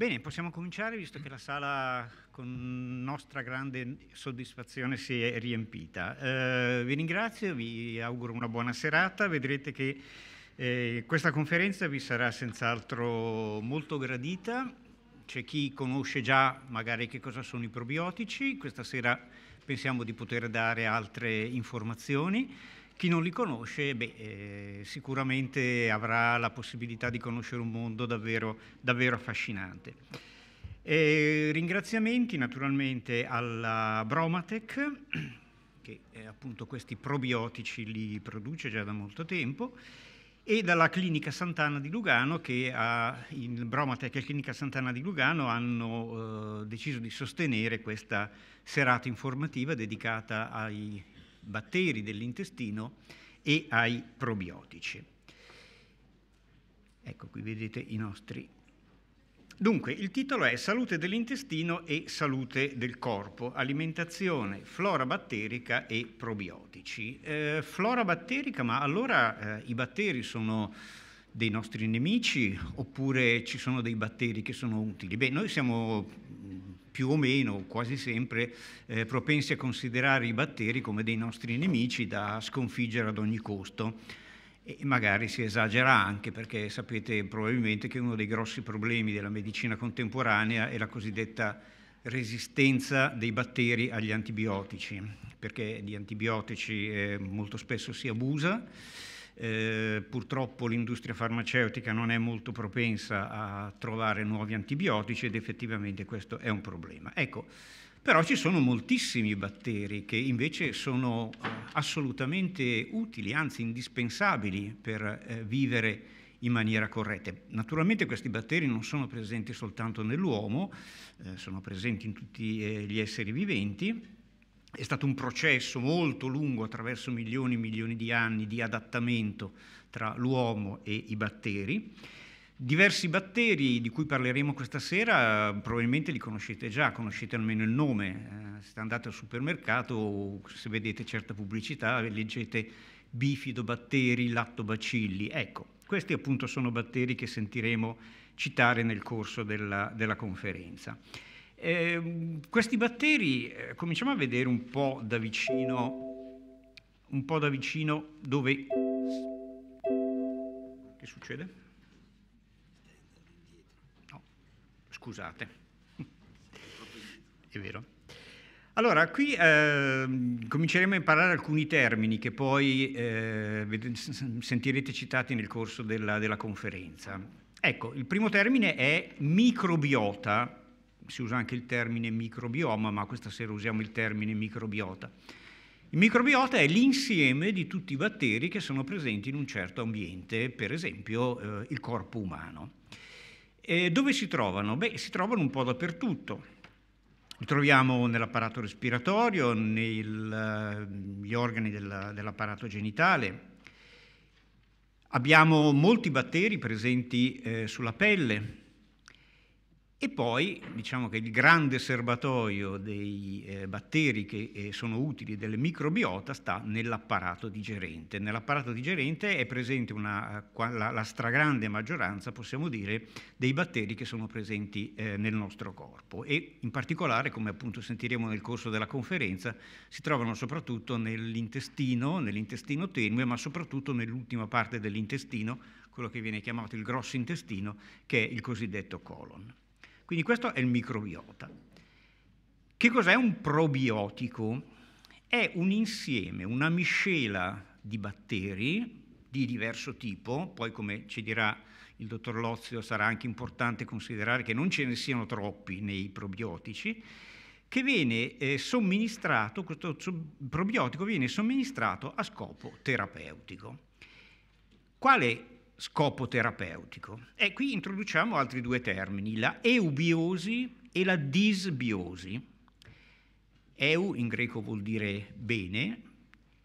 Bene, possiamo cominciare visto che la sala con nostra grande soddisfazione si è riempita. Eh, vi ringrazio, vi auguro una buona serata, vedrete che eh, questa conferenza vi sarà senz'altro molto gradita. C'è chi conosce già magari che cosa sono i probiotici, questa sera pensiamo di poter dare altre informazioni. Chi non li conosce, beh, eh, sicuramente avrà la possibilità di conoscere un mondo davvero, davvero affascinante. E eh, ringraziamenti naturalmente alla Bromatec, che eh, appunto questi probiotici li produce già da molto tempo, e dalla Clinica Sant'Anna di Lugano, che ha, in Bromatec e Clinica Sant'Anna di Lugano hanno eh, deciso di sostenere questa serata informativa dedicata ai batteri dell'intestino e ai probiotici. Ecco, qui vedete i nostri. Dunque, il titolo è Salute dell'intestino e salute del corpo, alimentazione, flora batterica e probiotici. Eh, flora batterica, ma allora eh, i batteri sono dei nostri nemici oppure ci sono dei batteri che sono utili? Beh, noi siamo più o meno, quasi sempre, eh, propensi a considerare i batteri come dei nostri nemici da sconfiggere ad ogni costo. E magari si esagera anche perché sapete probabilmente che uno dei grossi problemi della medicina contemporanea è la cosiddetta resistenza dei batteri agli antibiotici, perché di antibiotici eh, molto spesso si abusa eh, purtroppo l'industria farmaceutica non è molto propensa a trovare nuovi antibiotici ed effettivamente questo è un problema. Ecco, però ci sono moltissimi batteri che invece sono eh, assolutamente utili, anzi indispensabili per eh, vivere in maniera corretta. Naturalmente questi batteri non sono presenti soltanto nell'uomo, eh, sono presenti in tutti eh, gli esseri viventi, è stato un processo molto lungo attraverso milioni e milioni di anni di adattamento tra l'uomo e i batteri. Diversi batteri di cui parleremo questa sera probabilmente li conoscete già, conoscete almeno il nome. Eh, se andate al supermercato o se vedete certa pubblicità leggete bifidobatteri, lattobacilli. Ecco, questi appunto sono batteri che sentiremo citare nel corso della, della conferenza. Eh, questi batteri eh, cominciamo a vedere un po' da vicino, un po' da vicino dove... Che succede? No, scusate, è vero. Allora, qui eh, cominceremo a imparare alcuni termini che poi eh, sentirete citati nel corso della, della conferenza. Ecco, il primo termine è microbiota si usa anche il termine microbioma, ma questa sera usiamo il termine microbiota. Il microbiota è l'insieme di tutti i batteri che sono presenti in un certo ambiente, per esempio eh, il corpo umano. E dove si trovano? Beh, si trovano un po' dappertutto. Li troviamo nell'apparato respiratorio, negli eh, organi della, dell'apparato genitale. Abbiamo molti batteri presenti eh, sulla pelle, e poi diciamo che il grande serbatoio dei eh, batteri che eh, sono utili del microbiota sta nell'apparato digerente. Nell'apparato digerente è presente una, eh, la, la, stragrande maggioranza, possiamo dire, dei batteri che sono presenti eh, nel nostro corpo e in particolare, come appunto sentiremo nel corso della conferenza, si trovano soprattutto nell'intestino, nell'intestino tenue, ma soprattutto nell'ultima parte dell'intestino, quello che viene chiamato il grosso intestino, che è il cosiddetto colon. Quindi questo è il microbiota. Che cos'è un probiotico? È un insieme, una miscela di batteri di diverso tipo, poi come ci dirà il dottor Lozio sarà anche importante considerare che non ce ne siano troppi nei probiotici, che viene eh, somministrato, questo probiotico viene somministrato a scopo terapeutico. Quale scopo terapeutico. E qui introduciamo altri due termini, la eubiosi e la disbiosi. Eu in greco vuol dire bene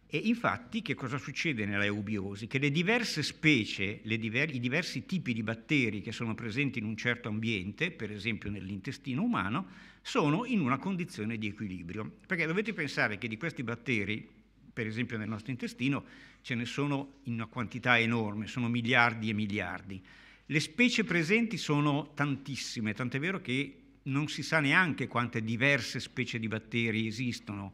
e infatti che cosa succede nella eubiosi? Che le diverse specie, le diver- i diversi tipi di batteri che sono presenti in un certo ambiente, per esempio nell'intestino umano, sono in una condizione di equilibrio. Perché dovete pensare che di questi batteri per esempio nel nostro intestino, ce ne sono in una quantità enorme, sono miliardi e miliardi. Le specie presenti sono tantissime, tant'è vero che non si sa neanche quante diverse specie di batteri esistono,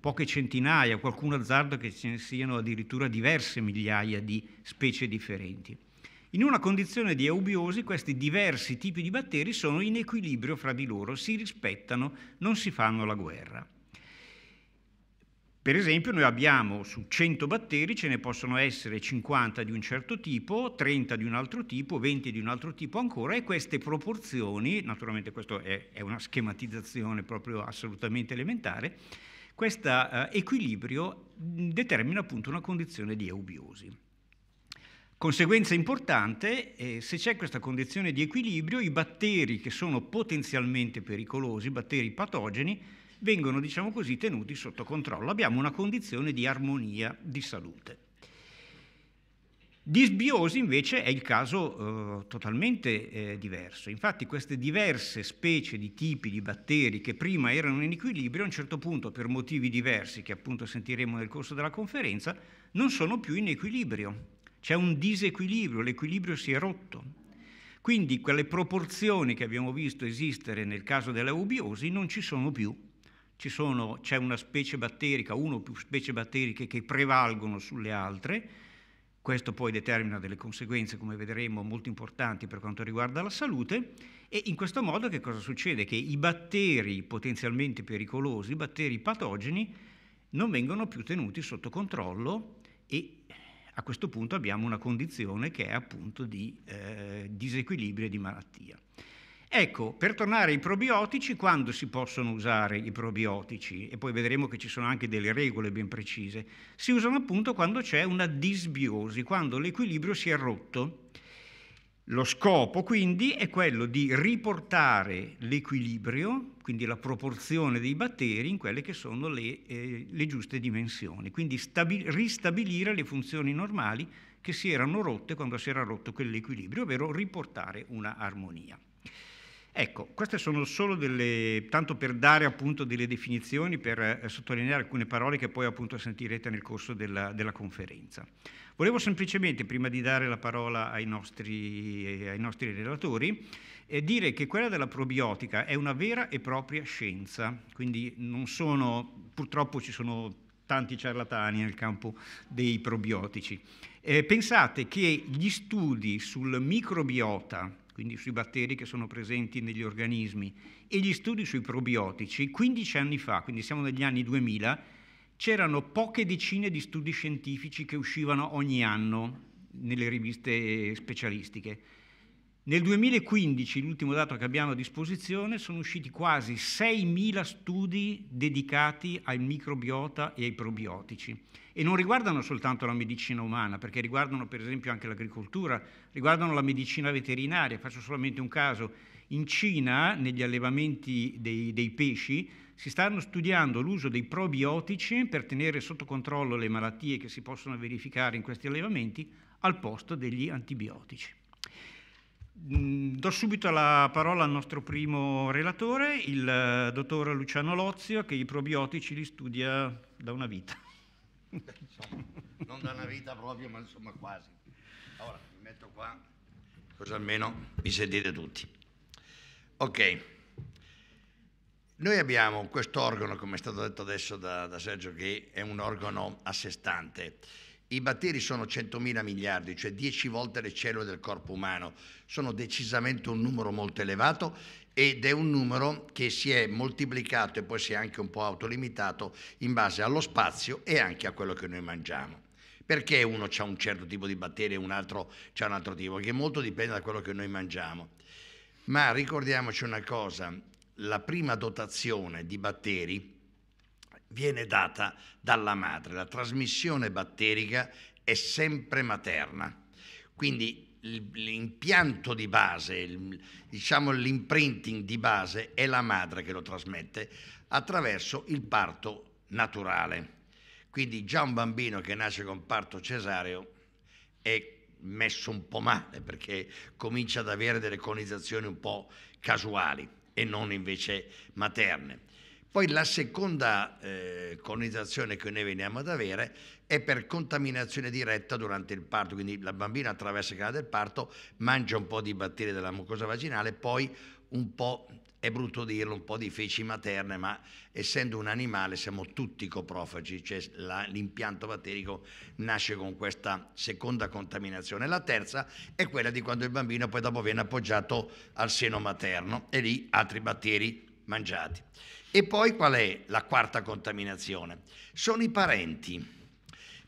poche centinaia, qualcuno azzardo che ce ne siano addirittura diverse migliaia di specie differenti. In una condizione di eubiosi questi diversi tipi di batteri sono in equilibrio fra di loro, si rispettano, non si fanno la guerra. Per esempio noi abbiamo su 100 batteri ce ne possono essere 50 di un certo tipo, 30 di un altro tipo, 20 di un altro tipo ancora e queste proporzioni, naturalmente questa è, è, una schematizzazione proprio assolutamente elementare, questo eh, equilibrio determina appunto una condizione di eubiosi. Conseguenza importante, eh, se c'è questa condizione di equilibrio, i batteri che sono potenzialmente pericolosi, i batteri patogeni, vengono, diciamo così, tenuti sotto controllo. Abbiamo una condizione di armonia di salute. Disbiosi invece è il caso eh, totalmente eh, diverso. Infatti queste diverse specie di tipi di batteri che prima erano in equilibrio a un certo punto per motivi diversi che appunto sentiremo nel corso della conferenza non sono più in equilibrio. C'è un disequilibrio, l'equilibrio si è rotto. Quindi quelle proporzioni che abbiamo visto esistere nel caso della ubiosi non ci sono più sono, c'è una specie batterica, una o più specie batteriche che prevalgono sulle altre, questo poi determina delle conseguenze, come vedremo, molto importanti per quanto riguarda la salute e in questo modo che cosa succede? Che i batteri potenzialmente pericolosi, i batteri patogeni, non vengono più tenuti sotto controllo e a questo punto abbiamo una condizione che è appunto di eh, disequilibrio e di malattia. Ecco, per tornare ai probiotici, quando si possono usare i probiotici? E poi vedremo che ci sono anche delle regole ben precise. Si usano appunto quando c'è una disbiosi, quando l'equilibrio si è rotto. Lo scopo quindi è quello di riportare l'equilibrio, quindi la proporzione dei batteri, in quelle che sono le, eh, le giuste dimensioni, quindi stabi- ristabilire le funzioni normali che si erano rotte quando si era rotto quell'equilibrio, ovvero riportare una armonia. Ecco, queste sono solo delle, tanto per dare appunto delle definizioni, per eh, sottolineare alcune parole che poi appunto sentirete nel corso della, della conferenza. Volevo semplicemente, prima di dare la parola ai nostri, eh, ai nostri relatori, eh, dire che quella della probiotica è una vera e propria scienza, quindi non sono, purtroppo ci sono tanti ciarlatani nel campo dei probiotici. Eh, pensate che gli studi sul microbiota quindi sui batteri che sono presenti negli organismi, e gli studi sui probiotici, 15 anni fa, quindi siamo negli anni 2000, c'erano poche decine di studi scientifici che uscivano ogni anno nelle riviste specialistiche. Nel 2015, l'ultimo dato che abbiamo a disposizione, sono usciti quasi 6.000 studi dedicati al microbiota e ai probiotici. E non riguardano soltanto la medicina umana, perché riguardano per esempio anche l'agricoltura, riguardano la medicina veterinaria. Faccio solamente un caso. In Cina, negli allevamenti dei, dei pesci, si stanno studiando l'uso dei probiotici per tenere sotto controllo le malattie che si possono verificare in questi allevamenti al posto degli antibiotici. Mm, do subito la parola al nostro primo relatore, il eh, dottor Luciano Lozio, che i probiotici li studia da una vita. Insomma, non da una vita proprio, ma insomma quasi. Ora mi metto qua, così almeno mi sentite tutti. Ok, noi abbiamo questo organo, come è stato detto adesso da, da Sergio, che è un organo a sé stante i batteri sono 100.000 miliardi, cioè 10 volte le cellule del corpo umano, sono decisamente un numero molto elevato ed è un numero che si è moltiplicato e poi si è anche un po' autolimitato in base allo spazio e anche a quello che noi mangiamo. Perché uno ha un certo tipo di batteri e un altro ha un altro tipo? Perché molto dipende da quello che noi mangiamo. Ma ricordiamoci una cosa, la prima dotazione di batteri viene data dalla madre. La trasmissione batterica è sempre materna. Quindi l'impianto di base, il, diciamo l'imprinting di base è la madre che lo trasmette attraverso il parto naturale. Quindi già un bambino che nasce con parto cesareo è messo un po' male perché comincia ad avere delle colonizzazioni un po' casuali e non invece materne. Poi la seconda eh, colonizzazione che noi veniamo ad avere è per contaminazione diretta durante il parto, quindi la bambina attraversa il canale del parto, mangia un po' di batteri della mucosa vaginale, poi un po', è brutto dirlo, un po' di feci materne, ma essendo un animale siamo tutti coprofagi, cioè la, l'impianto batterico nasce con questa seconda contaminazione. La terza è quella di quando il bambino poi dopo viene appoggiato al seno materno e lì altri batteri mangiati. E poi qual è la quarta contaminazione? Sono i parenti.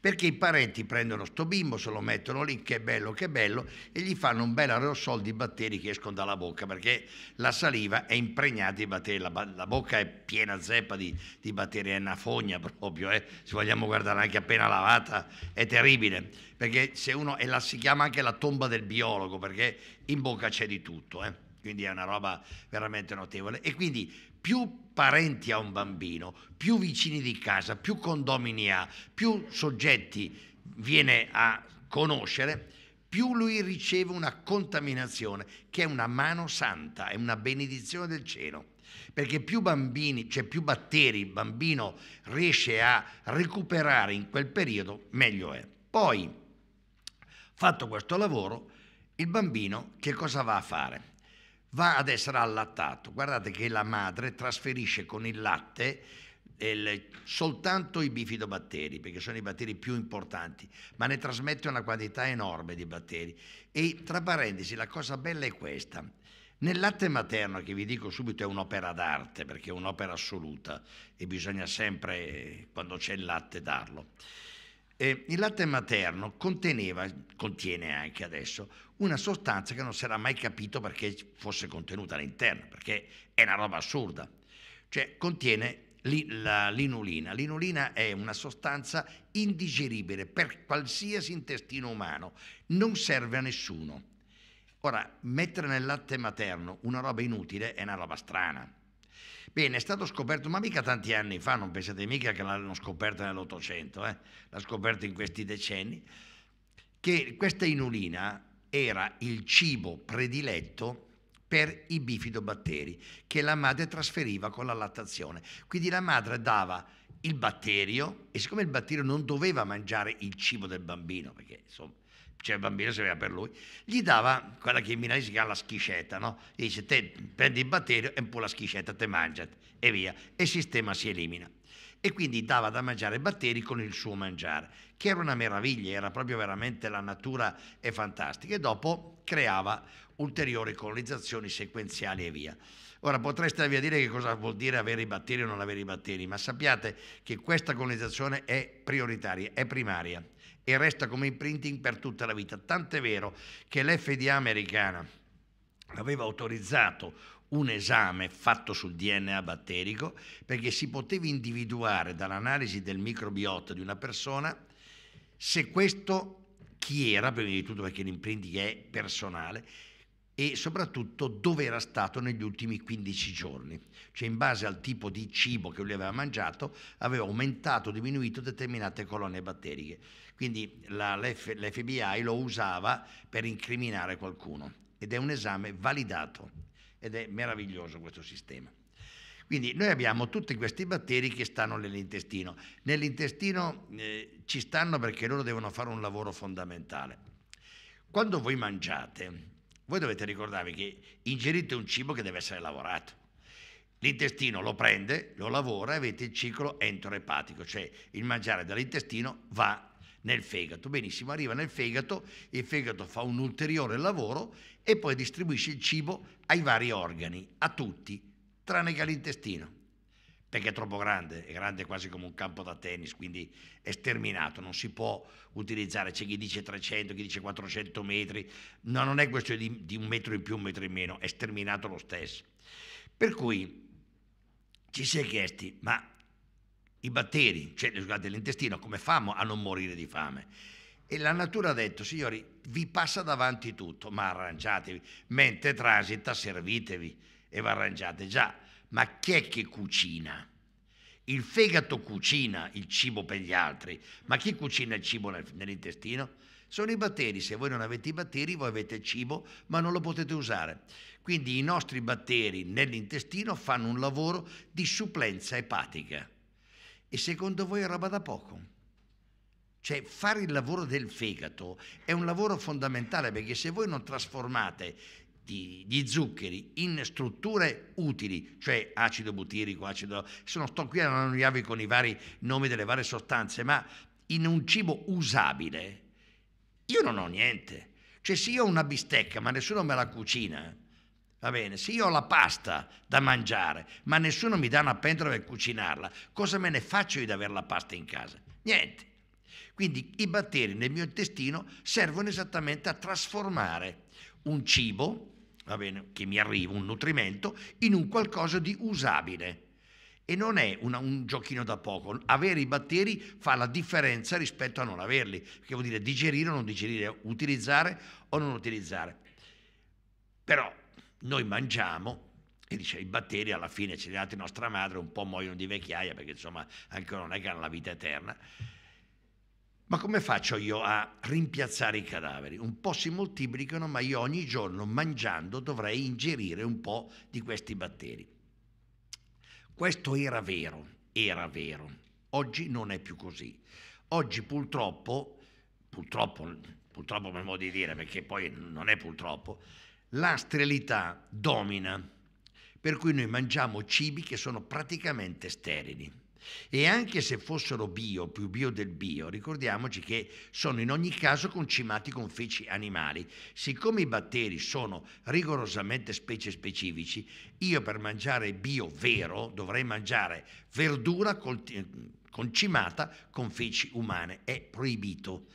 Perché i parenti prendono sto bimbo, se lo mettono lì, che bello, che bello, e gli fanno un bel aerosol di batteri che escono dalla bocca, perché la saliva è impregnata di batteri, la, la bocca è piena zeppa di, di batteri, è una fogna proprio, eh? se vogliamo guardare anche appena lavata, è terribile, perché se uno, e la si chiama anche la tomba del biologo, perché in bocca c'è di tutto, eh? quindi è una roba veramente notevole. E quindi più parenti ha un bambino, più vicini di casa, più condomini ha, più soggetti viene a conoscere, più lui riceve una contaminazione che è una mano santa, è una benedizione del cielo. Perché più bambini, cioè più batteri il bambino riesce a recuperare in quel periodo, meglio è. Poi, fatto questo lavoro, il bambino che cosa va a fare? va ad essere allattato. Guardate che la madre trasferisce con il latte il, soltanto i bifidobatteri, perché sono i batteri più importanti, ma ne trasmette una quantità enorme di batteri. E tra parentesi, la cosa bella è questa. Nel latte materno, che vi dico subito è un'opera d'arte, perché è un'opera assoluta e bisogna sempre, quando c'è il latte, darlo. E il latte materno conteneva, contiene anche adesso, una sostanza che non si era mai capito perché fosse contenuta all'interno, perché è una roba assurda. Cioè contiene li, la linulina. L'inulina è una sostanza indigeribile per qualsiasi intestino umano, non serve a nessuno. Ora, mettere nel latte materno una roba inutile è una roba strana. Bene, è stato scoperto, ma mica tanti anni fa, non pensate mica che l'hanno scoperta nell'Ottocento, eh? l'ha scoperto in questi decenni, che questa inulina era il cibo prediletto per i bifidobatteri che la madre trasferiva con la lattazione. Quindi la madre dava il batterio e siccome il batterio non doveva mangiare il cibo del bambino, perché insomma cioè il bambino serviva per lui, gli dava quella che in Milano si chiama la schiscetta, no? E dice, te prendi il batterio e un po' la schiscetta, te mangiati, e via. E il sistema si elimina e quindi dava da mangiare ai batteri con il suo mangiare, che era una meraviglia, era proprio veramente la natura è fantastica e dopo creava ulteriori colonizzazioni sequenziali e via. Ora potreste a dire che cosa vuol dire avere i batteri o non avere i batteri, ma sappiate che questa colonizzazione è prioritaria, è primaria e resta come imprinting per tutta la vita. Tant'è vero che l'FDA americana aveva autorizzato un esame fatto sul DNA batterico perché si poteva individuare dall'analisi del microbiota di una persona se questo chi era, prima di tutto perché l'imprinting è personale, e soprattutto dove era stato negli ultimi 15 giorni. Cioè in base al tipo di cibo che lui aveva mangiato aveva aumentato o diminuito determinate colonie batteriche. Quindi la, l'F, l'FBI lo usava per incriminare qualcuno ed è un esame validato ed è meraviglioso questo sistema. Quindi noi abbiamo tutti questi batteri che stanno nell'intestino. Nell'intestino eh, ci stanno perché loro devono fare un lavoro fondamentale. Quando voi mangiate, voi dovete ricordarvi che ingerite un cibo che deve essere lavorato. L'intestino lo prende, lo lavora e avete il ciclo enteroepatico, cioè il mangiare dall'intestino va nel fegato. Benissimo, arriva nel fegato, il fegato fa un ulteriore lavoro e poi distribuisce il cibo ai vari organi, a tutti, tranne che all'intestino, perché è troppo grande, è grande quasi come un campo da tennis, quindi è sterminato, non si può utilizzare, c'è chi dice 300, chi dice 400 metri, no, non è questione di, di un metro in più, un metro in meno, è sterminato lo stesso. Per cui ci si è chiesti, ma i batteri, cioè scusate, l'intestino, come fanno a non morire di fame? E la natura ha detto, signori, vi passa davanti tutto, ma arrangiatevi, mentre transita servitevi e vi arrangiate già. Ma chi è che cucina? Il fegato cucina il cibo per gli altri, ma chi cucina il cibo nel, nell'intestino? Sono i batteri, se voi non avete i batteri voi avete il cibo ma non lo potete usare. Quindi i nostri batteri nell'intestino fanno un lavoro di supplenza epatica. E secondo voi è roba da poco? Cioè fare il lavoro del fegato è un lavoro fondamentale perché se voi non trasformate gli zuccheri in strutture utili, cioè acido butirico, acido... Sono, sto qui a non annoiarvi con i vari nomi delle varie sostanze, ma in un cibo usabile io non ho niente. Cioè se io ho una bistecca ma nessuno me la cucina, Va bene, se io ho la pasta da mangiare, ma nessuno mi dà una pentola per cucinarla, cosa me ne faccio io di avere la pasta in casa? Niente. Quindi i batteri nel mio intestino servono esattamente a trasformare un cibo, va bene, che mi arriva, un nutrimento, in un qualcosa di usabile. E non è una, un giochino da poco. Avere i batteri fa la differenza rispetto a non averli, che vuol dire digerire o non digerire, utilizzare o non utilizzare. Però noi mangiamo e dice i batteri alla fine ce li ha dati nostra madre, un po' muoiono di vecchiaia perché insomma anche non è che hanno la vita eterna. Ma come faccio io a rimpiazzare i cadaveri? Un po' si moltiplicano, ma io ogni giorno mangiando dovrei ingerire un po' di questi batteri. Questo era vero, era vero. Oggi non è più così. Oggi purtroppo, purtroppo, purtroppo per modo di dire, perché poi non è purtroppo, la sterilità domina, per cui noi mangiamo cibi che sono praticamente sterili. E anche se fossero bio, più bio del bio, ricordiamoci che sono in ogni caso concimati con feci animali. Siccome i batteri sono rigorosamente specie specifici, io per mangiare bio vero dovrei mangiare verdura concimata con feci umane. È proibito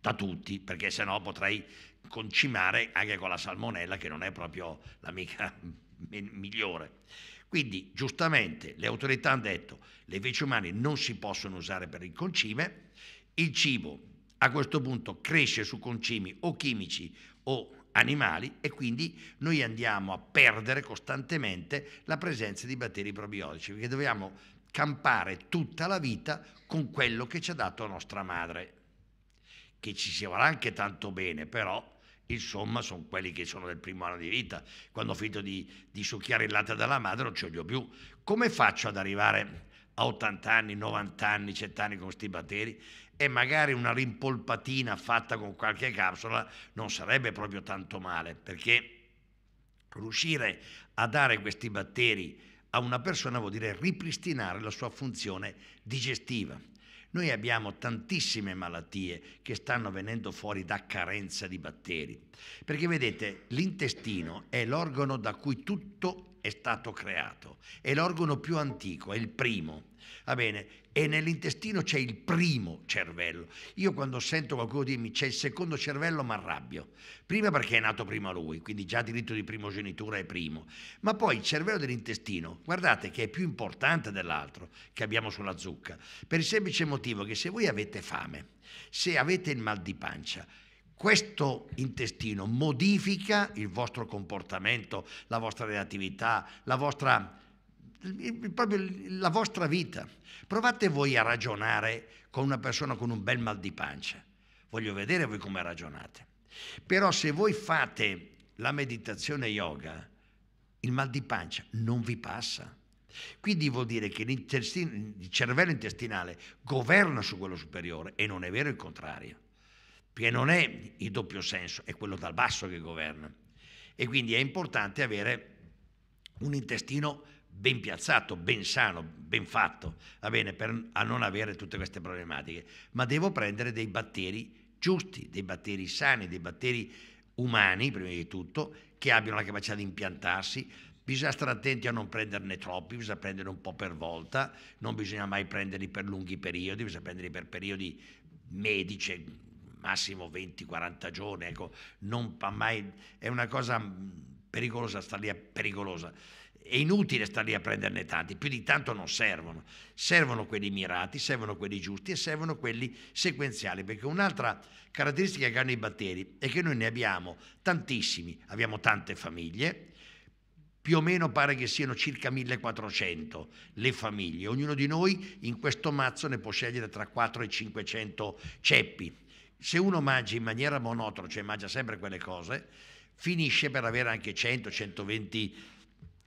da tutti, perché sennò potrei concimare anche con la salmonella che non è proprio l'amica migliore. Quindi giustamente le autorità hanno detto che le feci umane non si possono usare per il concime, il cibo a questo punto cresce su concimi o chimici o animali e quindi noi andiamo a perdere costantemente la presenza di batteri probiotici perché dobbiamo campare tutta la vita con quello che ci ha dato nostra madre, che ci si vorrà anche tanto bene, però insomma sono quelli che sono del primo anno di vita, quando ho finito di, di succhiare il latte dalla madre non ce li ho più. Come faccio ad arrivare a 80 anni, 90 anni, 100 anni con questi batteri e magari una rimpolpatina fatta con qualche capsula non sarebbe proprio tanto male, perché riuscire a dare questi batteri a una persona vuol dire ripristinare la sua funzione digestiva. Noi abbiamo tantissime malattie che stanno venendo fuori da carenza di batteri, perché vedete, l'intestino è l'organo da cui tutto è stato creato, è l'organo più antico, è il primo. Va bene, e nell'intestino c'è il primo cervello. Io quando sento qualcuno dirmi c'è il secondo cervello mi arrabbio. Prima perché è nato prima lui, quindi già diritto di primogenitura è primo. Ma poi il cervello dell'intestino, guardate che è più importante dell'altro che abbiamo sulla zucca, per il semplice motivo che se voi avete fame, se avete il mal di pancia, questo intestino modifica il vostro comportamento, la vostra reattività, la vostra proprio la vostra vita. Provate voi a ragionare con una persona con un bel mal di pancia. Voglio vedere voi come ragionate. Però se voi fate la meditazione yoga, il mal di pancia non vi passa. Quindi vuol dire che il cervello intestinale governa su quello superiore e non è vero il contrario, perché non è il doppio senso, è quello dal basso che governa. E quindi è importante avere un intestino ben piazzato, ben sano, ben fatto, va bene, per, a non avere tutte queste problematiche, ma devo prendere dei batteri giusti, dei batteri sani, dei batteri umani, prima di tutto, che abbiano la capacità di impiantarsi. Bisogna stare attenti a non prenderne troppi, bisogna prenderne un po' per volta, non bisogna mai prenderli per lunghi periodi, bisogna prenderli per periodi medici, massimo 20-40 giorni, ecco, non mai, è una cosa mm, pericolosa, sta lì pericolosa è inutile stare lì a prenderne tanti, più di tanto non servono. Servono quelli mirati, servono quelli giusti e servono quelli sequenziali, perché un'altra caratteristica che hanno i batteri è che noi ne abbiamo tantissimi, abbiamo tante famiglie, più o meno pare che siano circa 1400 le famiglie, ognuno di noi in questo mazzo ne può scegliere tra 4 e 500 ceppi. Se uno mangia in maniera monotona, cioè mangia sempre quelle cose, finisce per avere anche 100-120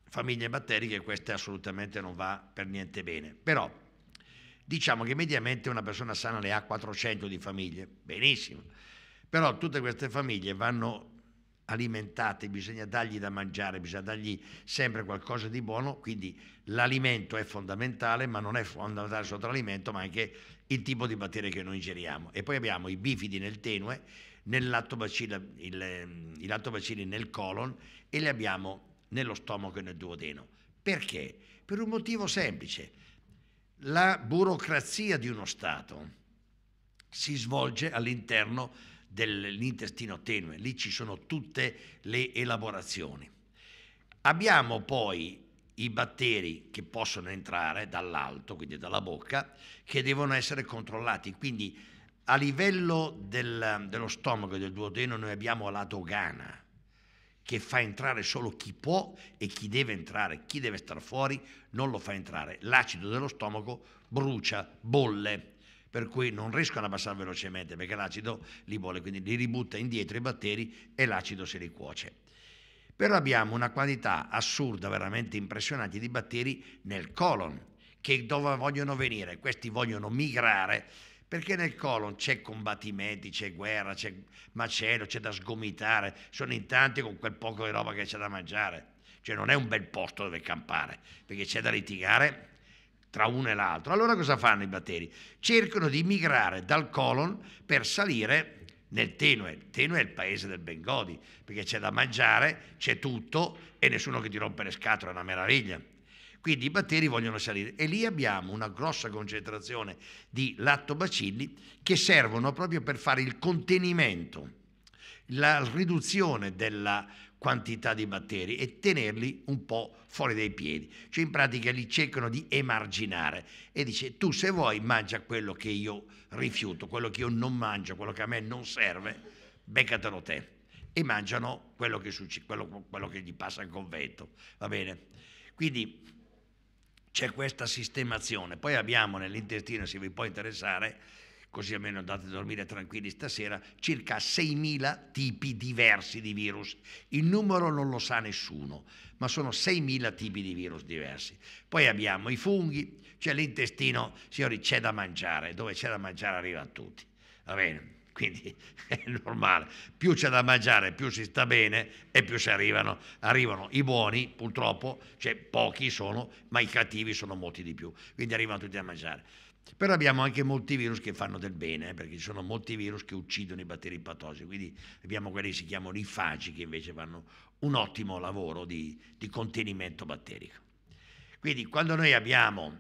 famiglie batteriche questa assolutamente non va per niente bene. Però diciamo che mediamente una persona sana ne ha 400 di famiglie, benissimo. Però tutte queste famiglie vanno alimentate, bisogna dargli da mangiare, bisogna dargli sempre qualcosa di buono, quindi l'alimento è fondamentale, ma non è fondamentale solo l'alimento, ma anche il tipo di batterie che noi ingeriamo. E poi abbiamo i bifidi nel tenue, nel ehm, lattobacilli nel colon e li abbiamo nello stomaco e nel duodeno. Perché? Per un motivo semplice. La burocrazia di uno Stato si svolge all'interno dell'intestino tenue, lì ci sono tutte le elaborazioni. Abbiamo poi i batteri che possono entrare dall'alto, quindi dalla bocca, che devono essere controllati. Quindi a livello del, dello stomaco e del duodeno noi abbiamo la dogana, che fa entrare solo chi può e chi deve entrare, chi deve stare fuori non lo fa entrare. L'acido dello stomaco brucia, bolle, per cui non riescono ad abbassare velocemente perché l'acido li bolle, quindi li ributta indietro i batteri e l'acido se li cuoce. Però abbiamo una quantità assurda, veramente impressionante di batteri nel colon che dove vogliono venire, questi vogliono migrare perché nel colon c'è combattimenti, c'è guerra, c'è macello, c'è da sgomitare, sono in tanti con quel poco di roba che c'è da mangiare. Cioè non è un bel posto dove campare, perché c'è da litigare tra uno e l'altro. Allora cosa fanno i batteri? Cercano di migrare dal colon per salire nel Tenue. il Tenue è il paese del Bengodi, perché c'è da mangiare, c'è tutto e nessuno che ti rompe le scatole, è una meraviglia. Quindi i batteri vogliono salire e lì abbiamo una grossa concentrazione di lattobacilli che servono proprio per fare il contenimento, la riduzione della quantità di batteri e tenerli un po' fuori dai piedi. Cioè in pratica li cercano di emarginare e dice tu se vuoi mangia quello che io rifiuto, quello che io non mangio, quello che a me non serve, beccatelo te. E mangiano quello che, succede, quello, quello che gli passa in convento. Va bene? Quindi c'è questa sistemazione. Poi abbiamo nell'intestino, se vi può interessare, così almeno andate a dormire tranquilli stasera, circa 6.000 tipi diversi di virus. Il numero non lo sa nessuno, ma sono 6.000 tipi di virus diversi. Poi abbiamo i funghi, c'è l'intestino, signori, c'è da mangiare, dove c'è da mangiare arriva a tutti. Va bene? quindi è normale. Più c'è da mangiare, più si sta bene e più si arrivano. Arrivano i buoni, purtroppo, cioè pochi sono, ma i cattivi sono molti di più, quindi arrivano tutti a mangiare. Però abbiamo anche molti virus che fanno del bene, eh, perché ci sono molti virus che uccidono i batteri patogeni, quindi abbiamo quelli che si chiamano i fagi che invece fanno un ottimo lavoro di, di contenimento batterico. Quindi quando noi abbiamo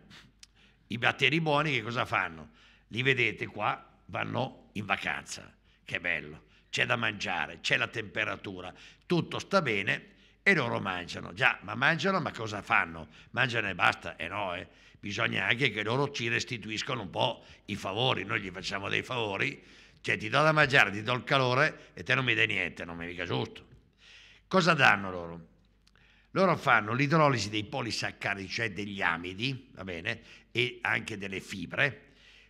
i batteri buoni, che cosa fanno? Li vedete qua, vanno in vacanza. Che bello, c'è da mangiare, c'è la temperatura, tutto sta bene e loro mangiano. Già, ma mangiano, ma cosa fanno? Mangiano e basta? E eh no, eh. bisogna anche che loro ci restituiscono un po' i favori, noi gli facciamo dei favori, cioè ti do da mangiare, ti do il calore e te non mi dai niente, non mi è mica giusto. Cosa danno loro? Loro fanno l'idrolisi dei polisaccari, cioè degli amidi, va bene, e anche delle fibre,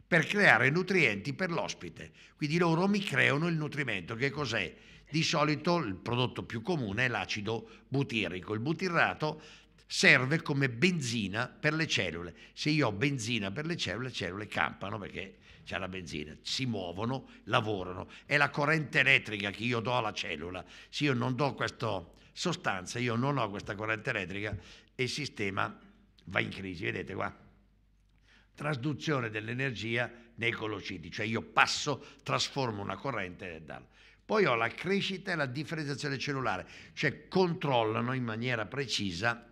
per creare nutrienti per l'ospite. Quindi loro mi creano il nutrimento. Che cos'è? Di solito il prodotto più comune è l'acido butirico. Il butirrato serve come benzina per le cellule. Se io ho benzina per le cellule, le cellule campano perché c'è la benzina, si muovono, lavorano. È la corrente elettrica che io do alla cellula. Se io non do questa sostanza, io non ho questa corrente elettrica e il sistema va in crisi. Vedete qua trasduzione dell'energia nei colociti, cioè io passo, trasformo una corrente e dal... Poi ho la crescita e la differenziazione cellulare, cioè controllano in maniera precisa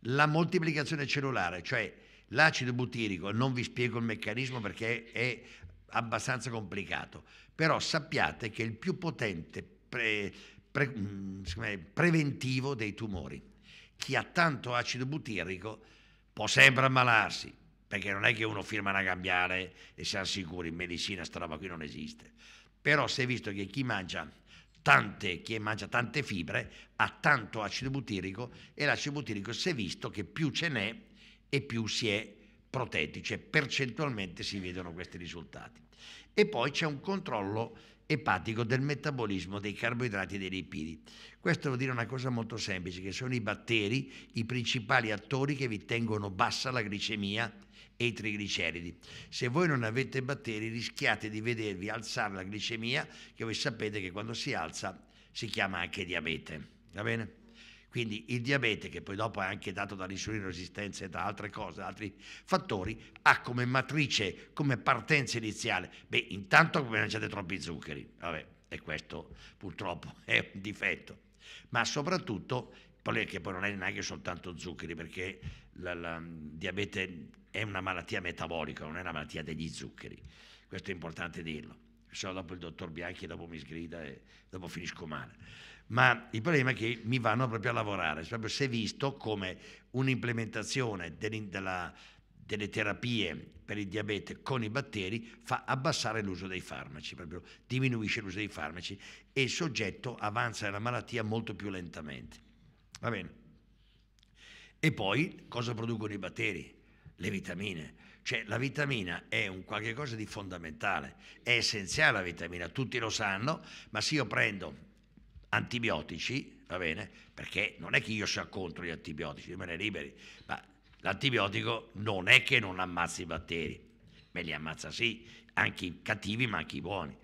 la moltiplicazione cellulare, cioè l'acido butirico, non vi spiego il meccanismo perché è abbastanza complicato, però sappiate che è il più potente pre, pre, mm, preventivo dei tumori. Chi ha tanto acido butirico può sempre ammalarsi, perché non è che uno firma una cambiale e siamo sicuri, in medicina questa roba qui non esiste. Però si è visto che chi mangia tante, chi mangia tante fibre ha tanto acido butirico e l'acido butirico si è visto che più ce n'è e più si è protetti, cioè percentualmente si vedono questi risultati. E poi c'è un controllo epatico del metabolismo dei carboidrati e dei lipidi. Questo vuol dire una cosa molto semplice, che sono i batteri i principali attori che vi tengono bassa la glicemia e i trigliceridi. Se voi non avete batteri rischiate di vedervi alzare la glicemia, che voi sapete che quando si alza si chiama anche diabete. Va bene? Quindi il diabete, che poi dopo è anche dato dall'insulina resistenza e da altre cose, da altri fattori, ha come matrice, come partenza iniziale, beh, intanto come mangiate troppi zuccheri, vabbè, e questo purtroppo è un difetto, ma soprattutto, che poi non è neanche soltanto zuccheri, perché il diabete è una malattia metabolica, non è una malattia degli zuccheri. Questo è importante dirlo. Se no dopo il dottor Bianchi dopo mi sgrida e dopo finisco male. Ma il problema è che mi vanno proprio a lavorare, proprio se visto come un'implementazione della, delle terapie per il diabete con i batteri fa abbassare l'uso dei farmaci, proprio diminuisce l'uso dei farmaci e il soggetto avanza nella malattia molto più lentamente. Va bene. E poi cosa producono i batteri? le vitamine. Cioè la vitamina è un qualche cosa di fondamentale, è essenziale la vitamina, tutti lo sanno, ma se io prendo antibiotici, va bene, perché non è che io sia contro gli antibiotici, me ne liberi, ma l'antibiotico non è che non ammazza i batteri, me li ammazza sì, anche i cattivi ma anche i buoni.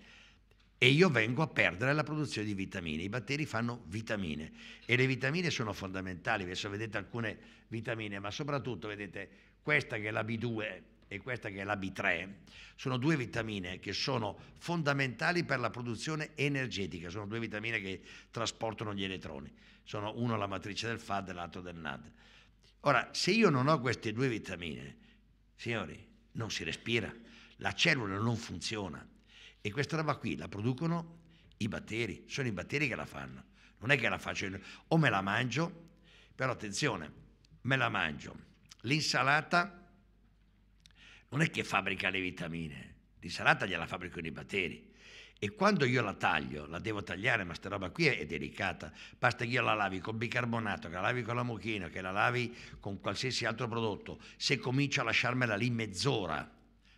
E io vengo a perdere la produzione di vitamine. I batteri fanno vitamine e le vitamine sono fondamentali. Adesso vedete alcune vitamine, ma soprattutto vedete questa che è la B2 e questa che è la B3 sono due vitamine che sono fondamentali per la produzione energetica, sono due vitamine che trasportano gli elettroni, sono uno la matrice del FAD e l'altro del NAD. Ora, se io non ho queste due vitamine, signori, non si respira, la cellula non funziona e questa roba qui la producono i batteri, sono i batteri che la fanno, non è che la faccio, io, o me la mangio, però attenzione, me la mangio L'insalata non è che fabbrica le vitamine, l'insalata gliela fabbricano i batteri. E quando io la taglio, la devo tagliare, ma sta roba qui è, delicata, basta che io la lavi col bicarbonato, che la lavi con la mochina, che la lavi con qualsiasi altro prodotto, se comincio a lasciarmela lì mezz'ora,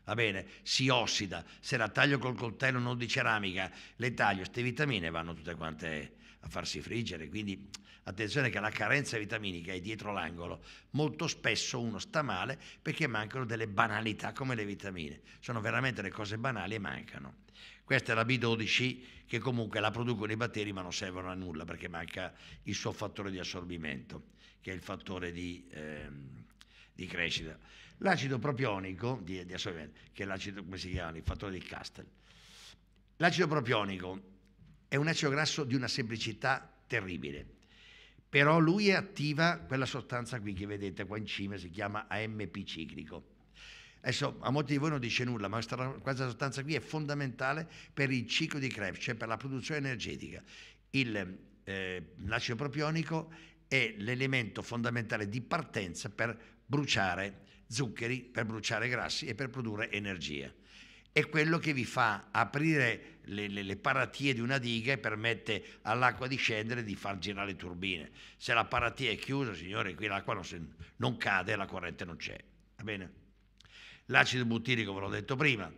va bene, si ossida, se la taglio col coltello non di ceramica, le taglio, queste vitamine vanno tutte quante a farsi friggere, quindi Attenzione che la carenza vitaminica è dietro l'angolo. Molto spesso uno sta male perché mancano delle banalità come le vitamine. Sono veramente le cose banali e mancano. Questa è la B12 che comunque la producono i batteri ma non servono a nulla perché manca il suo fattore di assorbimento, che è il fattore di, ehm, di crescita. L'acido propionico, di, di che è l'acido, come si chiama, il fattore di Castel. L'acido propionico è un acido grasso di una semplicità terribile però lui attiva quella sostanza qui che vedete qua in cima, si chiama AMP ciclico. Adesso a molti di voi non dice nulla, ma questa, questa sostanza qui è fondamentale per il ciclo di Krebs, cioè per la produzione energetica. Il, eh, l'acido propionico è l'elemento fondamentale di partenza per bruciare zuccheri, per bruciare grassi e per produrre energia è quello che vi fa aprire le, le, le, paratie di una diga e permette all'acqua di scendere e di far girare le turbine. Se la paratia è chiusa, signore, qui l'acqua non, se, non cade e la corrente non c'è. Va bene? L'acido butirico, ve l'ho detto prima,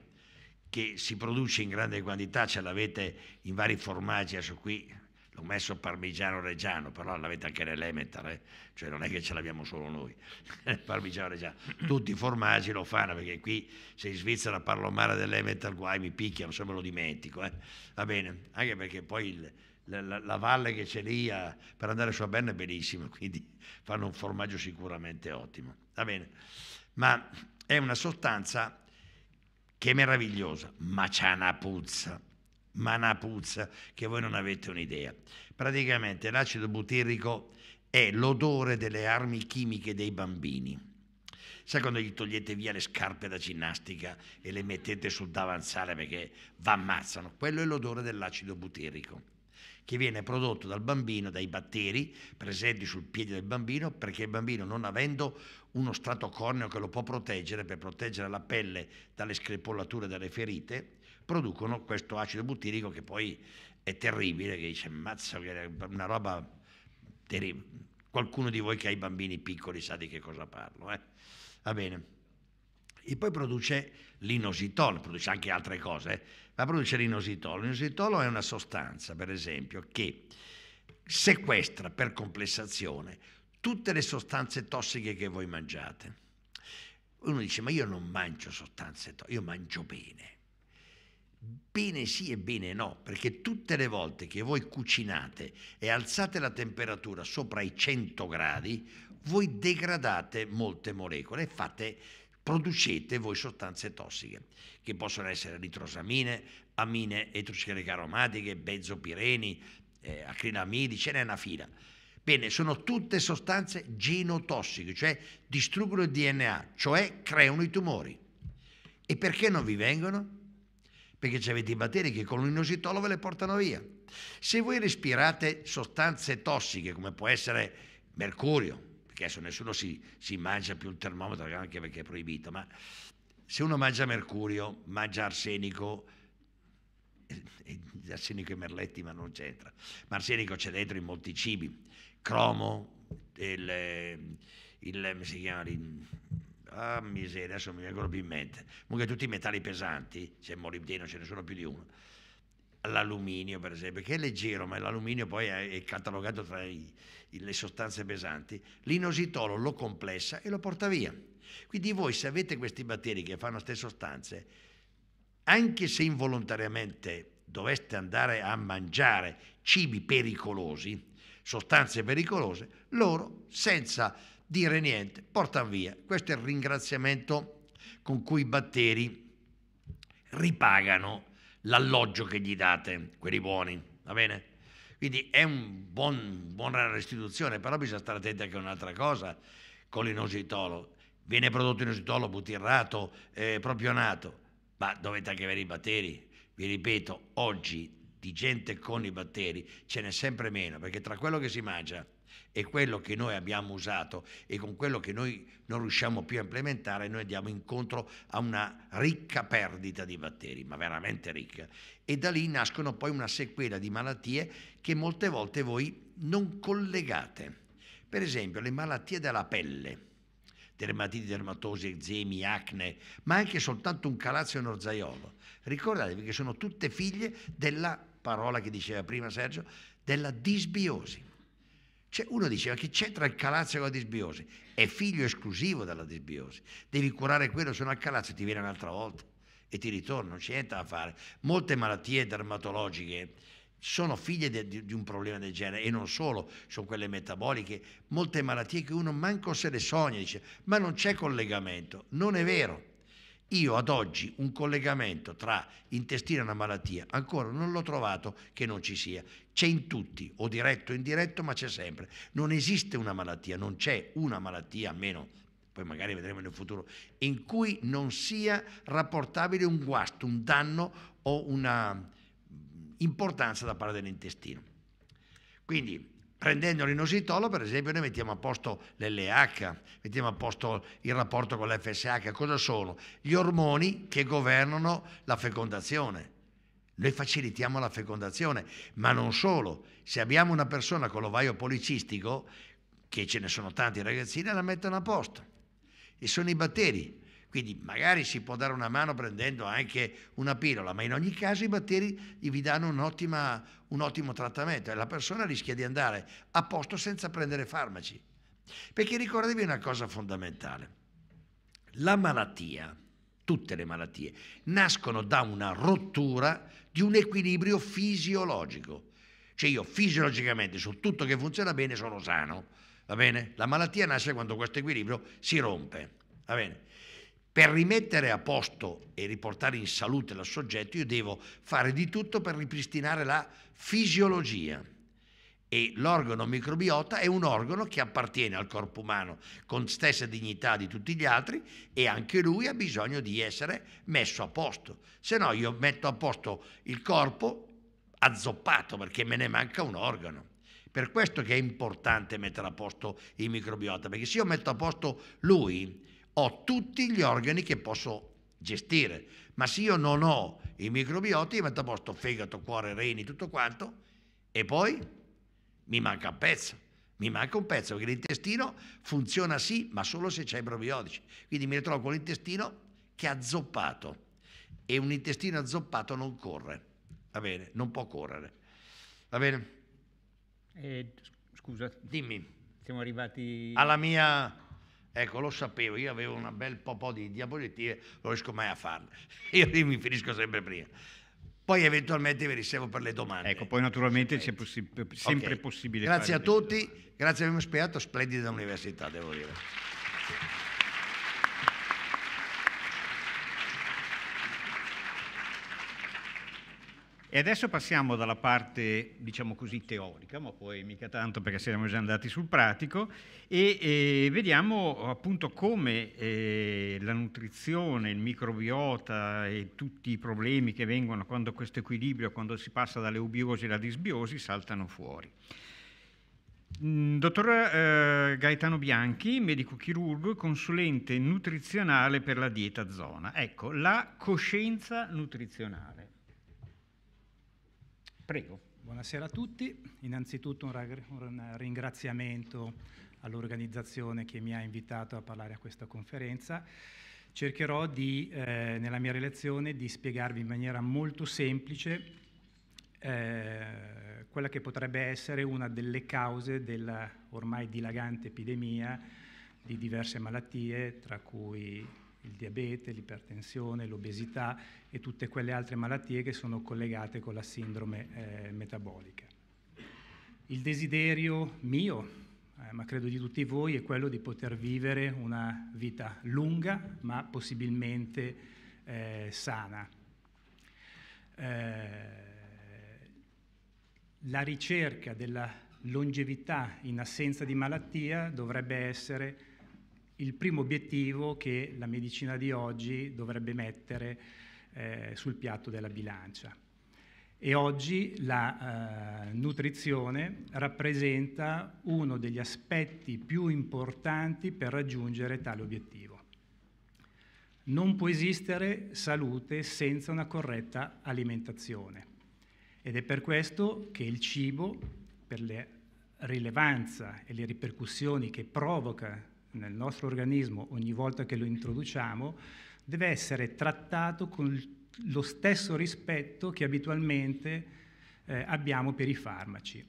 che si produce in grande quantità, ce l'avete in vari formaggi, adesso qui l'ho messo parmigiano reggiano, però l'avete anche nell'Elementar, eh? cioè non è che ce l'abbiamo solo noi, parmigiano reggiano, tutti i formaggi lo fanno perché qui se in Svizzera parlo male dell'Elementar guai mi picchiano se me lo dimentico, eh? va bene, anche perché poi il, la, la, la, valle che c'è lì a, eh, per andare su a Berna è bellissima, quindi fanno un formaggio sicuramente ottimo, va bene, ma è una sostanza che è meravigliosa, ma c'ha una puzza manapuzza che voi non avete un'idea. Praticamente l'acido butirrico è l'odore delle armi chimiche dei bambini. Sai quando gli togliete via le scarpe da ginnastica e le mettete sul davanzale perché v'ammazzano? Quello è l'odore dell'acido butirrico che viene prodotto dal bambino, dai batteri presenti sul piede del bambino, perché il bambino non avendo uno strato corneo che lo può proteggere per proteggere la pelle dalle screpollature, dalle ferite, producono questo acido butirico che poi è terribile, che dice mazzo che è una roba terribile. Qualcuno di voi che ha i bambini piccoli sa di che cosa parlo. Eh? Va bene. E poi produce l'inositol, produce anche altre cose, eh? ma produce l'inositol. L'inositol è una sostanza, per esempio, che sequestra per complessazione tutte le sostanze tossiche che voi mangiate. Uno dice, ma io non mangio sostanze tossiche, io mangio bene Bene sì e bene no, perché tutte le volte che voi cucinate e alzate la temperatura sopra i 100 gradi, voi degradate molte molecole e fate, producete voi sostanze tossiche, che possono essere nitrosamine, amine etruschiche aromatiche, benzopireni, eh, acrilamidi, ce n'è una fila. Bene, sono tutte sostanze genotossiche, cioè distruggono il DNA, cioè creano i tumori. E perché non vi vengono? perché avete i batteri che con l'inositolo ve le portano via. Se voi respirate sostanze tossiche, come può essere mercurio, perché adesso nessuno si, si mangia più il termometro, anche perché è proibito, ma se uno mangia mercurio, mangia arsenico, eh, eh, arsenico e merletti ma non c'entra, ma arsenico c'è dentro in molti cibi, cromo, il, eh, il, come si chiama? Il, ah miseria, adesso mi vengono più in mente. Comunque tutti i metalli pesanti, se c'è molibdeno, ce ne sono più di uno. L'alluminio, per esempio, che è leggero, ma l'alluminio poi è catalogato tra i, le sostanze pesanti, l'inositolo lo complessa e lo porta via. Quindi voi se avete questi batteri che fanno queste sostanze, anche se involontariamente doveste andare a mangiare cibi pericolosi, sostanze pericolose, loro senza dire niente, portano via. Questo è il ringraziamento con cui i batteri ripagano l'alloggio che gli date, quelli buoni, va bene? Quindi è una buon, buona restituzione, però bisogna stare attenti anche a un'altra cosa con l'inositolo. Viene prodotto inositolo, butirrato, eh, propionato, ma dovete anche avere i batteri. Vi ripeto, oggi di gente con i batteri ce n'è sempre meno, perché tra quello che si mangia è quello che noi abbiamo usato e con quello che noi non riusciamo più a implementare noi andiamo incontro a una ricca perdita di batteri, ma veramente ricca. E da lì nascono poi una sequela di malattie che molte volte voi non collegate. Per esempio le malattie della pelle, dermatiti, dermatosi, eczemi, acne, ma anche soltanto un calazio e un orzaiolo. Ricordatevi che sono tutte figlie della parola che diceva prima Sergio, della disbiosi. Cioè, uno diceva che c'entra il calazzo con la disbiosi? È figlio esclusivo della disbiosi. Devi curare quello, se no il calazzo ti viene un'altra volta e ti ritorna, non c'è niente da fare. Molte malattie dermatologiche sono figlie de, di, di, un problema del genere e non solo, sono quelle metaboliche, molte malattie che uno manco se le sogna, dice ma non c'è collegamento, non è vero. Io ad oggi un collegamento tra intestino e una malattia ancora non l'ho trovato che non ci sia. C'è in tutti, o diretto o indiretto, ma c'è sempre. Non esiste una malattia, non c'è una malattia, almeno poi magari vedremo nel futuro, in cui non sia rapportabile un guasto, un danno o una mm, importanza da parte dell'intestino. Quindi prendendo l'inositolo, per esempio, noi mettiamo a posto l'LH, mettiamo a posto il rapporto con l'FSH. Cosa sono? Gli ormoni che governano la fecondazione. Noi facilitiamo la fecondazione, ma non solo. Se abbiamo una persona con l'ovaio policistico, che ce ne sono tanti ragazzini, la mettono a posto. E sono i batteri quindi magari si può dare una mano prendendo anche una pillola, ma in ogni caso i batteri vi danno un ottimo trattamento e la persona rischia di andare a posto senza prendere farmaci. Perché ricordatevi una cosa fondamentale. La malattia, tutte le malattie, nascono da una rottura di un equilibrio fisiologico. Cioè io fisiologicamente su tutto che funziona bene sono sano, va bene? La malattia nasce quando questo equilibrio si rompe, va bene? Per rimettere a posto e riportare in salute il soggetto io devo fare di tutto per ripristinare la fisiologia e l'organo microbiota è un organo che appartiene al corpo umano con stessa dignità di tutti gli altri e anche lui ha bisogno di essere messo a posto. Se no io metto a posto il corpo azzoppato perché me ne manca un organo. Per questo che è importante mettere a posto il microbiota, perché se io metto a posto lui, ho tutti gli organi che posso gestire, ma se io non ho i microbioti, metto a posto fegato, cuore, reni, tutto quanto, e poi mi manca un pezzo. Mi manca un pezzo perché l'intestino funziona sì, ma solo se c'è i probiotici. Quindi mi ritrovo con l'intestino che è azzoppato e un intestino azzoppato non corre, va bene, non può correre. Va bene? Eh, scusa, dimmi. Siamo arrivati alla mia Ecco, lo sapevo, io avevo un bel po' di diapositive, non riesco mai a farle. Io mi finisco sempre prima. Poi eventualmente vi ricevo per le domande. Ecco, poi naturalmente c'è possi- eh, sempre okay. possibile. Grazie a tutti, grazie per avermi spiegato, splendida università, devo dire. E adesso passiamo dalla parte, diciamo così, teorica, ma poi mica tanto perché siamo già andati sul pratico, e, e vediamo appunto come eh, la nutrizione, il microbiota e tutti i problemi che vengono quando questo equilibrio, quando si passa dalle ubiosi alla disbiosi, saltano fuori. Mm, dottor eh, Gaetano Bianchi, medico chirurgo e consulente nutrizionale per la dieta zona. Ecco, la coscienza nutrizionale. Prego. Buonasera a tutti. Innanzitutto un, ringraziamento all'organizzazione che mi ha invitato a parlare a questa conferenza. Cercherò di, eh, nella mia relazione di spiegarvi in maniera molto semplice eh, quella che potrebbe essere una delle cause della ormai dilagante epidemia di diverse malattie, tra cui il diabete, l'ipertensione, l'obesità e tutte quelle altre malattie che sono collegate con la sindrome eh, metabolica. Il desiderio mio, eh, ma credo di tutti voi, è quello di poter vivere una vita lunga, ma possibilmente eh, sana. Eh, la ricerca della longevità in assenza di malattia dovrebbe essere il primo obiettivo che la medicina di oggi dovrebbe mettere eh, sul piatto della bilancia. E oggi la eh, nutrizione rappresenta uno degli aspetti più importanti per raggiungere tale obiettivo. Non può esistere salute senza una corretta alimentazione ed è per questo che il cibo, per la rilevanza e le ripercussioni che provoca nel nostro organismo ogni volta che lo introduciamo deve essere trattato con lo stesso rispetto che abitualmente eh, abbiamo per i farmaci.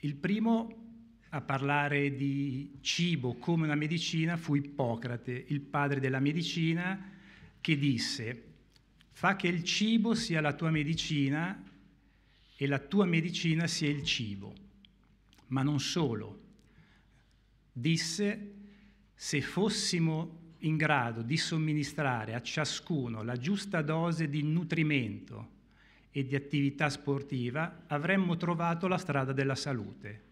Il primo a parlare di cibo come una medicina fu Ippocrate, il padre della medicina, che disse fa che il cibo sia la tua medicina e la tua medicina sia il cibo. Ma non solo, disse, se fossimo in grado di somministrare a ciascuno la giusta dose di nutrimento e di attività sportiva, avremmo trovato la strada della salute.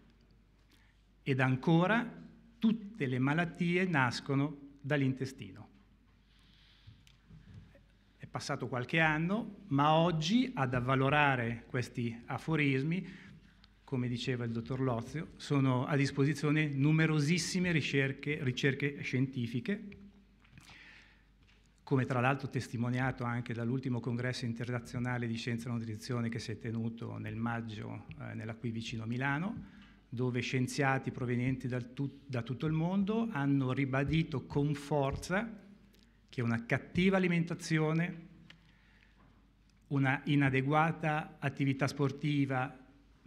Ed ancora, tutte le malattie nascono dall'intestino. È passato qualche anno, ma oggi ad avvalorare questi aforismi come diceva il dottor Lozio, sono a disposizione numerosissime ricerche, ricerche scientifiche, come tra l'altro testimoniato anche dall'ultimo congresso internazionale di scienza e nutrizione che si è tenuto nel maggio eh, nella qui vicino Milano, dove scienziati provenienti tut- da tutto il mondo hanno ribadito con forza che una cattiva alimentazione, una inadeguata attività sportiva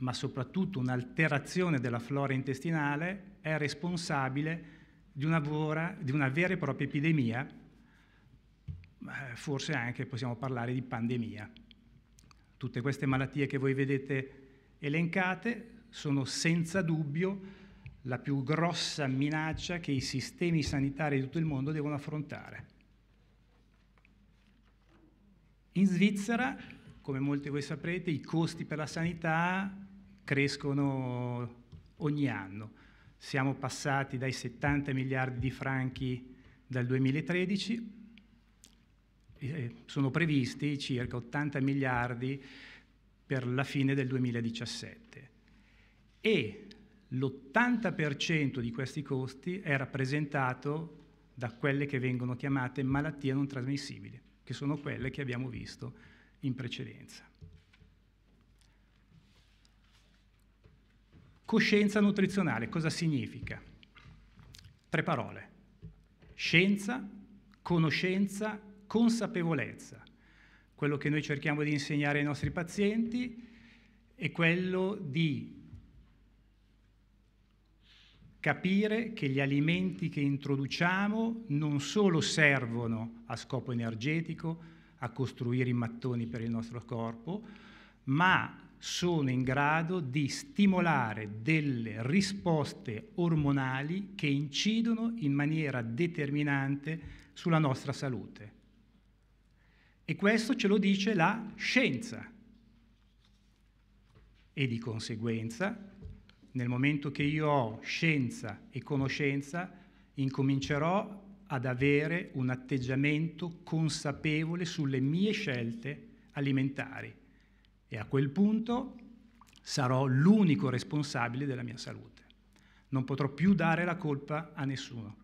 ma soprattutto un'alterazione della flora intestinale, è responsabile di una, vora, di una vera e propria epidemia, eh, forse anche possiamo parlare di pandemia. Tutte queste malattie che voi vedete elencate sono senza dubbio la più grossa minaccia che i sistemi sanitari di tutto il mondo devono affrontare. In Svizzera, come molti di voi saprete, i costi per la sanità crescono ogni anno. Siamo passati dai 70 miliardi di franchi dal 2013, eh, sono previsti circa 80 miliardi per la fine del 2017 e l'80% di questi costi è rappresentato da quelle che vengono chiamate malattie non trasmissibili, che sono quelle che abbiamo visto in precedenza. Coscienza nutrizionale cosa significa? Tre parole. Scienza, conoscenza, consapevolezza. Quello che noi cerchiamo di insegnare ai nostri pazienti è quello di capire che gli alimenti che introduciamo non solo servono a scopo energetico, a costruire i mattoni per il nostro corpo, ma sono in grado di stimolare delle risposte ormonali che incidono in maniera determinante sulla nostra salute. E questo ce lo dice la scienza. E di conseguenza, nel momento che io ho scienza e conoscenza, incomincerò ad avere un atteggiamento consapevole sulle mie scelte alimentari e a quel punto sarò l'unico responsabile della mia salute. Non potrò più dare la colpa a nessuno.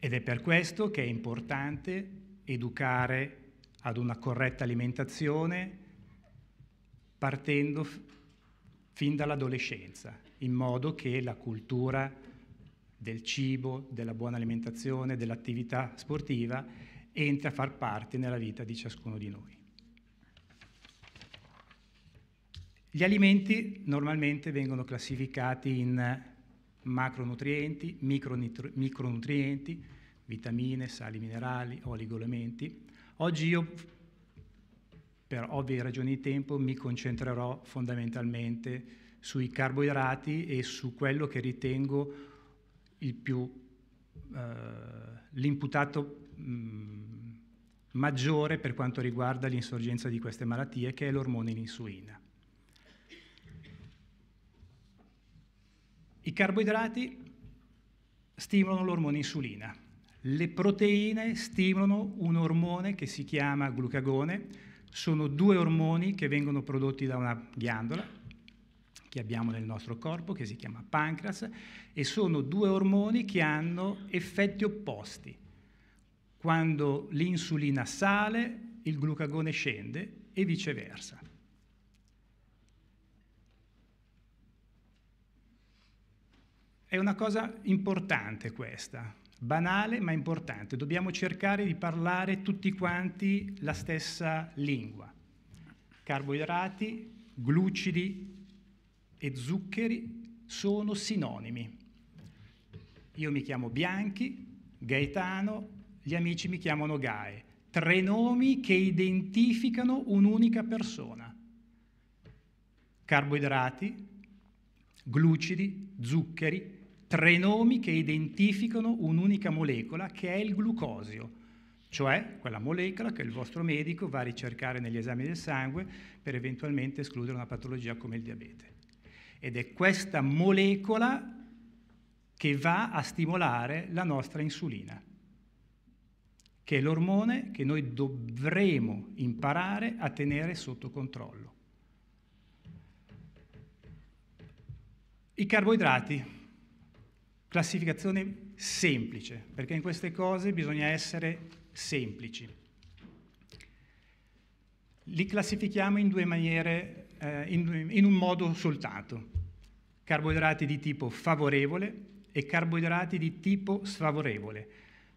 Ed è per questo che è importante educare ad una corretta alimentazione partendo fin dall'adolescenza, in modo che la cultura del cibo, della buona alimentazione, dell'attività sportiva entra a far parte nella vita di ciascuno di noi. Gli alimenti normalmente vengono classificati in macronutrienti, micronutrienti, vitamine, sali minerali, oligoelementi. Oggi io, per ovvie ragioni di tempo, mi concentrerò fondamentalmente sui carboidrati e su quello che ritengo più, eh, l'imputato mh, mm, maggiore per quanto riguarda l'insorgenza di queste malattie, che è l'ormone in l'insulina. I carboidrati stimolano l'ormone insulina, le proteine stimolano un ormone che si chiama glucagone, sono due ormoni che vengono prodotti da una ghiandola che abbiamo nel nostro corpo che si chiama pancreas e sono due ormoni che hanno effetti opposti. Quando l'insulina sale, il glucagone scende e viceversa. È una cosa importante questa, banale ma importante. Dobbiamo cercare di parlare tutti quanti la stessa lingua. Carboidrati, glucidi e zuccheri sono sinonimi. Io mi chiamo Bianchi, Gaetano, gli amici mi chiamano Gae, tre nomi che identificano un'unica persona. Carboidrati, glucidi, zuccheri, tre nomi che identificano un'unica molecola che è il glucosio, cioè quella molecola che il vostro medico va a ricercare negli esami del sangue per eventualmente escludere una patologia come il diabete. Ed è questa molecola che va a stimolare la nostra insulina che è l'ormone che noi dovremo imparare a tenere sotto controllo. I carboidrati, classificazione semplice, perché in queste cose bisogna essere semplici. Li classifichiamo in due maniere, eh, in, in un modo soltanto. Carboidrati di tipo favorevole e carboidrati di tipo sfavorevole.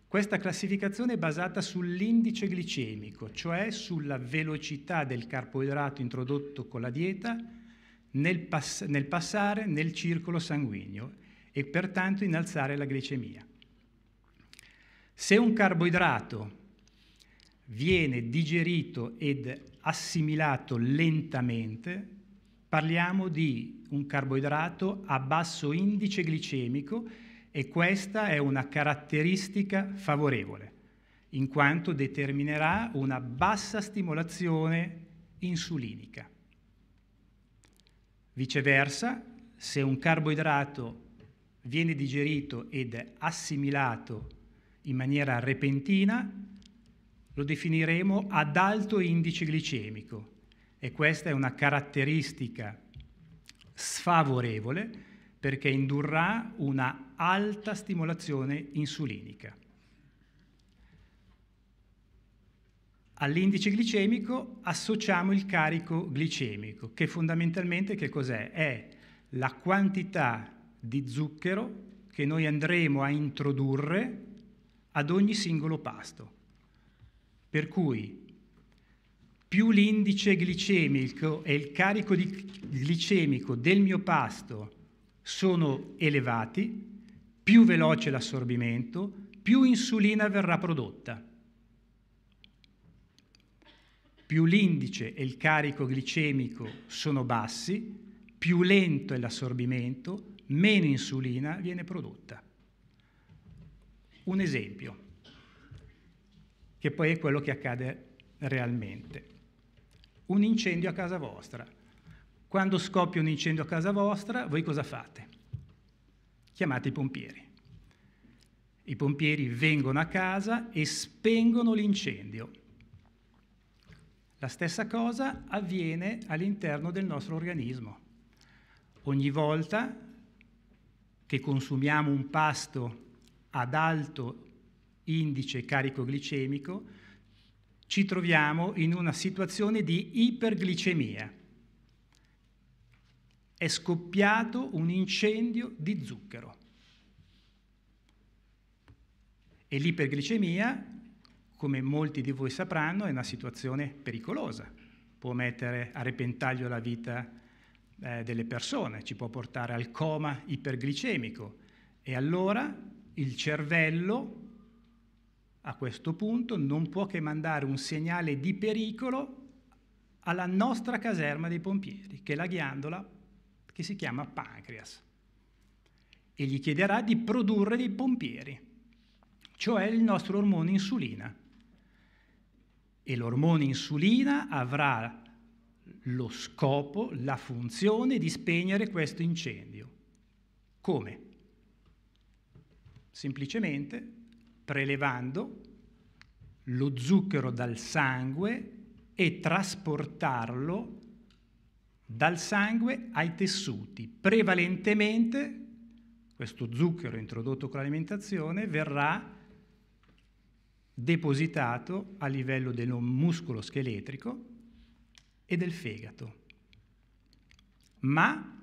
Questa classificazione è basata sull'indice glicemico, cioè sulla velocità del carboidrato introdotto con la dieta nel, pass nel passare nel circolo sanguigno e pertanto innalzare la glicemia. Se un carboidrato viene digerito ed assimilato lentamente, parliamo di un carboidrato a basso indice glicemico e questa è una caratteristica favorevole, in quanto determinerà una bassa stimolazione insulinica. Viceversa, se un carboidrato viene digerito ed assimilato in maniera repentina, lo definiremo ad alto indice glicemico e questa è una caratteristica sfavorevole perché indurrà una alta stimolazione insulinica. All'indice glicemico associamo il carico glicemico, che fondamentalmente che cos'è? È la quantità di zucchero che noi andremo a introdurre ad ogni singolo pasto. Per cui più l'indice glicemico e il carico glicemico del mio pasto sono elevati, più veloce l'assorbimento, più insulina verrà prodotta. Più l'indice e il carico glicemico sono bassi, più lento è l'assorbimento, meno insulina viene prodotta. Un esempio, che poi è quello che accade realmente. Un incendio a casa vostra quando scoppia un incendio a casa vostra, voi cosa fate? Chiamate i pompieri. I pompieri vengono a casa e spengono l'incendio. La stessa cosa avviene all'interno del nostro organismo. Ogni volta che consumiamo un pasto ad alto indice carico glicemico, ci troviamo in una situazione di iperglicemia è scoppiato un incendio di zucchero. E l'iperglicemia, come molti di voi sapranno, è una situazione pericolosa. Può mettere a repentaglio la vita eh, delle persone, ci può portare al coma iperglicemico. E allora il cervello a questo punto non può che mandare un segnale di pericolo alla nostra caserma dei pompieri, che è la ghiandola che si chiama Pancreas e gli chiederà di produrre dei pompieri, cioè il nostro ormone insulina. E l'ormone insulina avrà lo scopo, la funzione di spegnere questo incendio. Come? Semplicemente prelevando lo zucchero dal sangue e trasportarlo dal sangue ai tessuti. Prevalentemente questo zucchero introdotto con l'alimentazione verrà depositato a livello del muscolo scheletrico e del fegato. Ma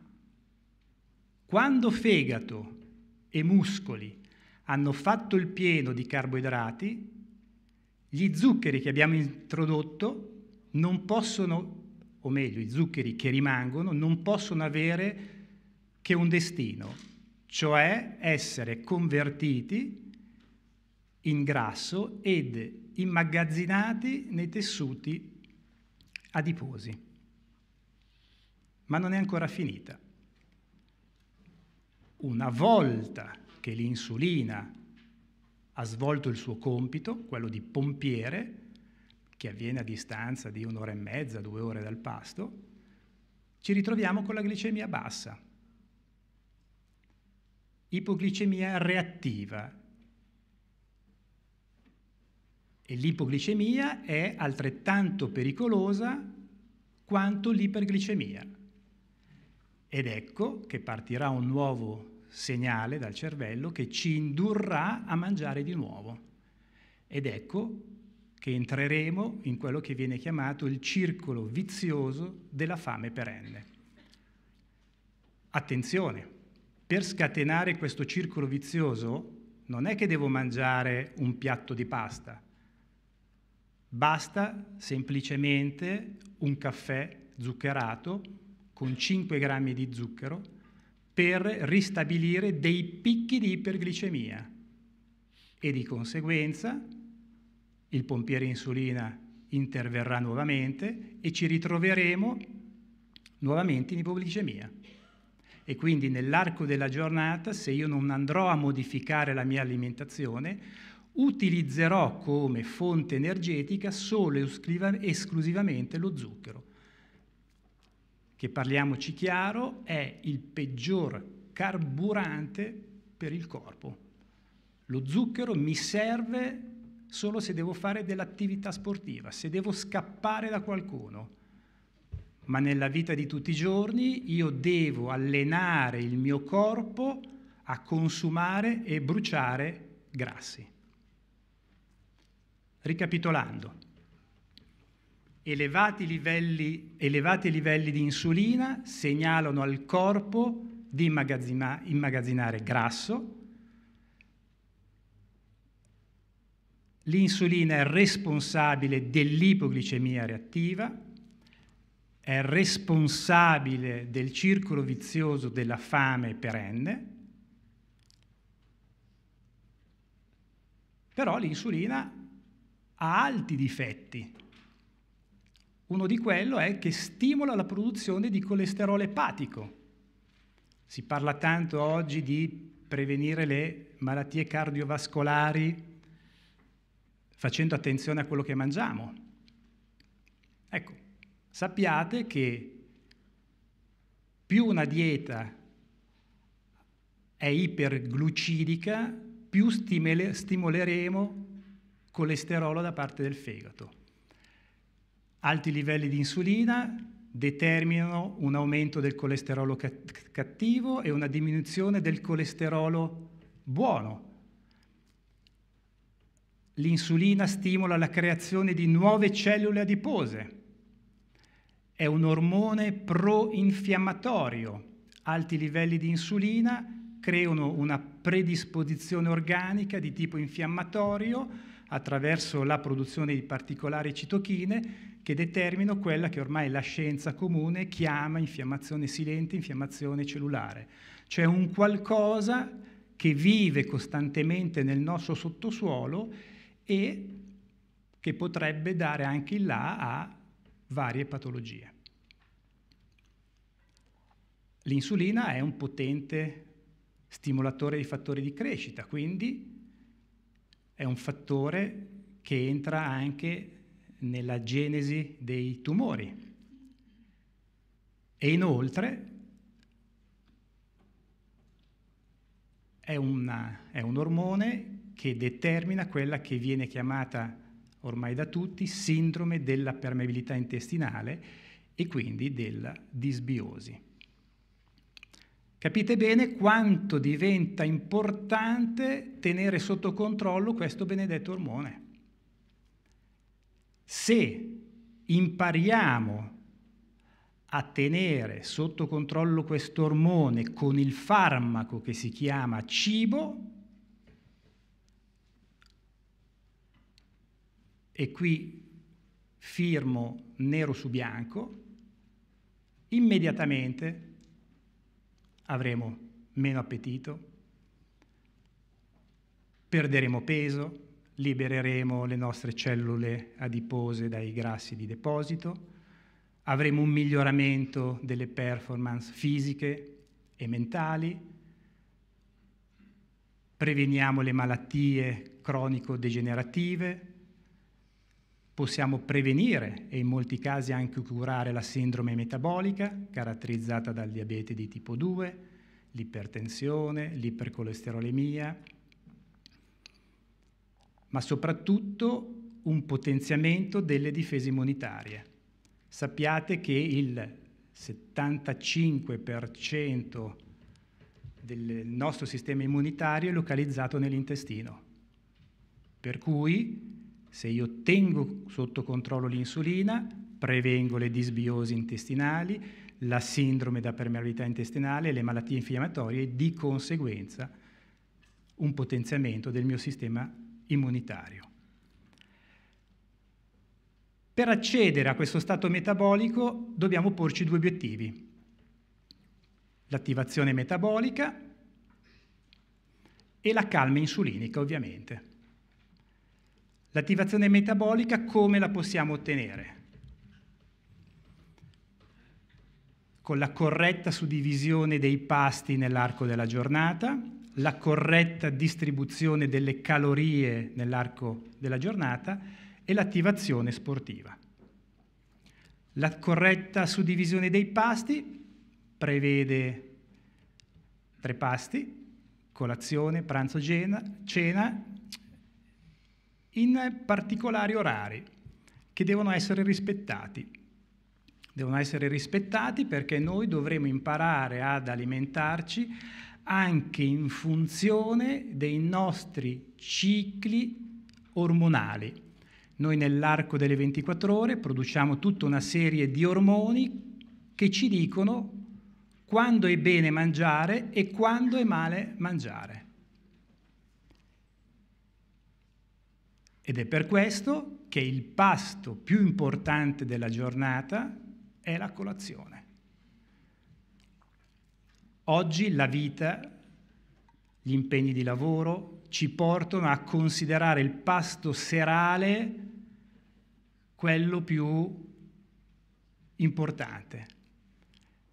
quando fegato e muscoli hanno fatto il pieno di carboidrati, gli zuccheri che abbiamo introdotto non possono o meglio i zuccheri che rimangono, non possono avere che un destino, cioè essere convertiti in grasso ed immagazzinati nei tessuti adiposi. Ma non è ancora finita. Una volta che l'insulina ha svolto il suo compito, quello di pompiere, che avviene a distanza di un'ora e mezza, due ore dal pasto, ci ritroviamo con la glicemia bassa, ipoglicemia reattiva. E l'ipoglicemia è altrettanto pericolosa quanto l'iperglicemia. Ed ecco che partirà un nuovo segnale dal cervello che ci indurrà a mangiare di nuovo. Ed ecco che entreremo in quello che viene chiamato il circolo vizioso della fame perenne. Attenzione, per scatenare questo circolo vizioso non è che devo mangiare un piatto di pasta, basta semplicemente un caffè zuccherato con 5 grammi di zucchero per ristabilire dei picchi di iperglicemia e di conseguenza il pompiere insulina interverrà nuovamente e ci ritroveremo nuovamente in ipoglicemia. E quindi nell'arco della giornata, se io non andrò a modificare la mia alimentazione, utilizzerò come fonte energetica solo e esclusivamente lo zucchero, che parliamoci chiaro è il peggior carburante per il corpo. Lo zucchero mi serve solo se devo fare dell'attività sportiva, se devo scappare da qualcuno. Ma nella vita di tutti i giorni io devo allenare il mio corpo a consumare e bruciare grassi. Ricapitolando, elevati livelli, elevati livelli di insulina segnalano al corpo di immagazzinare grasso, L'insulina è responsabile dell'ipoglicemia reattiva, è responsabile del circolo vizioso della fame perenne, però l'insulina ha alti difetti. Uno di quello è che stimola la produzione di colesterolo epatico. Si parla tanto oggi di prevenire le malattie cardiovascolari facendo attenzione a quello che mangiamo. Ecco, sappiate che più una dieta è iperglucidica, più stimoleremo colesterolo da parte del fegato. Alti livelli di insulina determinano un aumento del colesterolo cattivo e una diminuzione del colesterolo buono, L'insulina stimola la creazione di nuove cellule adipose. È un ormone pro-infiammatorio. Alti livelli di insulina creano una predisposizione organica di tipo infiammatorio attraverso la produzione di particolari citochine che determinano quella che ormai la scienza comune chiama infiammazione silente, infiammazione cellulare. Cioè un qualcosa che vive costantemente nel nostro sottosuolo e che potrebbe dare anche il là a varie patologie. L'insulina è un potente stimolatore di fattori di crescita, quindi è un fattore che entra anche nella genesi dei tumori. E inoltre è, una, è un ormone che determina quella che viene chiamata ormai da tutti sindrome della permeabilità intestinale e quindi della disbiosi. Capite bene quanto diventa importante tenere sotto controllo questo benedetto ormone. Se impariamo a tenere sotto controllo questo ormone con il farmaco che si chiama cibo, e qui firmo nero su bianco, immediatamente avremo meno appetito, perderemo peso, libereremo le nostre cellule adipose dai grassi di deposito, avremo un miglioramento delle performance fisiche e mentali, preveniamo le malattie cronico-degenerative, possiamo prevenire e in molti casi anche curare la sindrome metabolica caratterizzata dal diabete di tipo 2, l'ipertensione, l'ipercolesterolemia, ma soprattutto un potenziamento delle difese immunitarie. Sappiate che il 75% del nostro sistema immunitario è localizzato nell'intestino, per cui se io tengo sotto controllo l'insulina, prevengo le disbiosi intestinali, la sindrome da permeabilità intestinale, le malattie infiammatorie e di conseguenza un potenziamento del mio sistema immunitario. Per accedere a questo stato metabolico dobbiamo porci due obiettivi. L'attivazione metabolica e la calma insulinica, ovviamente. L'attivazione metabolica come la possiamo ottenere? Con la corretta suddivisione dei pasti nell'arco della giornata, la corretta distribuzione delle calorie nell'arco della giornata e l'attivazione sportiva. La corretta suddivisione dei pasti prevede tre pasti, colazione, pranzo, cena, cena in particolari orari che devono essere rispettati. Devono essere rispettati perché noi dovremo imparare ad alimentarci anche in funzione dei nostri cicli ormonali. Noi nell'arco delle 24 ore produciamo tutta una serie di ormoni che ci dicono quando è bene mangiare e quando è male mangiare. Ed è per questo che il pasto più importante della giornata è la colazione. Oggi la vita, gli impegni di lavoro ci portano a considerare il pasto serale quello più importante.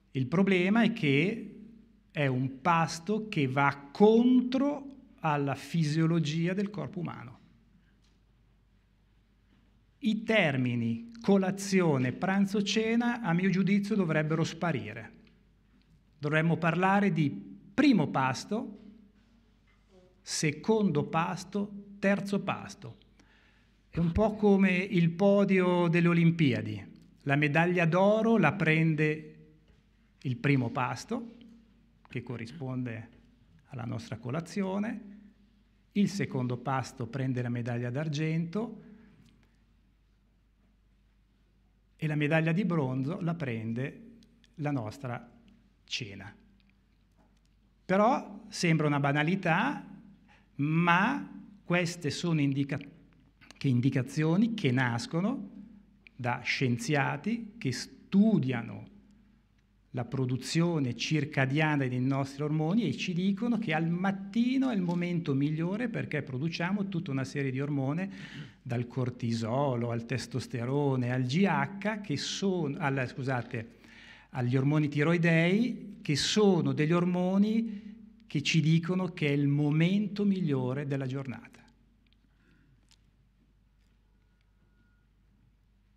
Il problema è che è un pasto che va contro alla fisiologia del corpo umano. I termini colazione, pranzo, cena, a mio giudizio, dovrebbero sparire. Dovremmo parlare di primo pasto, secondo pasto, terzo pasto. È un po' come il podio delle Olimpiadi. La medaglia d'oro la prende il primo pasto, che corrisponde alla nostra colazione, il secondo pasto prende la medaglia d'argento, e la medaglia di bronzo la prende la nostra cena. Però sembra una banalità, ma queste sono indica- che indicazioni che nascono da scienziati che studiano la produzione circadiana dei nostri ormoni e ci dicono che al mattino è il momento migliore perché produciamo tutta una serie di ormone dal cortisolo al testosterone, al GH, che sono, alla, scusate, agli ormoni tiroidei, che sono degli ormoni che ci dicono che è il momento migliore della giornata.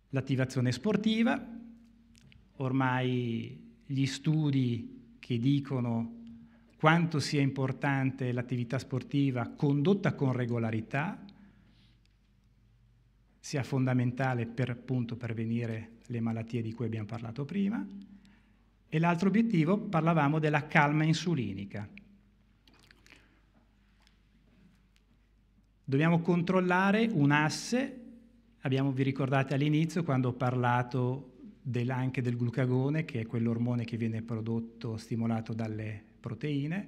L'attivazione sportiva, ormai gli studi che dicono quanto sia importante l'attività sportiva condotta con regolarità, sia fondamentale per appunto prevenire le malattie di cui abbiamo parlato prima. E l'altro obiettivo, parlavamo della calma insulinica. Dobbiamo controllare un asse, abbiamo, vi ricordate all'inizio quando ho parlato del, anche del glucagone, che è quell'ormone che viene prodotto, stimolato dalle proteine,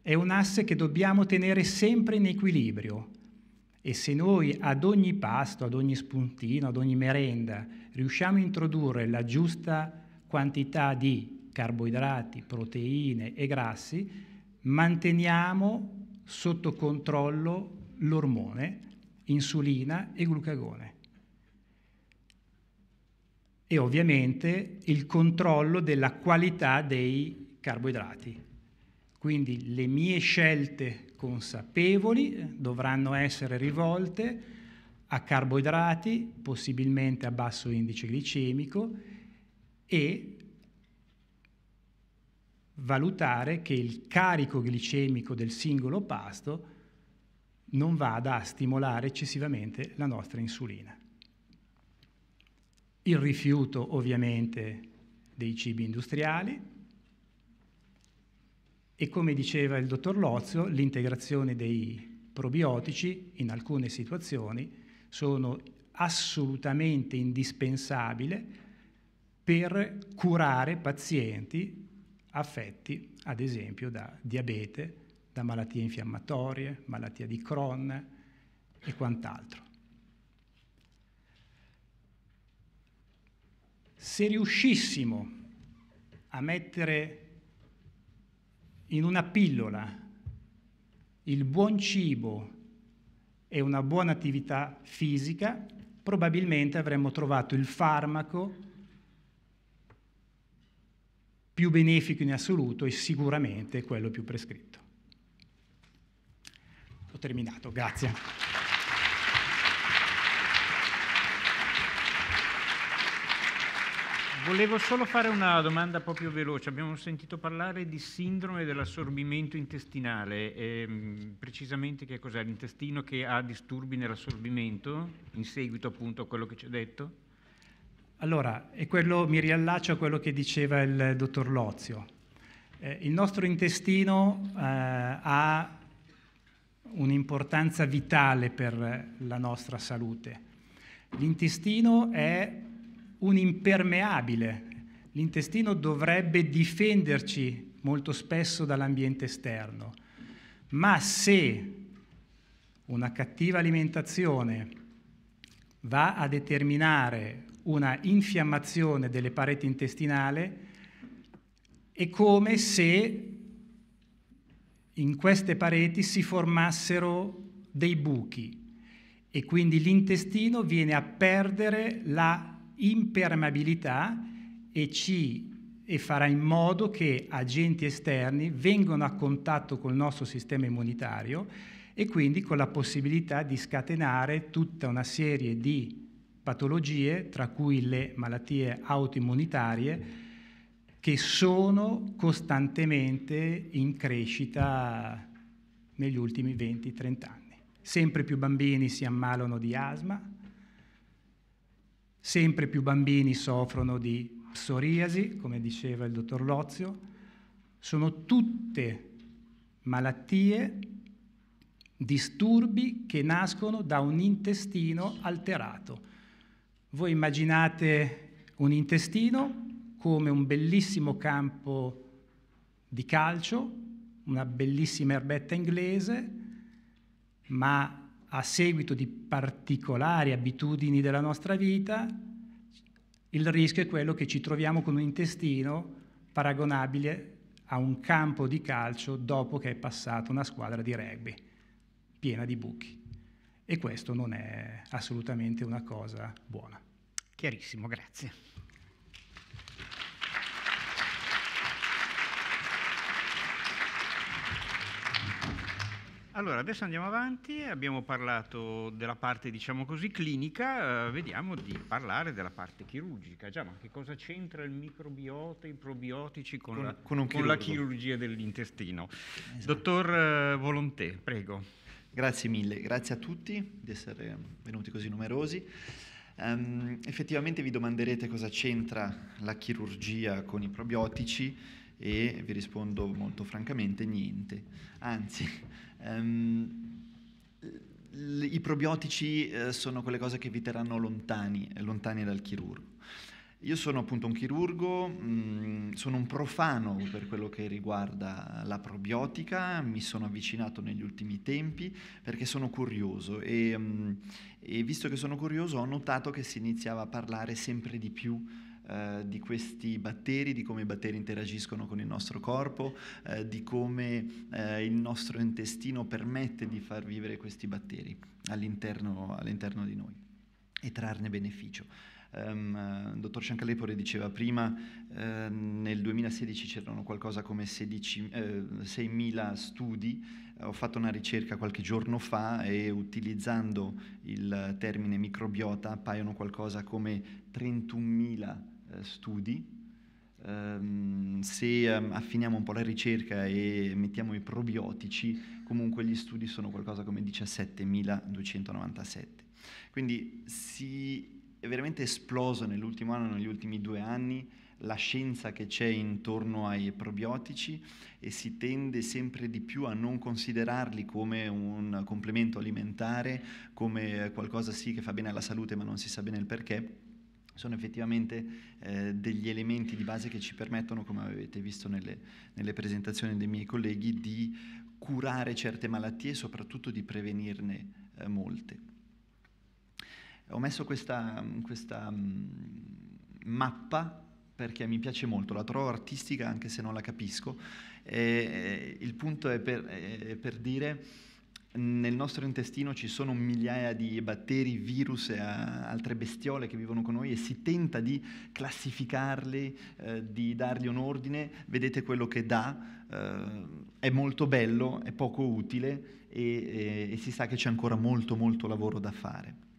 è un asse che dobbiamo tenere sempre in equilibrio, e se noi ad ogni pasto, ad ogni spuntino, ad ogni merenda riusciamo a introdurre la giusta quantità di carboidrati, proteine e grassi, manteniamo sotto controllo l'ormone, insulina e glucagone. E ovviamente il controllo della qualità dei carboidrati. Quindi le mie scelte consapevoli, eh, dovranno essere rivolte a carboidrati, possibilmente a basso indice glicemico e valutare che il carico glicemico del singolo pasto non vada a stimolare eccessivamente la nostra insulina. Il rifiuto ovviamente dei cibi industriali, e come diceva il dottor Lozio, l'integrazione dei probiotici in alcune situazioni sono assolutamente indispensabile per curare pazienti affetti ad esempio da diabete, da malattie infiammatorie, malattia di Crohn e quant'altro. Se riuscissimo a mettere in una pillola il buon cibo e una buona attività fisica, probabilmente avremmo trovato il farmaco più benefico in assoluto e sicuramente quello più prescritto. Ho terminato, grazie. Volevo solo fare una domanda proprio veloce. Abbiamo sentito parlare di sindrome dell'assorbimento intestinale. Ehm, precisamente che cos'è? L'intestino che ha disturbi nell'assorbimento in seguito appunto a quello che ci ha detto? Allora, e quello mi riallaccio a quello che diceva il dottor Lozio. Eh, il nostro intestino eh, ha un'importanza vitale per la nostra salute. L'intestino è un impermeabile. L'intestino dovrebbe difenderci molto spesso dall'ambiente esterno, ma se una cattiva alimentazione va a determinare una infiammazione delle pareti intestinali, è come se in queste pareti si formassero dei buchi e quindi l'intestino viene a perdere la impermeabilità e, ci, e farà in modo che agenti esterni vengano a contatto col nostro sistema immunitario e quindi con la possibilità di scatenare tutta una serie di patologie, tra cui le malattie autoimmunitarie, che sono costantemente in crescita negli ultimi 20-30 anni. Sempre più bambini si ammalano di asma, Sempre più bambini soffrono di psoriasi, come diceva il dottor Lozio. Sono tutte malattie, disturbi che nascono da un intestino alterato. Voi immaginate un intestino come un bellissimo campo di calcio, una bellissima erbetta inglese, ma a seguito di particolari abitudini della nostra vita, il rischio è quello che ci troviamo con un intestino paragonabile a un campo di calcio dopo che è passata una squadra di rugby piena di buchi. E questo non è assolutamente una cosa buona. Chiarissimo, grazie. Allora, adesso andiamo avanti, abbiamo parlato della parte, diciamo così, clinica, eh, vediamo di parlare della parte chirurgica. Già, ma che cosa c'entra il microbiota, i probiotici con, con, la, con, con la, chirurgia dell'intestino? Esatto. Dottor eh, Volontè, prego. Grazie mille, grazie a tutti di essere venuti così numerosi. Um, effettivamente vi domanderete cosa c'entra la chirurgia con i probiotici e vi rispondo molto francamente niente. Anzi, Um, I probiotici eh, sono quelle cose che vi terranno lontani, lontani dal chirurgo. Io sono appunto un chirurgo, mh, mm, sono un profano per quello che riguarda la probiotica, mi sono avvicinato negli ultimi tempi perché sono curioso e, mh, mm, e visto che sono curioso ho notato che si iniziava a parlare sempre di più eh, di questi batteri, di come i batteri interagiscono con il nostro corpo, eh, di come eh, il nostro intestino permette di far vivere questi batteri all'interno, all'interno di noi e trarne beneficio. Um, dottor Ciancalepore diceva prima, eh, nel 2016 c'erano qualcosa come 16, eh, 6.000 studi, ho fatto una ricerca qualche giorno fa e utilizzando il termine microbiota appaiono qualcosa come 31.000 studi. Eh, studi, ehm, se ehm, affiniamo un po' la ricerca e mettiamo i probiotici, comunque gli studi sono qualcosa come 17.297. Quindi si è veramente esploso nell'ultimo anno, negli ultimi due anni, la scienza che c'è intorno ai probiotici e si tende sempre di più a non considerarli come un complemento alimentare, come qualcosa sì che fa bene alla salute ma non si sa bene il perché, sono effettivamente eh, degli elementi di base che ci permettono, come avete visto nelle, nelle, presentazioni dei miei colleghi, di curare certe malattie e soprattutto di prevenirne eh, molte. Ho messo questa, questa mh, mm, mappa perché mi piace molto, la trovo artistica anche se non la capisco. Eh, il punto è per, è per dire nel nostro intestino ci sono migliaia di batteri, virus e eh, altre bestiole che vivono con noi e si tenta di classificarli, eh, di dargli un ordine, vedete quello che dà, eh, è molto bello, è poco utile e, e, eh, e si sa che c'è ancora molto molto lavoro da fare.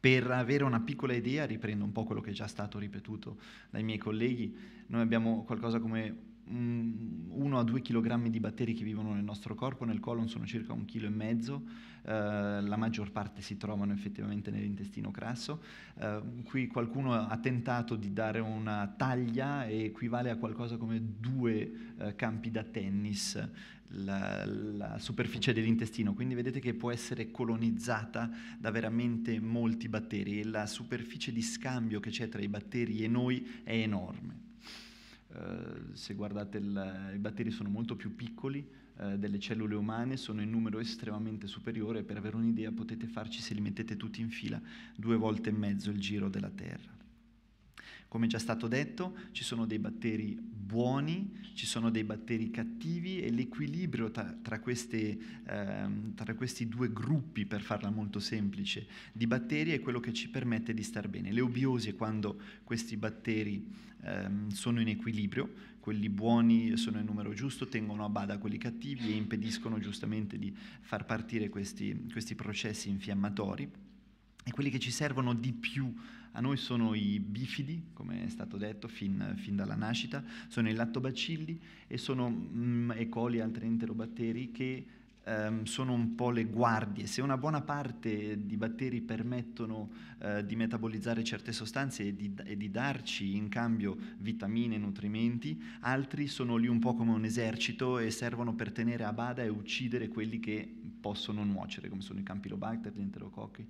Per avere una piccola idea, riprendo un po' quello che è già stato ripetuto dai miei colleghi, noi abbiamo qualcosa come 1 mm, a 2 kg di batteri che vivono nel nostro corpo, nel colon sono circa un chilo e mezzo, eh, la maggior parte si trovano effettivamente nell'intestino crasso. Eh, qui qualcuno ha tentato di dare una taglia e equivale a qualcosa come due eh, campi da tennis la, la, superficie dell'intestino, quindi vedete che può essere colonizzata da veramente molti batteri e la superficie di scambio che c'è tra i batteri e noi è enorme. Eh, se guardate il, i batteri sono molto più piccoli uh, delle cellule umane, sono in numero estremamente superiore, per avere un'idea potete farci se li mettete tutti in fila due volte e mezzo il giro della Terra. Come già stato detto, ci sono dei batteri buoni, ci sono dei batteri cattivi e l'equilibrio tra, tra, queste, ehm, tra questi due gruppi, per farla molto semplice, di batteri è quello che ci permette di star bene. L'eubiosi è quando questi batteri ehm, sono in equilibrio, quelli buoni sono in numero giusto, tengono a bada quelli cattivi e impediscono giustamente di far partire questi, questi processi infiammatori. E quelli che ci servono di più a noi sono i bifidi, come è stato detto fin, fin dalla nascita, sono i lattobacilli e sono mm, E. coli e altri enterobatteri che ehm, sono un po' le guardie. Se una buona parte di batteri permettono eh, di metabolizzare certe sostanze e di, e di, darci in cambio vitamine, e nutrimenti, altri sono lì un po' come un esercito e servono per tenere a bada e uccidere quelli che possono nuocere, come sono i campylobacter, gli enterococchi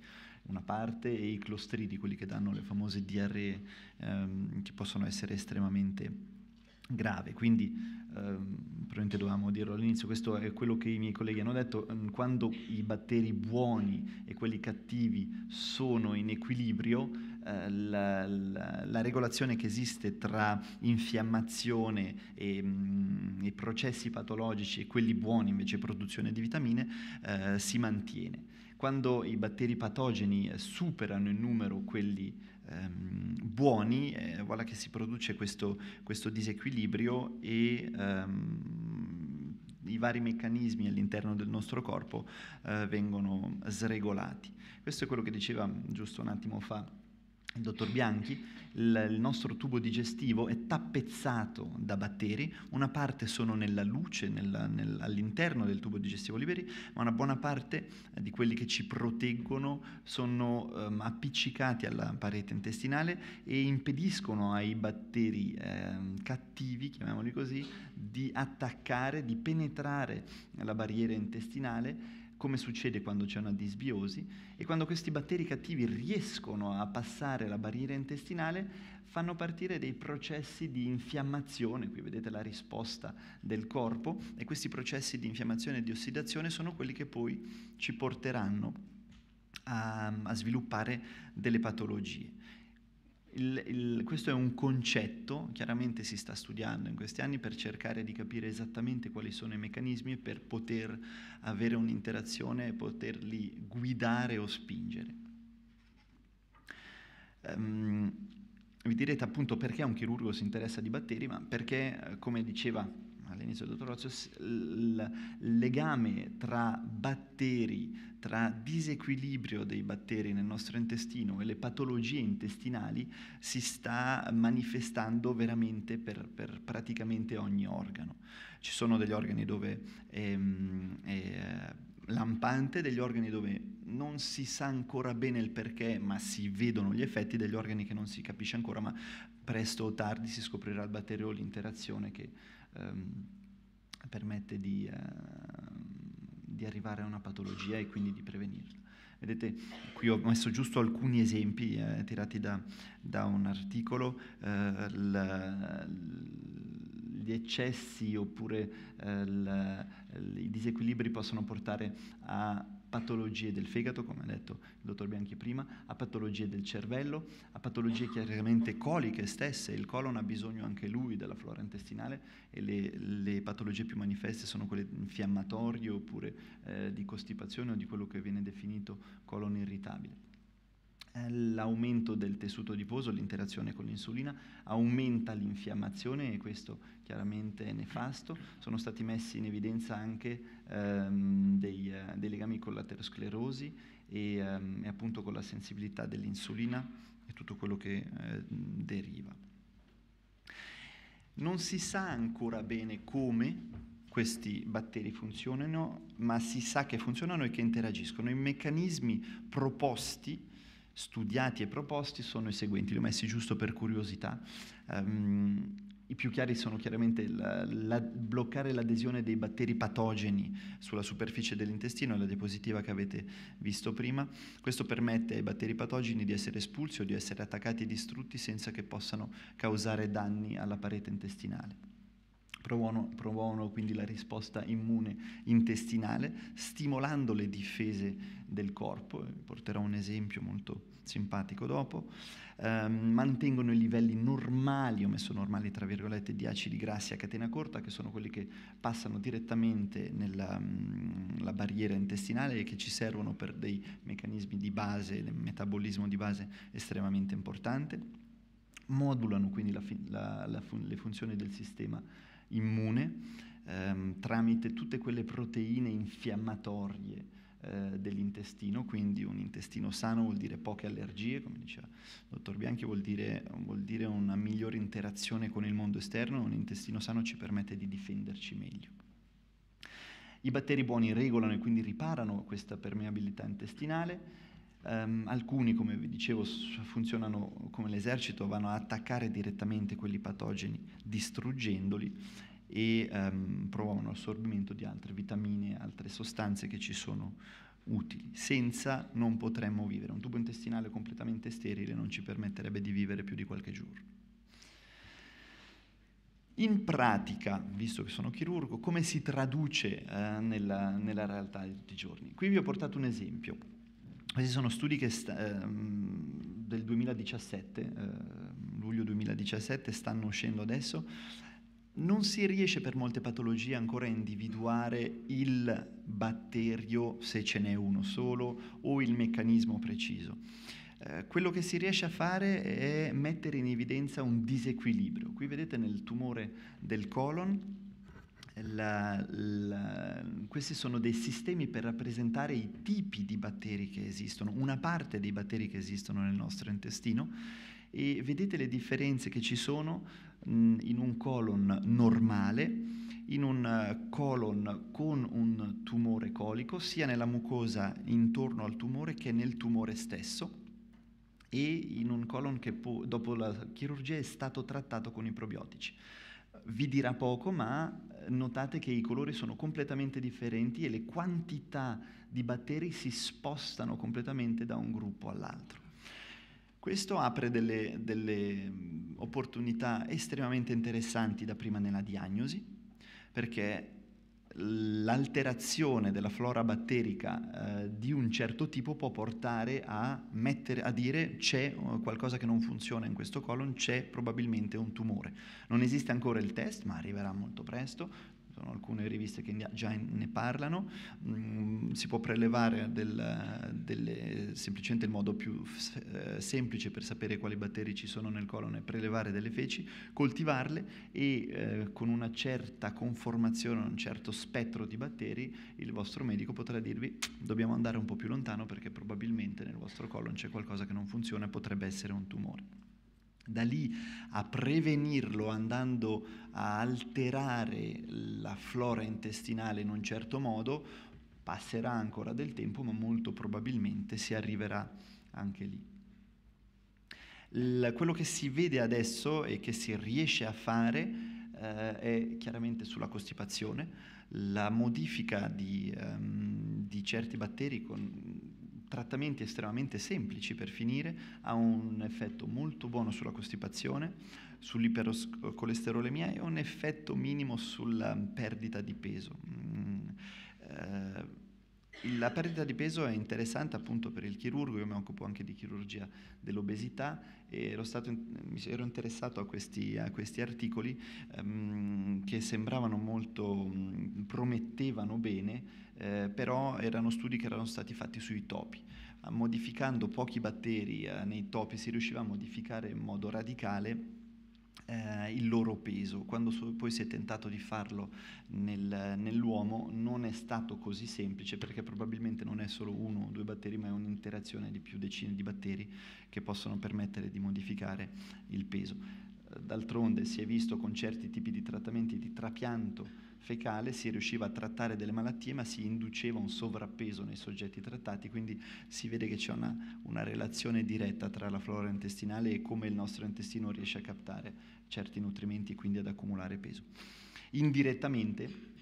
una parte e i clostridi, quelli che danno le famose diarree ehm, che possono essere estremamente grave. Quindi, ehm, probabilmente dovevamo dirlo all'inizio, questo è quello che i miei colleghi hanno detto, ehm, quando i batteri buoni e quelli cattivi sono in equilibrio, eh, la, la, la, regolazione che esiste tra infiammazione e, mh, mm, i processi patologici e quelli buoni invece produzione di vitamine eh, si mantiene. Quando i batteri patogeni eh, superano in numero quelli ehm, buoni, eh, voilà che si produce questo, questo disequilibrio e ehm, i vari meccanismi all'interno del nostro corpo eh, vengono sregolati. Questo è quello che diceva giusto un attimo fa il dottor Bianchi, il nostro tubo digestivo è tappezzato da batteri, una parte sono nella luce, nella, nel, all'interno del tubo digestivo liberi, ma una buona parte eh, di quelli che ci proteggono sono um, appiccicati alla parete intestinale e impediscono ai batteri eh, cattivi, chiamiamoli così, di attaccare, di penetrare la barriera intestinale come succede quando c'è una disbiosi, e quando questi batteri cattivi riescono a passare la barriera intestinale, fanno partire dei processi di infiammazione, qui vedete la risposta del corpo, e questi processi di infiammazione e di ossidazione sono quelli che poi ci porteranno a, a sviluppare delle patologie. Il, il, questo è un concetto, chiaramente si sta studiando in questi anni per cercare di capire esattamente quali sono i meccanismi per poter avere un'interazione e poterli guidare o spingere. Um, vi direte appunto perché un chirurgo si interessa di batteri, ma perché, eh, come diceva all'inizio del dottor Ozio, il legame tra batteri, tra disequilibrio dei batteri nel nostro intestino e le patologie intestinali si sta manifestando veramente per, per praticamente ogni organo. Ci sono degli organi dove... Ehm, è, eh, lampante degli organi dove non si sa ancora bene il perché, ma si vedono gli effetti degli organi che non si capisce ancora, ma presto o tardi si scoprirà il batterio o l'interazione che ehm, permette di, eh, di, arrivare a una patologia e quindi di prevenirla. Vedete, qui ho messo giusto alcuni esempi eh, tirati da, da, un articolo, eh, la, gli eccessi oppure eh, la, i disequilibri possono portare a patologie del fegato, come ha detto il dottor Bianchi prima, a patologie del cervello, a patologie chiaramente coliche stesse, il colon ha bisogno anche lui della flora intestinale e le, le patologie più manifeste sono quelle infiammatorie oppure eh, di costipazione o di quello che viene definito colon irritabile. Eh, l'aumento del tessuto adiposo, l'interazione con l'insulina, aumenta l'infiammazione e questo chiaramente è nefasto. Sono stati messi in evidenza anche ehm, dei, eh, dei, legami con l'aterosclerosi e, ehm, e, appunto con la sensibilità dell'insulina e tutto quello che eh, deriva. Non si sa ancora bene come questi batteri funzionano, ma si sa che funzionano e che interagiscono. I meccanismi proposti studiati e proposti sono i seguenti, li ho messi giusto per curiosità. Um, i più chiari sono chiaramente la, la, bloccare l'adesione dei batteri patogeni sulla superficie dell'intestino, la diapositiva che avete visto prima. Questo permette ai batteri patogeni di essere espulsi o di essere attaccati e distrutti senza che possano causare danni alla parete intestinale. Provano, provano, quindi la risposta immune intestinale, stimolando le difese del corpo, vi porterò un esempio molto simpatico dopo, eh, mantengono i livelli normali, ho messo normali tra virgolette, di acidi grassi a catena corta, che sono quelli che passano direttamente nella mh, mm, barriera intestinale e che ci servono per dei meccanismi di base, del metabolismo di base estremamente importante, modulano quindi la, la, la, le funzioni del sistema immune ehm, tramite tutte quelle proteine infiammatorie eh, dell'intestino, quindi un intestino sano vuol dire poche allergie, come diceva il dottor Bianchi, vuol dire, vuol dire una migliore interazione con il mondo esterno, un intestino sano ci permette di difenderci meglio. I batteri buoni regolano e quindi riparano questa permeabilità intestinale Um, alcuni, come vi dicevo, funzionano come l'esercito, vanno a attaccare direttamente quelli patogeni, distruggendoli e um, provocano l'assorbimento di altre vitamine, altre sostanze che ci sono utili. Senza non potremmo vivere. Un tubo intestinale completamente sterile non ci permetterebbe di vivere più di qualche giorno. In pratica, visto che sono chirurgo, come si traduce eh, nella, nella realtà di tutti i giorni? Qui vi ho portato un esempio questi sono studi che, ehm, del 2017, eh, luglio 2017, stanno uscendo adesso. Non si riesce per molte patologie ancora a individuare il batterio, se ce n'è uno solo, o il meccanismo preciso. Eh, quello che si riesce a fare è mettere in evidenza un disequilibrio. Qui vedete nel tumore del colon la, la, questi sono dei sistemi per rappresentare i tipi di batteri che esistono, una parte dei batteri che esistono nel nostro intestino e vedete le differenze che ci sono mh, in un colon normale, in un eh, colon con un tumore colico, sia nella mucosa intorno al tumore che nel tumore stesso e in un colon che po- dopo la chirurgia è stato trattato con i probiotici. Vi dirà poco, ma notate che i colori sono completamente differenti e le quantità di batteri si spostano completamente da un gruppo all'altro. Questo apre delle, delle mm, opportunità estremamente interessanti dapprima nella diagnosi, perché l'alterazione della flora batterica eh, di un certo tipo può portare a, mettere, a dire c'è eh, qualcosa che non funziona in questo colon, c'è probabilmente un tumore. Non esiste ancora il test, ma arriverà molto presto, sono alcune riviste che già ne parlano, mm, si può prelevare del, delle, semplicemente il modo più eh, semplice per sapere quali batteri ci sono nel colon è prelevare delle feci, coltivarle e eh, con una certa conformazione, un certo spettro di batteri il vostro medico potrà dirvi dobbiamo andare un po' più lontano perché probabilmente nel vostro colon c'è qualcosa che non funziona e potrebbe essere un tumore. Da lì a prevenirlo andando a alterare la flora intestinale in un certo modo, passerà ancora del tempo, ma molto probabilmente si arriverà anche lì. Il, quello che si vede adesso e che si riesce a fare eh, è chiaramente sulla costipazione, la modifica di, um, di certi batteri con, trattamenti estremamente semplici per finire, ha un effetto molto buono sulla costipazione, sull'ipercolesterolemia e un effetto minimo sulla perdita di peso. Mm, eh, la perdita di peso è interessante appunto per il chirurgo, io mi occupo anche di chirurgia dell'obesità e ero stato, mi ero interessato a questi, a questi articoli ehm, che sembravano molto, mh, promettevano bene, eh, però erano studi che erano stati fatti sui topi modificando pochi batteri eh, nei topi si riusciva a modificare in modo radicale eh, il loro peso. Quando so, poi si è tentato di farlo nel, nell'uomo non è stato così semplice perché probabilmente non è solo uno o due batteri ma è un'interazione di più decine di batteri che possono permettere di modificare il peso. D'altronde si è visto con certi tipi di trattamenti di trapianto fecale si riusciva a trattare delle malattie ma si induceva un sovrappeso nei soggetti trattati, quindi si vede che c'è una, una relazione diretta tra la flora intestinale e come il nostro intestino riesce a captare certi nutrimenti e quindi ad accumulare peso. Indirettamente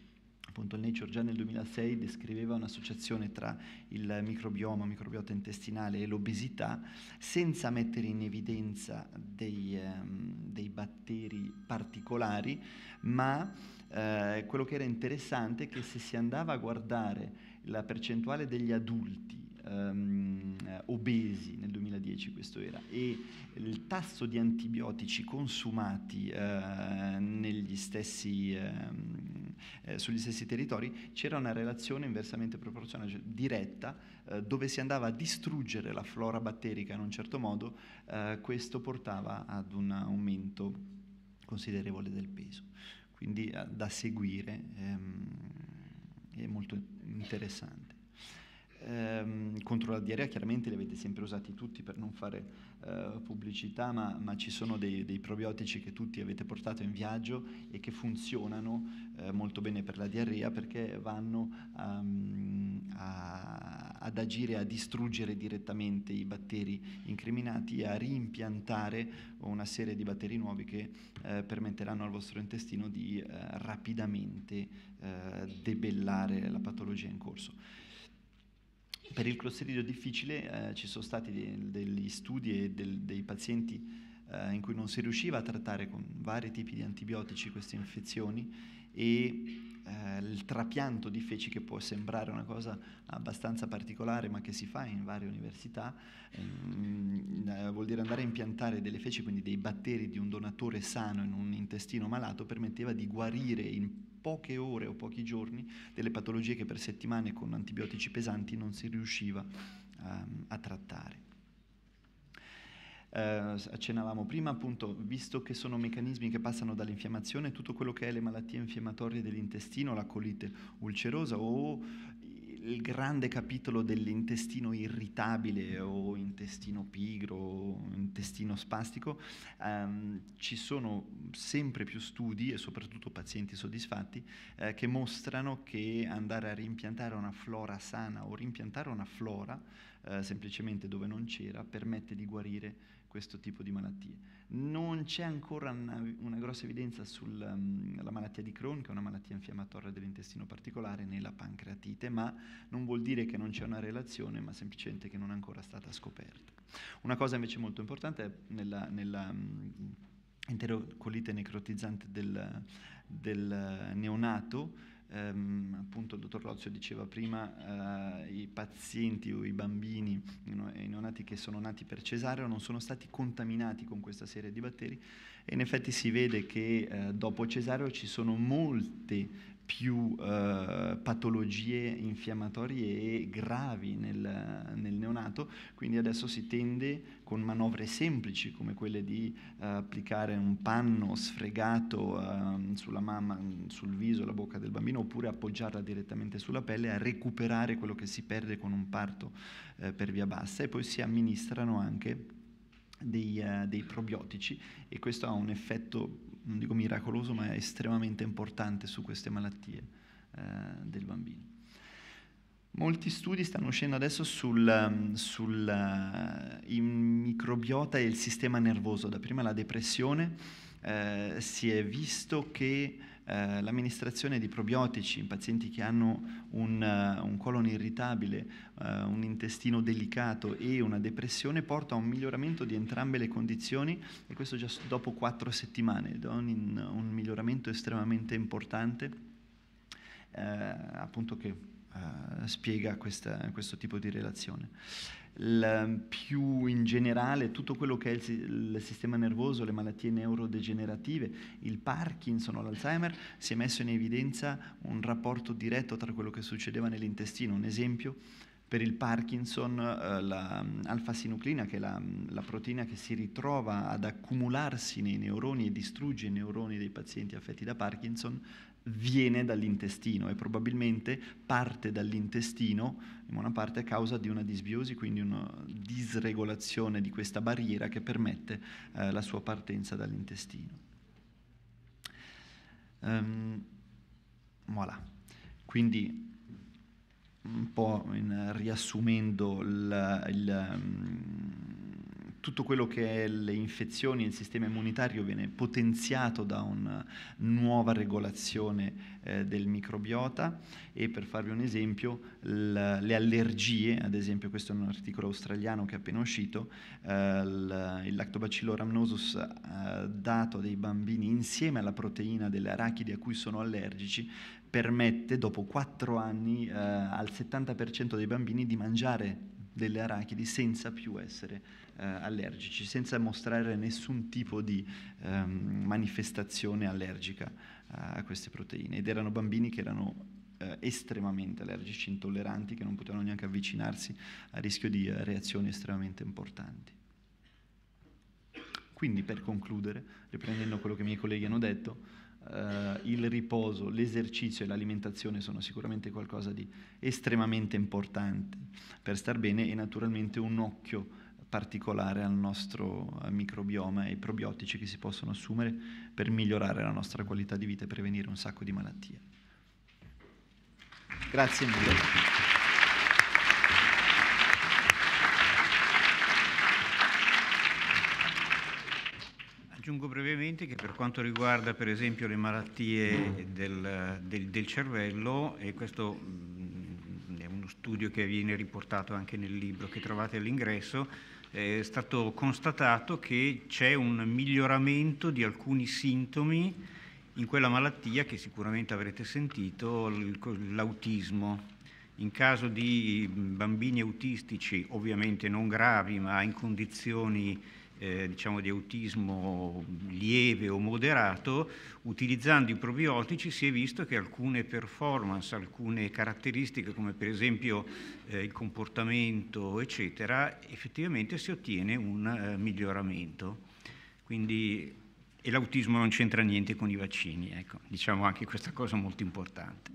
appunto il Nature già nel 2006 descriveva un'associazione tra il microbioma, microbiota intestinale e l'obesità, senza mettere in evidenza dei, um, dei batteri particolari, ma eh, quello che era interessante è che se si andava a guardare la percentuale degli adulti Um, obesi nel 2010 questo era e il tasso di antibiotici consumati uh, negli stessi um, eh, sugli stessi territori, c'era una relazione inversamente proporzionale, cioè diretta, eh, dove si andava a distruggere la flora batterica in un certo modo, eh, questo portava ad un aumento considerevole del peso. Quindi eh, da seguire ehm, è molto interessante ehm, contro la diarrea chiaramente li avete sempre usati tutti per non fare eh, pubblicità, ma, ma, ci sono dei, dei, probiotici che tutti avete portato in viaggio e che funzionano eh, molto bene per la diarrea perché vanno um, a, ad agire, a distruggere direttamente i batteri incriminati e a rimpiantare una serie di batteri nuovi che eh, permetteranno al vostro intestino di eh, rapidamente eh, debellare la patologia in corso. Per il clostridio difficile eh, ci sono stati dei, degli studi e del, dei pazienti eh, in cui non si riusciva a trattare con vari tipi di antibiotici queste infezioni e eh, il trapianto di feci che può sembrare una cosa abbastanza particolare ma che si fa in varie università ehm, eh, vuol dire andare a impiantare delle feci quindi dei batteri di un donatore sano in un intestino malato permetteva di guarire in poche ore o pochi giorni delle patologie che per settimane con antibiotici pesanti non si riusciva a, ehm, a trattare. Eh, accennavamo prima, appunto, visto che sono meccanismi che passano dall'infiammazione, tutto quello che è le malattie infiammatorie dell'intestino, la colite ulcerosa o il grande capitolo dell'intestino irritabile o intestino pigro o intestino spastico, ehm, ci sono sempre più studi e soprattutto pazienti soddisfatti eh, che mostrano che andare a rimpiantare una flora sana o rimpiantare una flora eh, semplicemente dove non c'era permette di guarire questo tipo di malattie non c'è ancora una, una grossa evidenza sulla mm, um, malattia di Crohn, che è una malattia infiammatoria dell'intestino particolare, nella pancreatite, ma non vuol dire che non c'è una relazione, ma semplicemente che non è ancora stata scoperta. Una cosa invece molto importante è nella, nella um, enterocolite necrotizzante del, del neonato, ehm, appunto il dottor Lozio diceva prima, eh, i pazienti o i bambini, no, i neonati che sono nati per cesareo non sono stati contaminati con questa serie di batteri e in effetti si vede che eh, dopo cesareo ci sono molte più eh, patologie infiammatorie e gravi nel, nel, neonato, quindi adesso si tende con manovre semplici come quelle di eh, applicare un panno sfregato eh, sulla mamma, sul viso, la bocca del bambino oppure appoggiarla direttamente sulla pelle a recuperare quello che si perde con un parto eh, per via bassa e poi si amministrano anche dei, eh, dei probiotici e questo ha un effetto non dico miracoloso, ma è estremamente importante su queste malattie eh, del bambino. Molti studi stanno uscendo adesso sul, sul eh, microbiota e il sistema nervoso. Da prima la depressione eh, si è visto che eh, l'amministrazione di probiotici in pazienti che hanno un, uh, un colon irritabile, uh, un intestino delicato e una depressione porta a un miglioramento di entrambe le condizioni e questo già dopo quattro settimane, un, un miglioramento estremamente importante eh, appunto che eh, spiega questa, questo tipo di relazione l, ehm, più in generale tutto quello che è il, il, sistema nervoso, le malattie neurodegenerative, il Parkinson o l'Alzheimer, si è messo in evidenza un rapporto diretto tra quello che succedeva nell'intestino. Un esempio, per il Parkinson eh, l'alfa-sinuclina, mm, che è la, mm, la, proteina che si ritrova ad accumularsi nei neuroni e distrugge i neuroni dei pazienti affetti da Parkinson, viene dall'intestino e probabilmente parte dall'intestino in buona parte a causa di una disbiosi, quindi una disregolazione di questa barriera che permette eh, la sua partenza dall'intestino. Um, voilà. Quindi un po' in, riassumendo il, il um, ehm, tutto quello che è le infezioni e il sistema immunitario viene potenziato da una eh, nuova regolazione eh, del microbiota e per farvi un esempio le allergie, ad esempio questo è un articolo australiano che è appena uscito, eh, il lactobacillus rhamnosus eh, dato dei bambini insieme alla proteina delle arachidi a cui sono allergici permette dopo 4 anni eh, al 70% dei bambini di mangiare delle arachidi senza più essere eh, allergici senza mostrare nessun tipo di eh, manifestazione allergica a queste proteine ed erano bambini che erano eh, estremamente allergici, intolleranti, che non potevano neanche avvicinarsi a rischio di eh, reazioni estremamente importanti. Quindi per concludere, riprendendo quello che i miei colleghi hanno detto, Uh, il riposo, l'esercizio e l'alimentazione sono sicuramente qualcosa di estremamente importante per star bene e naturalmente un occhio particolare al nostro eh, microbioma e ai probiotici che si possono assumere per migliorare la nostra qualità di vita e prevenire un sacco di malattie. Grazie mille. Aggiungo brevemente che per quanto riguarda per esempio le malattie del, del, del cervello, e questo mm, è uno studio che viene riportato anche nel libro che trovate all'ingresso, è stato constatato che c'è un miglioramento di alcuni sintomi in quella malattia che sicuramente avrete sentito, l'autismo. In caso di bambini autistici, ovviamente non gravi, ma in condizioni eh, diciamo di autismo lieve o moderato, utilizzando i probiotici si è visto che alcune performance, alcune caratteristiche come per esempio eh, il comportamento, eccetera, effettivamente si ottiene un eh, miglioramento. Quindi, e l'autismo non c'entra niente con i vaccini, ecco, diciamo anche questa cosa molto importante.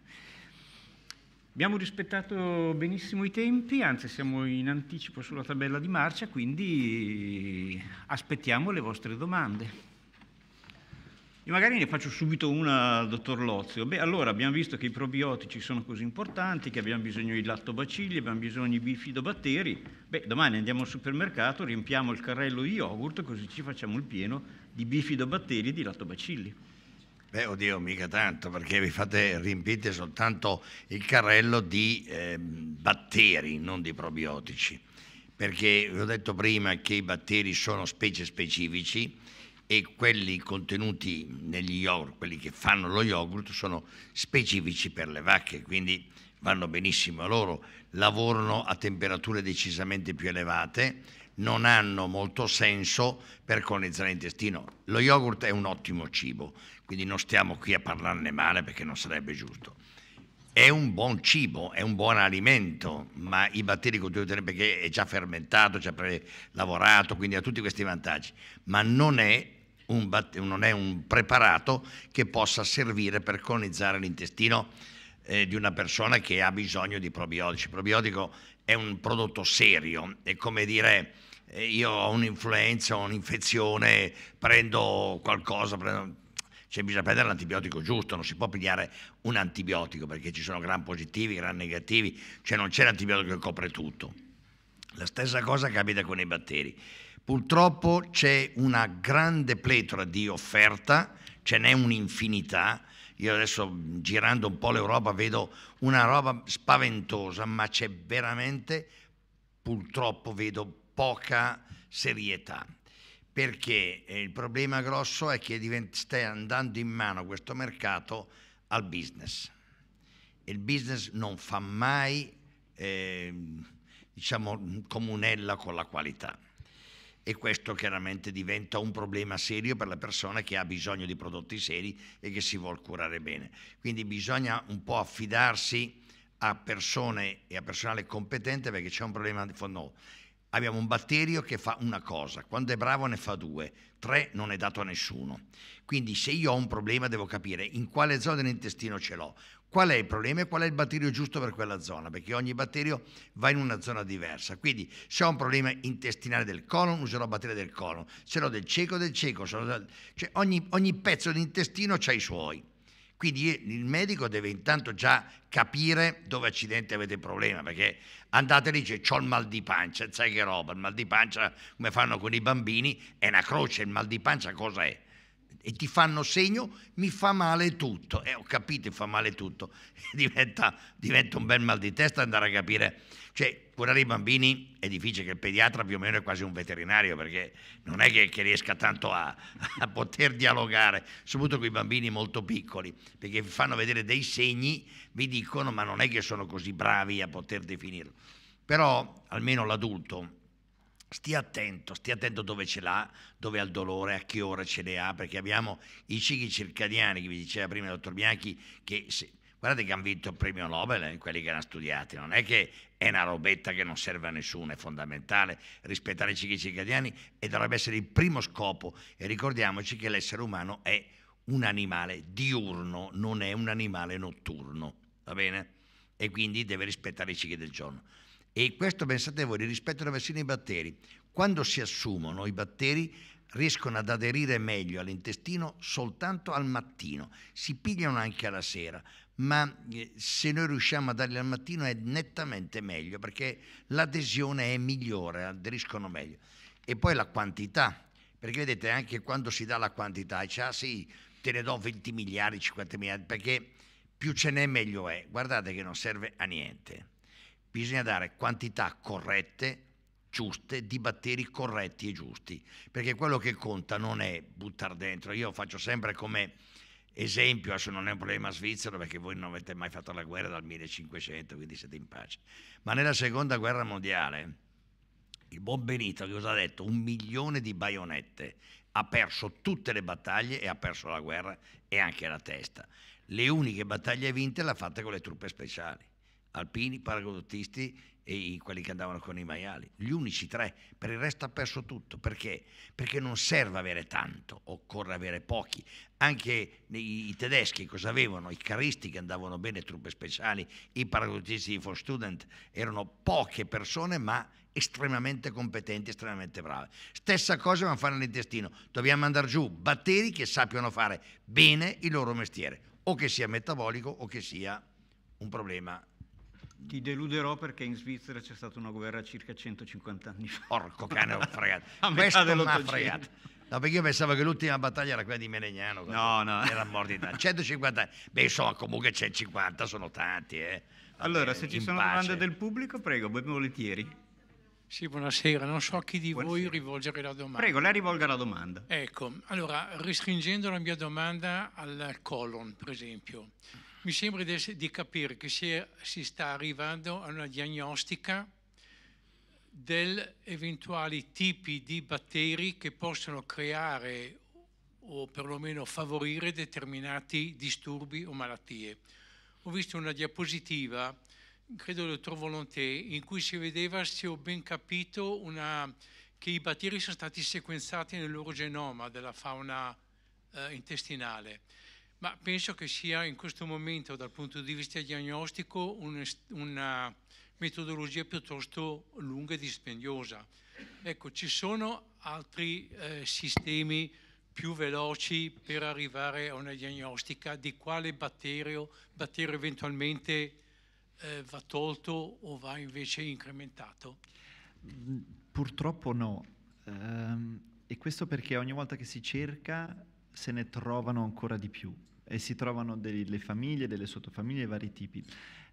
Abbiamo rispettato benissimo i tempi, anzi siamo in anticipo sulla tabella di marcia, quindi aspettiamo le vostre domande. Io magari ne faccio subito una al dottor Lozio. Beh, allora abbiamo visto che i probiotici sono così importanti, che abbiamo bisogno di lattobacilli, abbiamo bisogno di bifidobatteri. Beh, domani andiamo al supermercato, riempiamo il carrello di yogurt, così ci facciamo il pieno di bifidobatteri e di lattobacilli. Beh, oddio, mica tanto, perché vi fate riempite soltanto il carrello di eh, batteri, non di probiotici. Perché vi ho detto prima che i batteri sono specie specifici e quelli contenuti negli yogurt, quelli che fanno lo yogurt, sono specifici per le vacche, quindi vanno benissimo a loro, lavorano a temperature decisamente più elevate non hanno molto senso per colonizzare l'intestino. Lo yogurt è un ottimo cibo, quindi non stiamo qui a parlarne male perché non sarebbe giusto. È un buon cibo, è un buon alimento, ma i batteri continuano perché è già fermentato, già lavorato, quindi ha tutti questi vantaggi, ma non è un, non è un preparato che possa servire per colonizzare l'intestino eh, di una persona che ha bisogno di probiotici. probiotico è un prodotto serio, è come dire eh, io ho un'influenza, ho un'infezione, prendo qualcosa, prendo... Cioè, bisogna prendere l'antibiotico giusto, non si può pigliare un antibiotico perché ci sono gran positivi, gran negativi, cioè non c'è l'antibiotico che copre tutto. La stessa cosa capita con i batteri. Purtroppo c'è una grande pletora di offerta, ce n'è un'infinità, io adesso girando un po' l'Europa vedo una roba spaventosa, ma c'è veramente, purtroppo vedo poca serietà. Perché eh, il problema grosso è che stai andando in mano questo mercato al business. Il business non fa mai, eh, diciamo, comunella con la qualità e questo chiaramente diventa un problema serio per la persona che ha bisogno di prodotti seri e che si vuole curare bene. Quindi bisogna un po' affidarsi a persone e a personale competente perché c'è un problema di fondo. Abbiamo un batterio che fa una cosa, quando è bravo ne fa due, tre non è dato a nessuno. Quindi se io ho un problema devo capire in quale zona dell'intestino ce l'ho, Qual è il problema e qual è il batterio giusto per quella zona? Perché ogni batterio va in una zona diversa. Quindi se ho un problema intestinale del colon, userò batteria del colon. Se ho del cieco, del cieco. Cioè ogni, ogni pezzo di intestino ha i suoi. Quindi eh, il medico deve intanto già capire dove accidente avete il problema, perché andate lì e dice ho il mal di pancia, sai che roba, il mal di pancia come fanno con i bambini, è una croce, il mal di pancia cosa è? e ti fanno segno, mi fa male tutto. E eh, ho capito, fa male tutto. diventa, diventa, un bel mal di testa andare a capire. Cioè, curare i bambini è difficile che il pediatra più o meno è quasi un veterinario, perché non è che, che riesca tanto a, a poter dialogare, soprattutto con i bambini molto piccoli, perché vi fanno vedere dei segni, vi dicono, ma non è che sono così bravi a poter definirlo. Però almeno l'adulto stia attento, stia attento dove ce l'ha, dove ha il dolore, a che ora ce le ha, perché abbiamo i cicli circadiani, che vi diceva prima il dottor Bianchi, che se, guardate che hanno vinto il premio Nobel eh, quelli che hanno studiato, non è che è una robetta che non serve a nessuno, è fondamentale rispettare i cicli circadiani e dovrebbe essere il primo scopo e ricordiamoci che l'essere umano è un animale diurno, non è un animale notturno, va bene? E quindi deve rispettare i cicli del giorno. E questo pensate voi, rispetto alla vaccina ai batteri, quando si assumono i batteri riescono ad aderire meglio all'intestino soltanto al mattino, si pigliano anche alla sera, ma eh, se noi riusciamo a darli al mattino è nettamente meglio perché l'adesione è migliore, aderiscono meglio. E poi la quantità, perché vedete anche quando si dà la quantità, cioè ah, sì, te ne do 20 miliardi, 50 miliardi, perché più ce n'è meglio è. Guardate che non serve a niente bisogna dare quantità corrette, giuste, di batteri corretti e giusti, perché quello che conta non è buttare dentro, io faccio sempre come esempio, adesso non è un problema svizzero perché voi non avete mai fatto la guerra dal 1500, quindi siete in pace, ma nella seconda guerra mondiale il buon Benito che cosa ha detto? Un milione di baionette, ha perso tutte le battaglie e ha perso la guerra e anche la testa. Le uniche battaglie vinte le ha fatte con le truppe speciali alpini, paracadutisti e quelli che andavano con i maiali. Gli unici tre, per il resto ha perso tutto. Perché? Perché non serve avere tanto, occorre avere pochi. Anche i, tedeschi cosa avevano? I caristi che andavano bene, truppe speciali, i paracadutisti di for student, erano poche persone ma estremamente competenti, estremamente brave. Stessa cosa dobbiamo fare nell'intestino, dobbiamo andare giù batteri che sappiano fare bene il loro mestiere, o che sia metabolico o che sia un problema ti deluderò perché in Svizzera c'è stata una guerra circa 150 anni fa. Porco cane, ho fregato. A metà dell'Ottocento. No, perché io pensavo che l'ultima battaglia era quella di Menegnano. No, no. Era mordita. 150 anni. Beh, insomma, comunque 150 sono tanti, eh. Vabbè, allora, se ci sono pace. domande del pubblico, prego, ben volentieri. Sì, buonasera. Non so a chi di buonasera. voi rivolgere la domanda. Prego, lei rivolga la domanda. Ecco, allora, restringendo la mia domanda al colon, per esempio. Mi sembra di capire che si, si sta arrivando a una diagnostica degli eventuali tipi di batteri che possono creare o perlomeno favorire determinati disturbi o malattie. Ho visto una diapositiva, credo dottor Volonté, in cui si vedeva, se ho ben capito, una, che i batteri sono stati sequenziati nel loro genoma della fauna eh, intestinale ma penso che sia in questo momento, dal punto di vista diagnostico, una metodologia piuttosto lunga e dispendiosa. Ecco, ci sono altri eh, sistemi più veloci per arrivare a una diagnostica di quale batterio, batterio eventualmente eh, va tolto o va invece incrementato? Purtroppo no. Ehm, e questo perché ogni volta che si cerca se ne trovano ancora di più e si trovano delle famiglie, delle sottofamiglie di vari tipi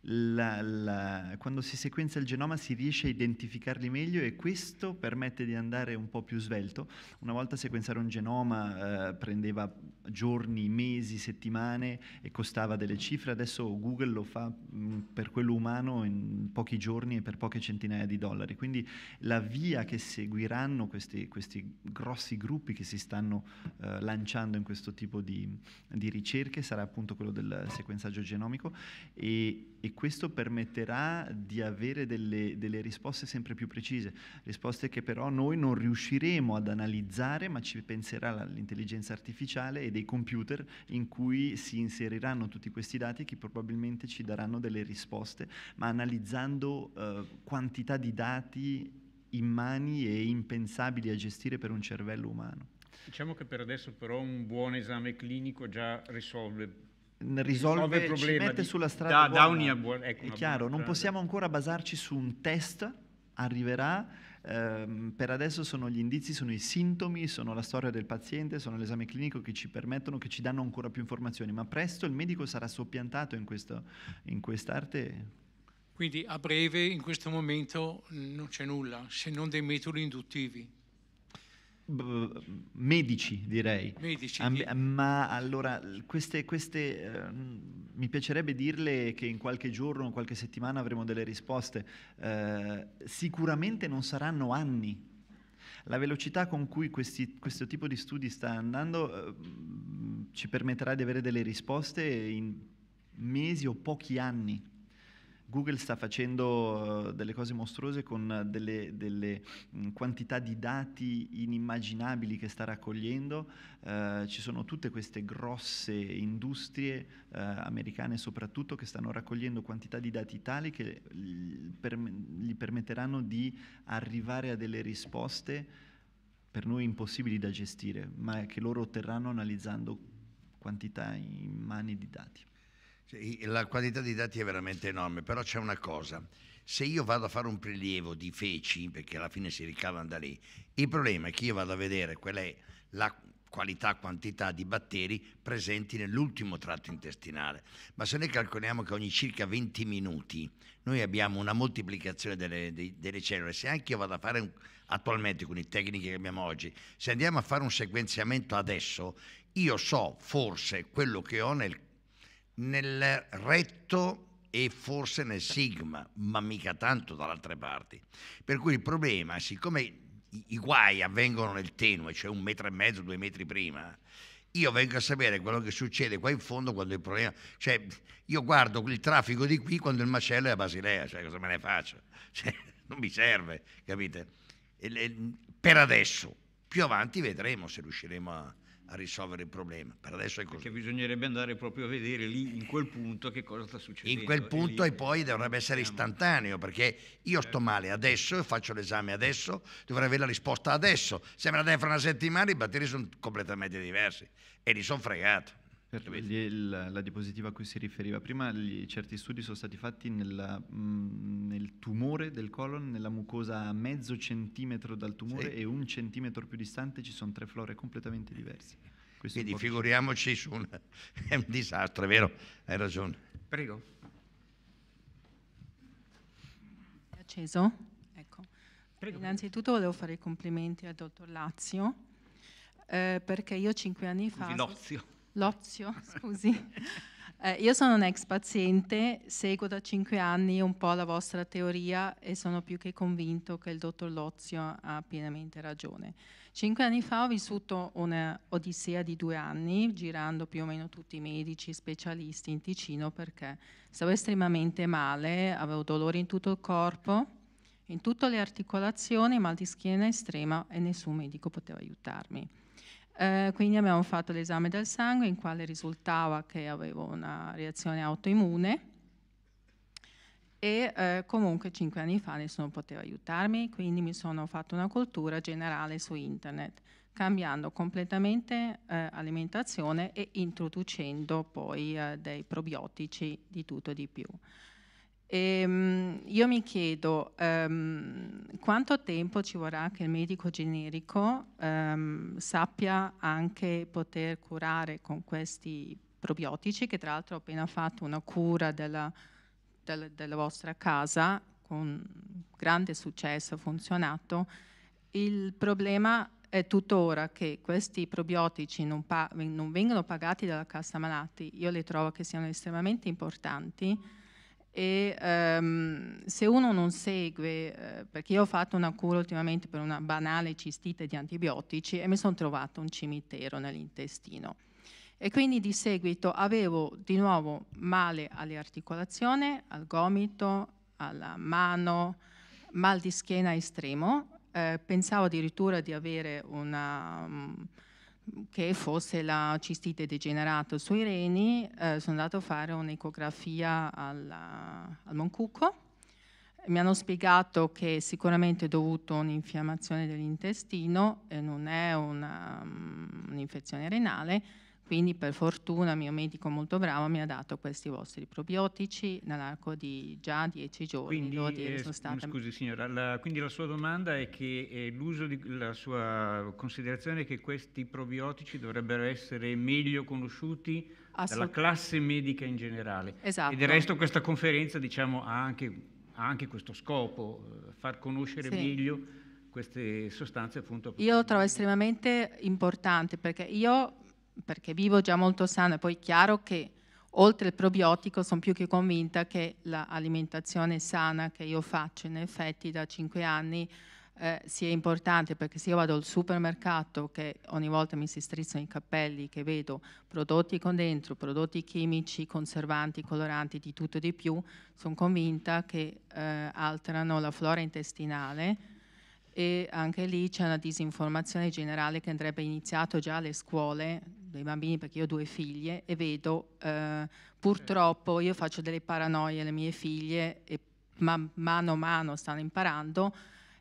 la, la, quando si sequenzia il genoma si riesce a identificarli meglio e questo permette di andare un po' più svelto. Una volta sequenziare un genoma eh, prendeva giorni, mesi, settimane e costava delle cifre, adesso Google lo fa mh, mm, per quello umano in pochi giorni e per poche centinaia di dollari. Quindi la via che seguiranno questi, questi grossi gruppi che si stanno eh, lanciando in questo tipo di, di, ricerche sarà appunto quello del sequenziaggio genomico e, e e questo permetterà di avere delle, delle, risposte sempre più precise, risposte che però noi non riusciremo ad analizzare, ma ci penserà l'intelligenza artificiale e dei computer in cui si inseriranno tutti questi dati che probabilmente ci daranno delle risposte, ma analizzando eh, quantità di dati immani e impensabili a gestire per un cervello umano. Diciamo che per adesso però un buon esame clinico già risolve risolve, risolve ci mette di, sulla strada da, buona. Da buona ecco è chiaro, non possiamo ancora basarci su un test, arriverà, ehm, per adesso sono gli indizi, sono i sintomi, sono la storia del paziente, sono l'esame clinico che ci permettono, che ci danno ancora più informazioni, ma presto il medico sarà soppiantato in, questa arte. Quindi a breve in questo momento non c'è nulla, se non dei metodi induttivi medici direi. Medici. Am- ma allora, queste, queste eh, mi piacerebbe dirle che in qualche giorno, qualche settimana avremo delle risposte. Eh, sicuramente non saranno anni. La velocità con cui questi, questo tipo di studi sta andando eh, ci permetterà di avere delle risposte in mesi o pochi anni. Google sta facendo eh, delle cose mostruose con delle, delle mm, quantità di dati inimmaginabili che sta raccogliendo. Eh, ci sono tutte queste grosse industrie eh, americane soprattutto che stanno raccogliendo quantità di dati tali che gli permetteranno di arrivare a delle risposte per noi impossibili da gestire, ma che loro otterranno analizzando quantità in mani di dati. La quantità di dati è veramente enorme, però c'è una cosa. Se io vado a fare un prelievo di feci, perché alla fine si ricavano da lì, il problema è che io vado a vedere qual è la qualità, quantità di batteri presenti nell'ultimo tratto intestinale. Ma se noi calcoliamo che ogni circa 20 minuti noi abbiamo una moltiplicazione delle, delle cellule, se anche io vado a fare un, attualmente con le tecniche che abbiamo oggi, se andiamo a fare un sequenziamento adesso, io so forse quello che ho nel nel retto e forse nel sigma, ma mica tanto dall'altra parte. Per cui il problema, siccome i guai avvengono nel tenue, cioè un metro e mezzo, due metri prima, io vengo a sapere quello che succede qua in fondo quando il problema... Cioè, io guardo il traffico di qui quando il macello è a Basilea, cioè cosa me ne faccio? Cioè, non mi serve, capite? per adesso. Più avanti vedremo se riusciremo a, a risolvere il problema. Per adesso è così. Perché bisognerebbe andare proprio a vedere lì, in quel punto, che cosa sta succedendo. In quel punto e, lì... e poi dovrebbe essere istantaneo, perché io certo. sto male adesso, faccio l'esame adesso, dovrei avere la risposta adesso. Se me la dai fra una settimana i batteri sono completamente diversi e li sono fregato. Per il, la diapositiva a cui si riferiva prima, gli, certi studi sono stati fatti nella, mh, mm, nel tumore del colon, nella mucosa a mezzo centimetro dal tumore sì. e un centimetro più distante ci sono tre flore completamente diverse. Questo Quindi figuriamoci su un, è un disastro, è vero? Hai ragione. Prego. È acceso? Ecco. Prego. Innanzitutto volevo fare i complimenti al dottor Lazio eh, perché io cinque anni fa... Lazio Lozio, scusi. Eh, io sono un ex paziente, seguo da cinque anni un po' la vostra teoria e sono più che convinto che il dottor Lozio ha pienamente ragione. Cinque anni fa ho vissuto un'odissea di due anni, girando più o meno tutti i medici specialisti in Ticino perché stavo estremamente male, avevo dolori in tutto il corpo, in tutte le articolazioni, mal di schiena estrema e nessun medico poteva aiutarmi. Eh, quindi abbiamo fatto l'esame del sangue in quale risultava che avevo una reazione autoimmune e eh, comunque cinque anni fa nessuno poteva aiutarmi, quindi mi sono fatto una cultura generale su internet, cambiando completamente eh, alimentazione e introducendo poi eh, dei probiotici di tutto e di più. Ehm, io mi chiedo ehm, quanto tempo ci vorrà che il medico generico ehm, sappia anche poter curare con questi probiotici, che tra l'altro ho appena fatto una cura della, della, della vostra casa con grande successo, ha funzionato. Il problema è tuttora che questi probiotici non, non vengono pagati dalla cassa malati, io le trovo che siano estremamente importanti e um, se uno non segue, eh, perché io ho fatto una cura ultimamente per una banale cistite di antibiotici e mi sono trovato un cimitero nell'intestino. E quindi di seguito avevo di nuovo male alle articolazioni, al gomito, alla mano, mal di schiena estremo, eh, pensavo addirittura di avere una... Um, che fosse la cistite degenerata sui reni, eh, sono andato a fare un'ecografia al Moncucco, mi hanno spiegato che sicuramente è dovuto a un'infiammazione dell'intestino e non è mm, un'infezione um, renale, quindi per fortuna mio medico molto bravo mi ha dato questi vostri probiotici nell'arco di già dieci giorni. Quindi, devo dire, eh, stata... Scusi signora, la, quindi la sua domanda è che eh, l'uso di, la sua considerazione è che questi probiotici dovrebbero essere meglio conosciuti dalla classe medica in generale. Esatto. E del esatto. resto questa conferenza diciamo, ha, anche, ha anche questo scopo, eh, far conoscere sì. meglio queste sostanze appunto. Io lo trovo estremamente importante perché io perché vivo già molto sano e poi è chiaro che oltre al probiotico sono più che convinta che l'alimentazione sana che io faccio in effetti da cinque anni eh, sia importante perché se io vado al supermercato che ogni volta mi si strizzano i capelli che vedo prodotti con dentro, prodotti chimici, conservanti, coloranti, di tutto e di più, sono convinta che eh, alterano la flora intestinale e anche lì c'è una disinformazione generale che andrebbe iniziato già alle scuole dei bambini perché io ho due figlie e vedo eh, purtroppo io faccio delle paranoie alle mie figlie e man mano a mano stanno imparando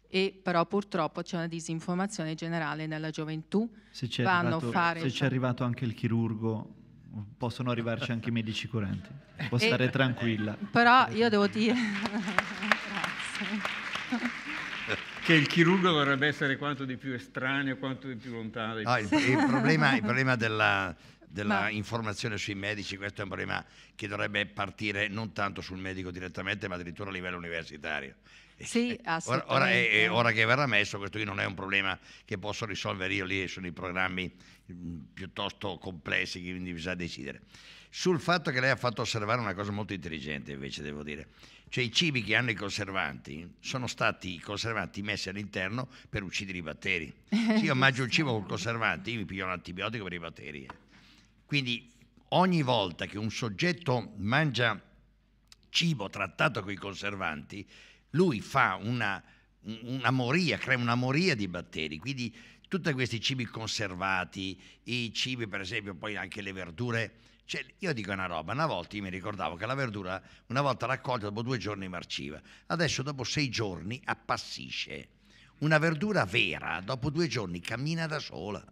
e però purtroppo c'è una disinformazione generale nella gioventù. Se c'è arrivato, fare... arrivato anche il chirurgo, possono arrivarci anche i medici curanti, può stare tranquilla. Però io devo dire... Grazie che il chirurgo dovrebbe essere quanto di più estraneo, quanto di più lontano. No, il, il, problema, il problema della, della ma... informazione sui medici, questo è un problema che dovrebbe partire non tanto sul medico direttamente, ma addirittura a livello universitario. Sì, eh, ora, ora, è, ora, che verrà messo, questo qui non è un problema che posso risolvere io lì, sono i programmi mm, piuttosto complessi che quindi bisogna decidere. Sul fatto che lei ha fatto osservare una cosa molto intelligente, invece, devo dire cioè i cibi che hanno i conservanti sono stati i conservanti messi all'interno per uccidere i batteri. Se io mangio il cibo con conservanti, io mi piglio un antibiotico per i batteri. Quindi ogni volta che un soggetto mangia cibo trattato con i conservanti, lui fa una, una moria, crea una moria di batteri. Quindi tutti questi cibi conservati, i cibi per esempio, poi anche le verdure cioè, io dico una roba, una volta io mi ricordavo che la verdura una volta raccolta dopo due giorni marciva, adesso dopo sei giorni appassisce. Una verdura vera dopo due giorni cammina da sola,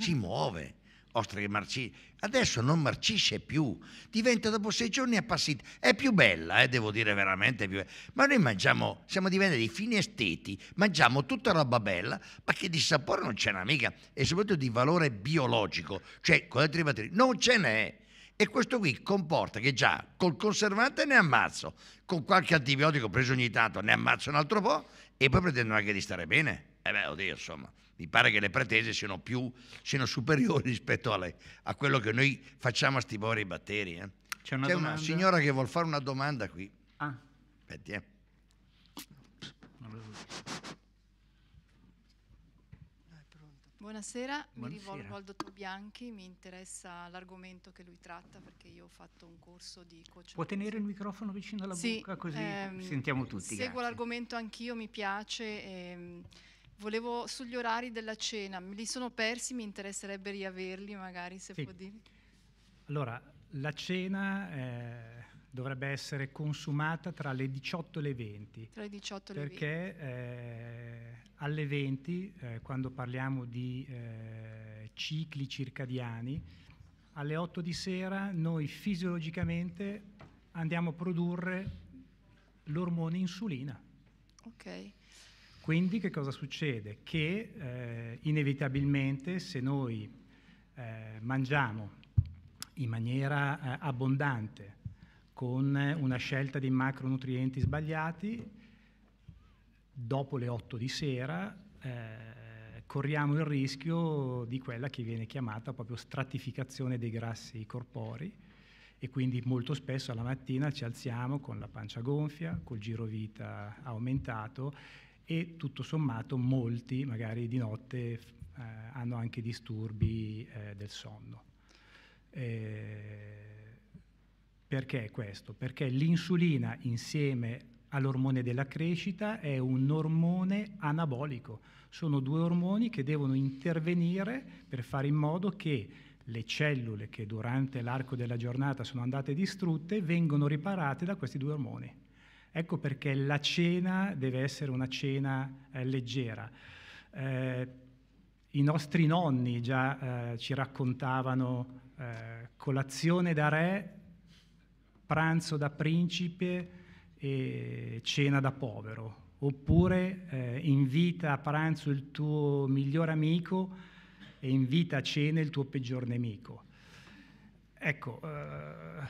si muove, ostre che marcisce, adesso non marcisce più, diventa dopo sei giorni appassita, è più bella, eh, devo dire veramente più bella, ma noi mangiamo, siamo diventati finesteti, mangiamo tutta roba bella, ma che di sapore non c'è n'è mica, e soprattutto di valore biologico, cioè con le tribatrici non ce n'è e questo qui comporta che già col conservante ne ammazzo, con qualche antibiotico preso ogni tanto ne ammazzo un altro po' e poi pretendo anche di stare bene. E eh beh, oddio, insomma, mi pare che le pretese siano, più, siano superiori rispetto alle, a quello che noi facciamo a sti poveri batteri. Eh. C'è, una, C'è una, signora che vuole fare una domanda qui. Ah. Aspetti, eh. Buonasera, Buonasera, mi rivolgo al dottor Bianchi, mi interessa l'argomento che lui tratta perché io ho fatto un corso di coaching. Può tenere il microfono vicino alla sì, bocca così ehm, sentiamo tutti. Seguo grazie. l'argomento anch'io, mi piace. Ehm, volevo sugli orari della cena, me li sono persi, mi interesserebbe riaverli magari se sì. può dire. Allora, la cena... Eh dovrebbe essere consumata tra le 18 e le 20. Le 18 e perché le 20. Eh, alle 20, eh, quando parliamo di eh, cicli circadiani, alle 8 di sera noi fisiologicamente andiamo a produrre l'ormone insulina. Ok. Quindi che cosa succede? Che eh, inevitabilmente se noi eh, mangiamo in maniera eh, abbondante, con una scelta di macronutrienti sbagliati, dopo le 8 di sera eh, corriamo il rischio di quella che viene chiamata proprio stratificazione dei grassi corpori e quindi molto spesso alla mattina ci alziamo con la pancia gonfia, col giro vita aumentato e tutto sommato molti magari di notte eh, hanno anche disturbi eh, del sonno. Eh, perché questo? Perché l'insulina insieme all'ormone della crescita è un ormone anabolico. Sono due ormoni che devono intervenire per fare in modo che le cellule che durante l'arco della giornata sono andate distrutte vengano riparate da questi due ormoni. Ecco perché la cena deve essere una cena eh, leggera. Eh, I nostri nonni già eh, ci raccontavano eh, colazione da re pranzo da principe e cena da povero, oppure eh, invita a pranzo il tuo miglior amico e invita a cena il tuo peggior nemico. Ecco, eh,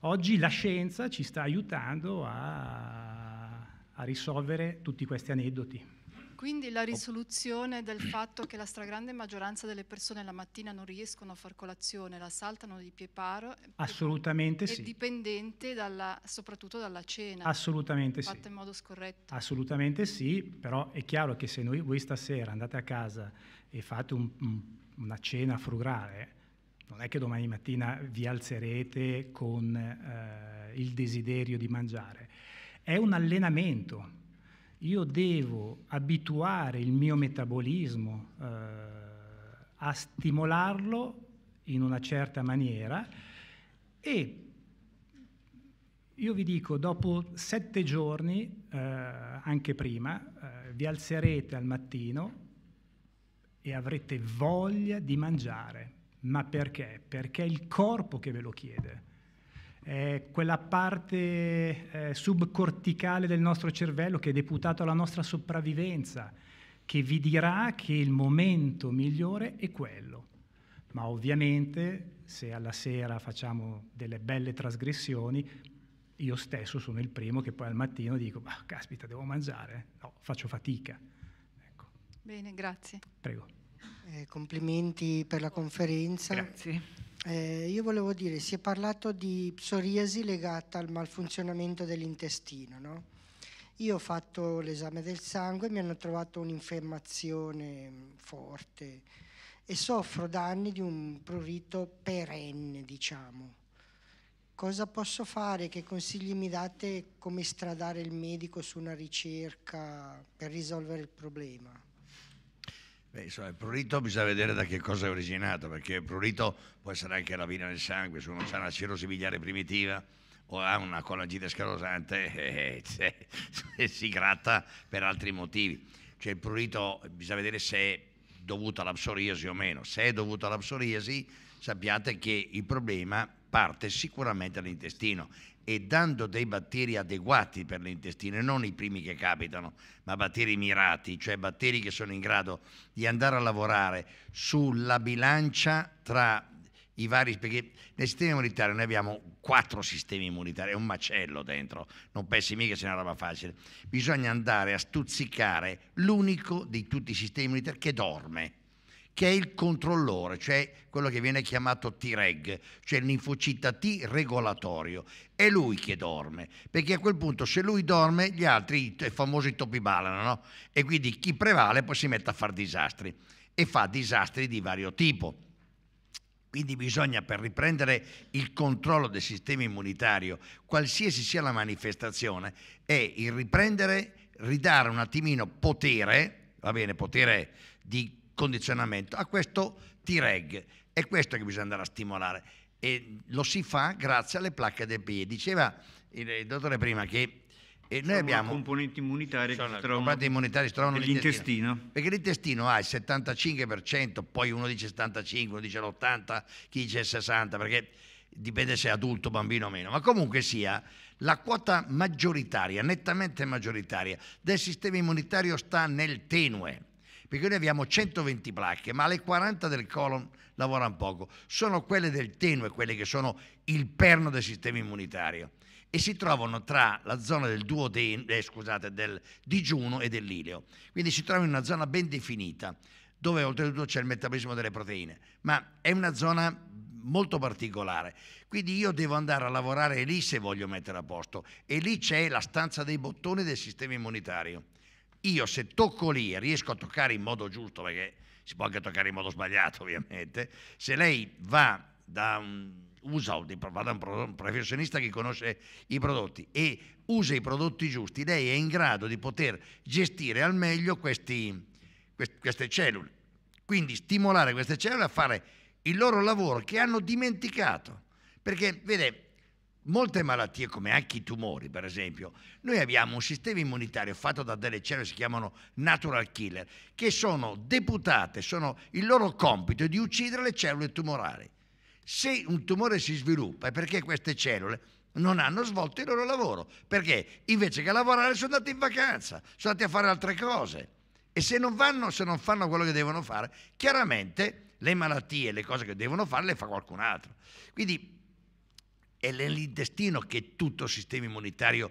oggi la scienza ci sta aiutando a, a risolvere tutti questi aneddoti. Quindi la risoluzione del fatto che la stragrande maggioranza delle persone la mattina non riescono a far colazione, la saltano di pie paro, assolutamente è, sì. È dipendente dalla, soprattutto dalla cena. Assolutamente fatta sì. Fatta in modo scorretto. Assolutamente sì, però è chiaro che se noi, voi stasera andate a casa e fate un, una cena frugale, non è che domani mattina vi alzerete con eh, il desiderio di mangiare. È un allenamento io devo abituare il mio metabolismo eh, a stimolarlo in una certa maniera e io vi dico, dopo sette giorni, eh, anche prima, eh, vi alzerete al mattino e avrete voglia di mangiare. Ma perché? Perché è il corpo che ve lo chiede eh, quella parte eh, subcorticale del nostro cervello che è deputato alla nostra sopravvivenza, che vi dirà che il momento migliore è quello. Ma ovviamente se alla sera facciamo delle belle trasgressioni, io stesso sono il primo che poi al mattino dico, ma caspita, devo mangiare? Eh? No, faccio fatica. Ecco. Bene, grazie. Prego. Eh, complimenti per la conferenza. Grazie. Eh, io volevo dire, si è parlato di psoriasi legata al malfunzionamento dell'intestino, no? Io ho fatto l'esame del sangue, mi hanno trovato un'infermazione mm, forte e soffro da anni di un prurito perenne, diciamo. Cosa posso fare? Che consigli mi date come stradare il medico su una ricerca per risolvere il problema? Beh, insomma, il prurito bisogna vedere da che cosa è originato, perché il prurito può essere anche la vina nel sangue, se uno ha una cirrosi biliare primitiva o ha una colangite sclerosante eh, eh, si gratta per altri motivi. Cioè il prurito bisogna vedere se è dovuto alla psoriasi o meno. Se è dovuto alla psoriasi sappiate che il problema parte sicuramente dall'intestino e dando dei batteri adeguati per l'intestino, non i primi che capitano, ma batteri mirati, cioè batteri che sono in grado di andare a lavorare sulla bilancia tra i vari, perché nel sistema immunitario noi abbiamo quattro sistemi immunitari, è un macello dentro, non pensi mica sia una roba facile. Bisogna andare a stuzzicare l'unico di tutti i sistemi immunitari che dorme che è il controllore, cioè quello che viene chiamato T-reg, cioè il linfocita T regolatorio. È lui che dorme, perché a quel punto se lui dorme gli altri, i famosi topi balano, no? E quindi chi prevale poi si mette a fare disastri e fa disastri di vario tipo. Quindi bisogna per riprendere il controllo del sistema immunitario, qualsiasi sia la manifestazione, è il riprendere, ridare un attimino potere, va bene, potere di condizionamento, a questo T-reg. È questo che bisogna andare a stimolare e lo si fa grazie alle placche del PE. Diceva il dottore prima che e eh, noi sono abbiamo componenti immunitari sono, che trovano, si trovano nell'intestino. Perché l'intestino ha il 75%, poi uno dice 75, uno dice l'80, chi dice il 60, perché dipende se è adulto, bambino o meno, ma comunque sia la quota maggioritaria, nettamente maggioritaria del sistema immunitario sta nel tenue perché noi abbiamo 120 placche, ma le 40 del colon lavorano poco, sono quelle del tenue, quelle che sono il perno del sistema immunitario e si trovano tra la zona del, duoden, eh, scusate, del digiuno e dell'ileo, quindi si trovano in una zona ben definita dove oltretutto c'è il metabolismo delle proteine, ma è una zona molto particolare. Quindi io devo andare a lavorare lì se voglio mettere a posto e lì c'è la stanza dei bottoni del sistema immunitario io se tocco lì e riesco a toccare in modo giusto, perché si può anche toccare in modo sbagliato ovviamente, se lei va da un, usa un, da un professionista che conosce i prodotti e usa i prodotti giusti, lei è in grado di poter gestire al meglio questi, queste cellule. Quindi stimolare queste cellule a fare il loro lavoro che hanno dimenticato. Perché, vede, molte malattie come anche i tumori, per esempio, noi abbiamo un sistema immunitario fatto da delle cellule che si chiamano natural killer, che sono deputate, sono, il loro compito è di uccidere le cellule tumorali. Se un tumore si sviluppa è perché queste cellule non hanno svolto il loro lavoro, perché invece che lavorare sono andate in vacanza, sono andate a fare altre cose. E se non vanno, se non fanno quello che devono fare, chiaramente le malattie, le cose che devono fare le fa qualcun altro. Quindi è nell'intestino che tutto il sistema immunitario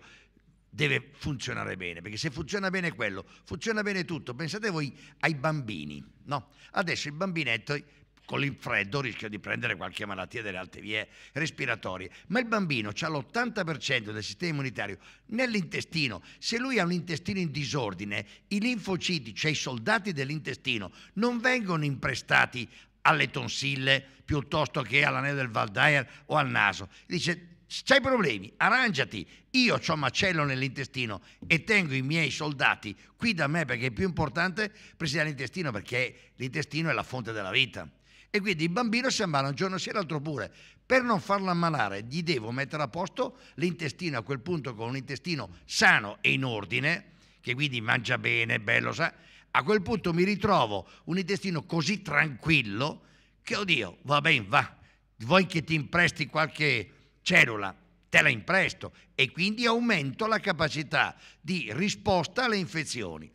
deve funzionare bene, perché se funziona bene quello, funziona bene tutto. Pensate voi ai bambini, no? Adesso il bambinetto con il freddo rischia di prendere qualche malattia delle alte vie respiratorie, ma il bambino ha l'80% del sistema immunitario nell'intestino. Se lui ha un intestino in disordine, i linfociti, cioè i soldati dell'intestino, non vengono imprestati alle tonsille piuttosto che all'anello del Valdair o al naso. Dice c'hai problemi, arrangiati, io ho macello nell'intestino e tengo i miei soldati qui da me perché è più importante presidiare l'intestino perché l'intestino è la fonte della vita. E quindi il bambino si ammala un giorno sì e l'altro pure. Per non farlo ammalare gli devo mettere a posto l'intestino a quel punto con un intestino sano e in ordine, che quindi mangia bene, bello, sa, a quel punto mi ritrovo un intestino così tranquillo che, oddio, va bene, va, vuoi che ti impresti qualche cellula? Te la impresto e quindi aumento la capacità di risposta alle infezioni,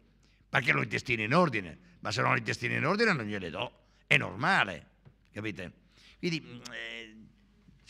perché l'ho intestino in ordine, ma se non ho l'intestino in ordine non gliele do, è normale, capite? Quindi eh,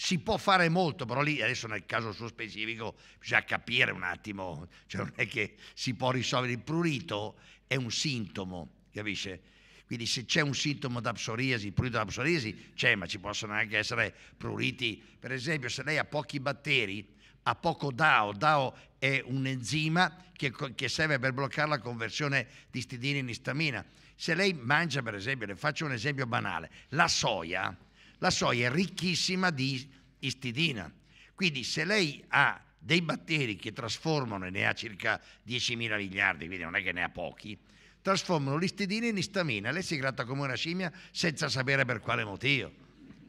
si può fare molto, però lì adesso nel caso suo specifico bisogna capire un attimo, cioè non è che si può risolvere, il prurito è un sintomo, capisce? Quindi se c'è un sintomo da psoriasi, prurito da psoriasi c'è, ma ci possono anche essere pruriti. Per esempio, se lei ha pochi batteri, ha poco DAO. DAO è un enzima che, che serve per bloccare la conversione di stidina in istamina. Se lei mangia, per esempio, le faccio un esempio banale, la soia, la soia è ricchissima di istidina. Quindi se lei ha dei batteri che trasformano, e ne ha circa 10.000 miliardi, quindi non è che ne ha pochi, trasformano l'istidina in istamina. Lei si gratta come una scimmia senza sapere per quale motivo.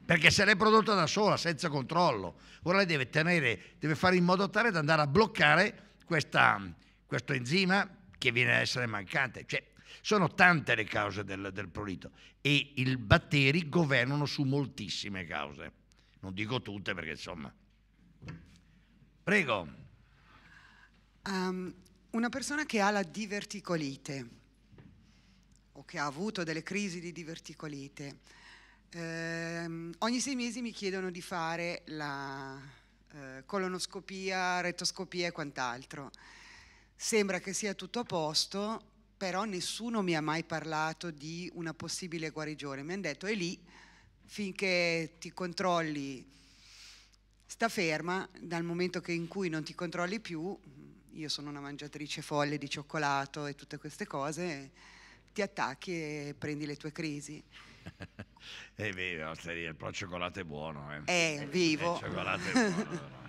Perché se l'è prodotta da sola, senza controllo. Ora lei deve, tenere, deve fare in modo tale da andare a bloccare questa, questo enzima che viene ad essere mancante. Cioè, sono tante le cause del, del prurito e i batteri governano su moltissime cause. Non dico tutte perché insomma. Prego. Um, una persona che ha la diverticolite o che ha avuto delle crisi di diverticolite, ehm, ogni sei mesi mi chiedono di fare la eh, colonoscopia, retoscopia e quant'altro. Sembra che sia tutto a posto, però nessuno mi ha mai parlato di una possibile guarigione. Mi hanno detto è lì finché ti controlli, sta ferma, dal momento che in cui non ti controlli più, io sono una mangiatrice folle di cioccolato e tutte queste cose, ti attacchi e prendi le tue crisi. è vero, vivo, il cioccolato è buono. Eh, eh vivo. Il cioccolato è buono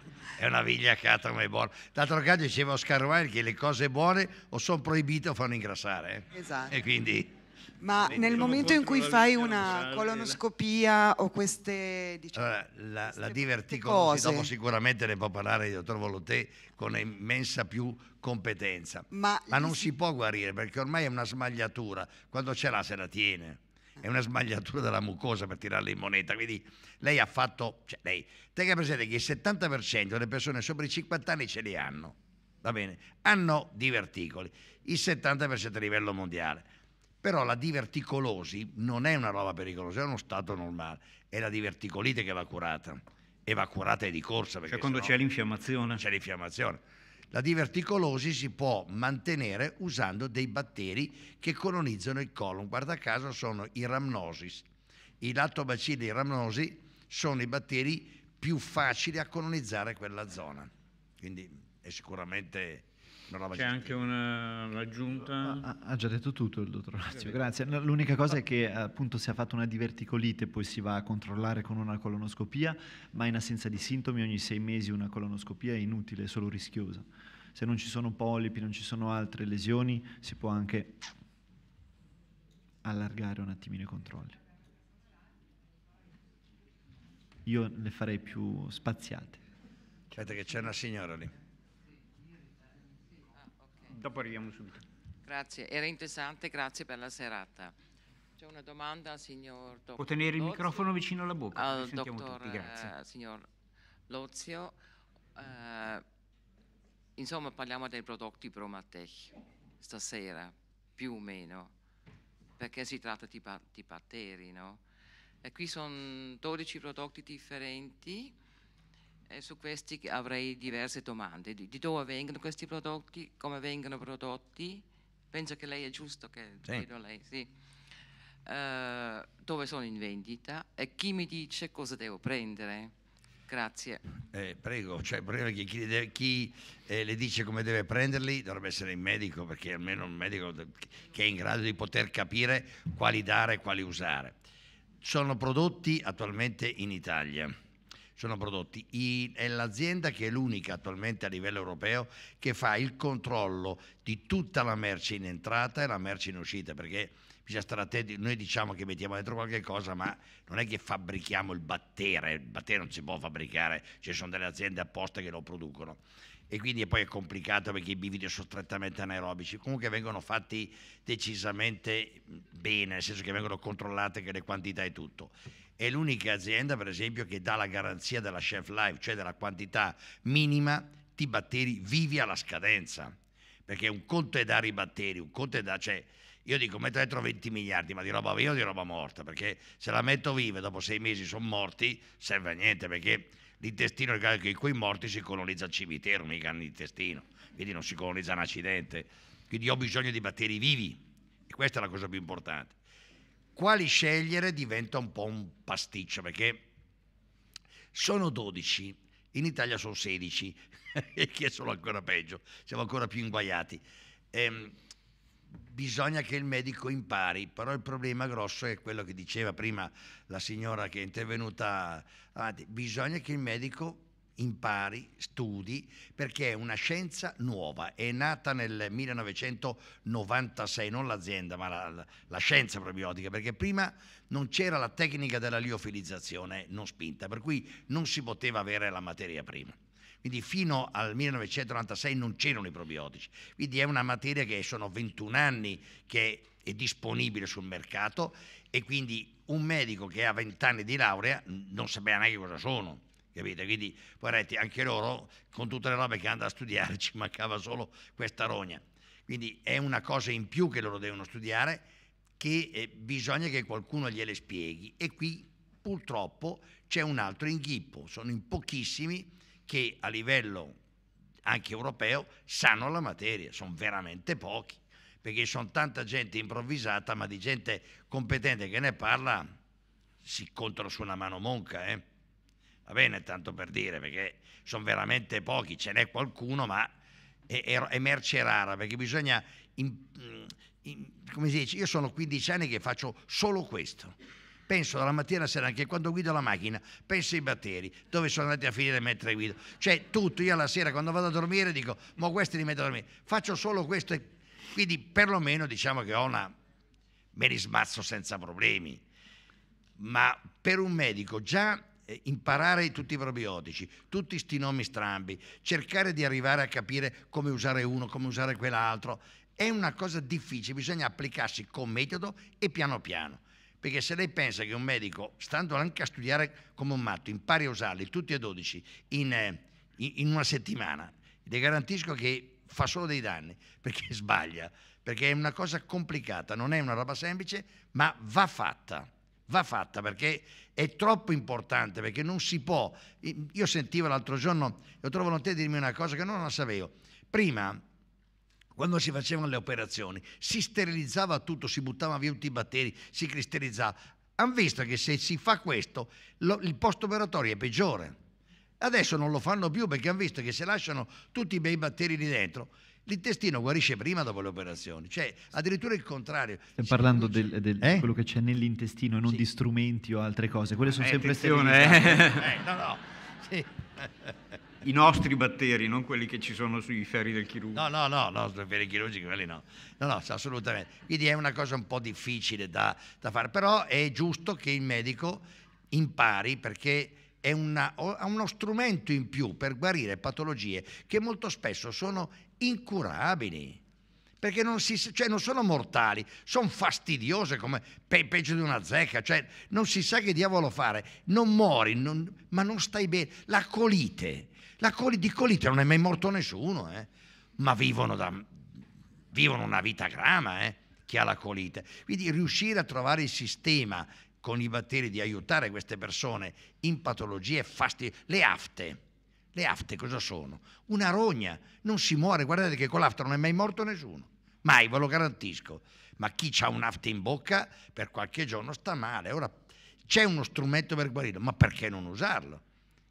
è una vigliacata come è buona. D'altro canto diceva Oscar Wilde che le cose buone o sono proibite o fanno ingrassare. Eh. Esatto. E quindi... Ma nel momento in cui fai una eh. colonoscopia o queste diciamo, allora, la, queste la diverticosi, dopo sicuramente ne può parlare il dottor Voloté con immensa più competenza. Ma, Ma non si... si può guarire perché ormai è una smagliatura, quando ce l'ha se la tiene è una smagliatura della mucosa per tirarle in moneta. Quindi lei ha fatto, cioè lei, tenga presente che il 70% delle persone sopra i 50 anni ce li hanno, va bene? Hanno diverticoli, il 70% a livello mondiale. Però la diverticolosi non è una roba pericolosa, è uno stato normale, è la diverticolite che va curata e va curata di corsa. Cioè quando c'è l'infiammazione. C'è l'infiammazione la diverticolosi si può mantenere usando dei batteri che colonizzano il colon. Guarda caso sono i ramnosis. I lattobacilli rhamnosi sono i batteri più facili a colonizzare quella zona. Quindi è sicuramente c'è anche un'aggiunta. Ha, ah, ah, ha già detto tutto il dottor Lazio grazie. L'unica cosa è che appunto si è fatto una diverticolite, poi si va a controllare con una colonoscopia, ma in assenza di sintomi ogni sei mesi una colonoscopia è inutile, è solo rischiosa. Se non ci sono polipi, non ci sono altre lesioni, si può anche allargare un attimino i controlli. Io le farei più spaziate. Certo che c'è una signora lì dopo arriviamo subito. Grazie, era interessante, grazie per la serata. C'è una domanda al signor Dottor Può tenere il microfono vicino alla bocca, al dottor, tutti, grazie. Eh, signor Lozio, eh, insomma parliamo dei prodotti Promatech stasera, più o meno, perché si tratta di, di batteri, no? E qui sono 12 prodotti differenti e eh, su questi avrei diverse domande. Di, dove vengono questi prodotti? Come vengono prodotti? Penso che lei è giusto che sì. lei, sì. Uh, dove sono in vendita e chi mi dice cosa devo prendere? Grazie. Eh, prego, cioè, chi, chi, deve, chi eh, le dice come deve prenderli dovrebbe essere il medico, perché almeno un medico che è in grado di poter capire quali dare e quali usare. Sono prodotti attualmente in Italia sono prodotti. I, è l'azienda che è l'unica attualmente a livello europeo che fa il controllo di tutta la merce in entrata e la merce in uscita, perché bisogna stare attenti, noi diciamo che mettiamo dentro qualche cosa, ma non è che fabbrichiamo il battere, il battere non si può fabbricare, ci sono delle aziende apposta che lo producono. E quindi poi è complicato perché i bividi sono strettamente anaerobici, comunque vengono fatti decisamente bene, nel senso che vengono controllate che le quantità e tutto è l'unica azienda, per esempio, che dà la garanzia della chef life, cioè della quantità minima di batteri vivi alla scadenza. Perché un conto è dare i batteri, un conto è dare... Cioè, io dico metto dentro 20 miliardi, ma di roba viva o di roba morta, perché se la metto viva e dopo sei mesi sono morti, serve a niente, perché l'intestino, che quei morti si colonizza il cimitero, mica l'intestino, quindi non si colonizza un accidente. Quindi ho bisogno di batteri vivi, e questa è la cosa più importante quali scegliere diventa un po' un pasticcio perché sono 12, in Italia sono 16 e che sono ancora peggio, siamo ancora più inguaiati. Ehm, bisogna che il medico impari, però il problema grosso è quello che diceva prima la signora che è intervenuta avanti, bisogna che il medico impari, studi, perché è una scienza nuova, è nata nel 1996, non l'azienda ma la, la, scienza probiotica, perché prima non c'era la tecnica della liofilizzazione non spinta, per cui non si poteva avere la materia prima. Quindi fino al 1996 non c'erano i probiotici, quindi è una materia che sono 21 anni che è disponibile sul mercato e quindi un medico che ha 20 anni di laurea non sapeva neanche cosa sono capite? Quindi, poveretti, anche loro, con tutte le robe che hanno da studiare, ci mancava solo questa rogna. Quindi è una cosa in più che loro devono studiare, che eh, bisogna che qualcuno gliele spieghi. E qui, purtroppo, c'è un altro inghippo. Sono in pochissimi che a livello anche europeo sanno la materia, sono veramente pochi perché sono tanta gente improvvisata, ma di gente competente che ne parla si contano su una mano monca. Eh? va bene tanto per dire, perché sono veramente pochi, ce n'è qualcuno, ma è, è, è merce rara, perché bisogna, in, mm, in, come si dice, io sono 15 anni che faccio solo questo. Penso dalla mattina alla sera, anche quando guido la macchina, penso ai batteri, dove sono andati a finire mentre guido. Cioè tutto, io alla sera quando vado a dormire dico, ma questi li metto a dormire. Faccio solo questo, quindi perlomeno diciamo che ho una... me li smazzo senza problemi. Ma per un medico già eh, imparare tutti i probiotici, tutti sti nomi strambi, cercare di arrivare a capire come usare uno, come usare quell'altro, è una cosa difficile, bisogna applicarsi con metodo e piano piano. Perché se lei pensa che un medico, stando anche a studiare come un matto, impari a usarli tutti e dodici in, eh, in una settimana, le garantisco che fa solo dei danni, perché sbaglia, perché è una cosa complicata, non è una roba semplice, ma va fatta va fatta perché è troppo importante, perché non si può. Io sentivo l'altro giorno, io trovo notte dirmi una cosa che non la sapevo. Prima, quando si facevano le operazioni, si sterilizzava tutto, si buttavano via tutti i batteri, si cristallizzava. Hanno visto che se si fa questo, lo, il post operatorio è peggiore. Adesso non lo fanno più perché hanno visto che se lasciano tutti i bei batteri lì dentro, L'intestino guarisce prima dopo le operazioni, cioè addirittura il contrario. Stiamo parlando di eh? eh? quello che c'è nell'intestino e non sì. di strumenti o altre cose, quelle sono eh, sempre sterile. Eh. eh. no, no. Sì. I nostri batteri, non quelli che ci sono sui ferri del chirurgo. No, no, no, no sui ferri chirurgici quelli no. No, no, assolutamente. Quindi è una cosa un po' difficile da, da fare, però è giusto che il medico impari perché è una, uno strumento in più per guarire patologie che molto spesso sono incurabili, perché non, si, cioè non sono mortali, sono fastidiose come pe- peggio di una zecca, cioè non si sa che diavolo fare, non muori, non, ma non stai bene. La colite, la coli, di colite non è mai morto nessuno, eh? ma vivono, da, vivono, una vita grama eh? chi ha la colite. Quindi riuscire a trovare il sistema con i batteri di aiutare queste persone in patologie fastidiose, le afte le afte cosa sono? Una rogna, non si muore, guardate che con l'afta non è mai morto nessuno, mai, ve lo garantisco. Ma chi ha un'afta in bocca per qualche giorno sta male. Ora c'è uno strumento per guarire, ma perché non usarlo?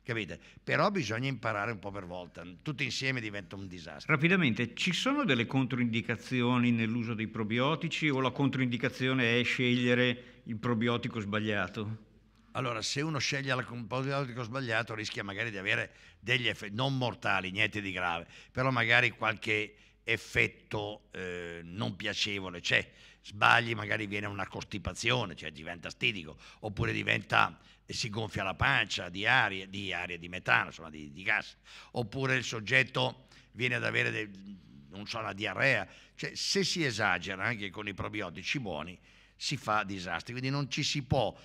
Capite? Però bisogna imparare un po' per volta, tutti insieme diventa un disastro. Rapidamente, ci sono delle controindicazioni nell'uso dei probiotici o la controindicazione è scegliere il probiotico sbagliato? Allora, se uno sceglie l'antibiotico sbagliato, rischia magari di avere degli effetti non mortali, niente di grave, però magari qualche effetto eh, non piacevole c'è. Cioè, sbagli, magari viene una costipazione, cioè diventa stitico, oppure diventa, eh, si gonfia la pancia di aria, di, aria, di metano, insomma di, di, gas, oppure il soggetto viene ad avere, de, non so, la diarrea. Cioè, se si esagera anche con i probiotici buoni, si fa disastri, quindi non ci si può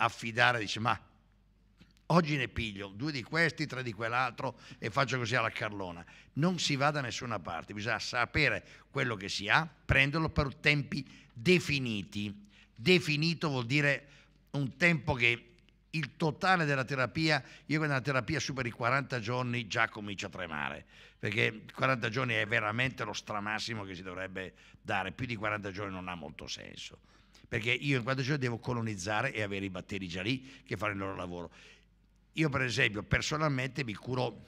affidare, dice ma oggi ne piglio due di questi, tre di quell'altro e faccio così alla Carlona. Non si va da nessuna parte, bisogna sapere quello che si ha, prenderlo per tempi definiti. Definito vuol dire un tempo che il totale della terapia, io quando la terapia supera i 40 giorni già comincio a tremare, perché 40 giorni è veramente lo stramassimo che si dovrebbe dare, più di 40 giorni non ha molto senso perché io in quanto ciò devo colonizzare e avere i batteri già lì che fanno il loro lavoro. Io per esempio personalmente mi curo,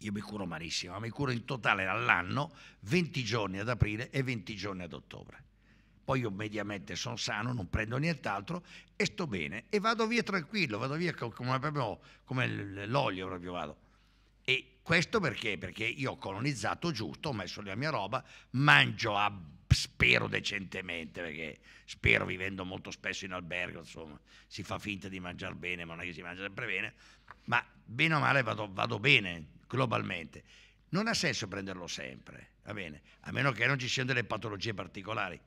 io mi curo malissimo, ma mi curo in totale all'anno 20 giorni ad aprile e 20 giorni ad ottobre. Poi io mediamente sono sano, non prendo nient'altro e sto bene e vado via tranquillo, vado via come, proprio, come l'olio proprio vado. E questo perché? Perché io ho colonizzato giusto, ho messo la mia roba, mangio a spero decentemente, perché spero vivendo molto spesso in albergo, insomma, si fa finta di mangiare bene, ma non è che si mangia sempre bene, ma bene o male vado, vado bene globalmente. Non ha senso prenderlo sempre, va bene, a meno che non ci siano delle patologie particolari.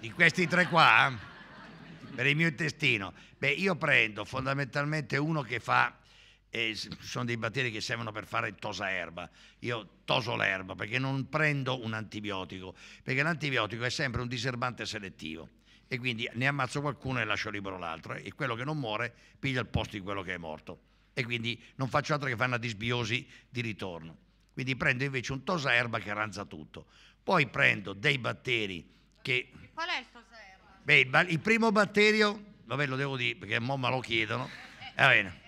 Di questi tre qua? Per il mio intestino? Beh, io prendo fondamentalmente uno che fa e sono dei batteri che servono per fare tosa erba. Io toso l'erba perché non prendo un antibiotico, perché l'antibiotico è sempre un diserbante selettivo e quindi ne ammazzo qualcuno e lascio libero l'altro e quello che non muore piglia il posto di quello che è morto e quindi non faccio altro che fare una disbiosi di ritorno. Quindi prendo invece un tosa erba che ranza tutto. Poi prendo dei batteri che... Qual è il tosa erba? Beh, il, primo batterio, vabbè lo devo dire perché mo me lo chiedono, eh. va bene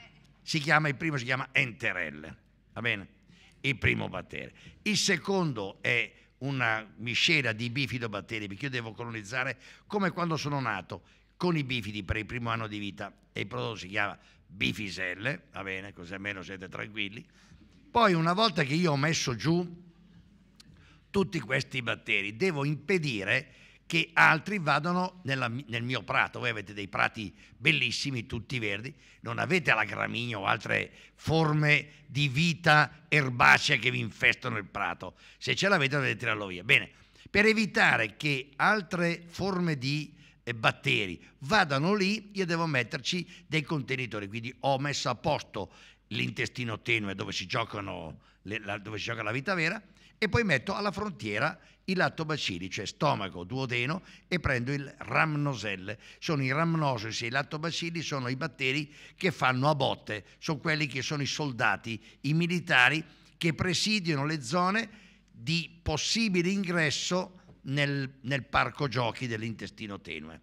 si chiama, il primo si chiama Enterelle, va bene? Il primo batterio. Il secondo è una miscela di bifidobatteri, perché io devo colonizzare come quando sono nato, con i bifidi per il primo anno di vita, e il prodotto si chiama bifiselle, va bene, così almeno siete tranquilli. Poi una volta che io ho messo giù tutti questi batteri, devo impedire che altri vadano nella, nel mio prato. Voi avete dei prati bellissimi, tutti verdi, non avete la gramigna o altre forme di vita erbacea che vi infestano il prato. Se ce l'avete dovete tirarlo via. Bene, per evitare che altre forme di eh, batteri vadano lì, io devo metterci dei contenitori. Quindi ho messo a posto l'intestino tenue dove si, le, la, dove si gioca la vita vera e poi metto alla frontiera i lattobacilli, cioè stomaco, duodeno e prendo il ramnoselle. Sono i ramnosus e i lattobacilli sono i batteri che fanno a botte, sono quelli che sono i soldati, i militari che presidiano le zone di possibile ingresso nel, nel parco giochi dell'intestino tenue.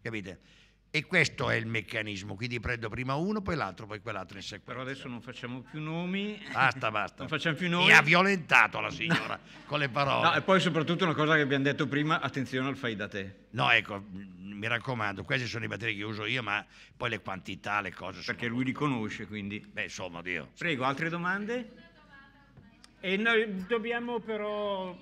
Capite? E questo è il meccanismo, quindi prendo prima uno, poi l'altro, poi quell'altro in sequenza. Però adesso non facciamo più nomi. Basta, basta. Non facciamo più nomi. Mi ha violentato la signora no. con le parole. No, e poi soprattutto una cosa che abbiamo detto prima, attenzione al fai da te. No, ecco, mm, mi raccomando, queste sono i batteri che uso io, ma poi le quantità, le cose sono... Perché lui li conosce, quindi. Beh, insomma, Dio. Prego, altre domande? E noi dobbiamo però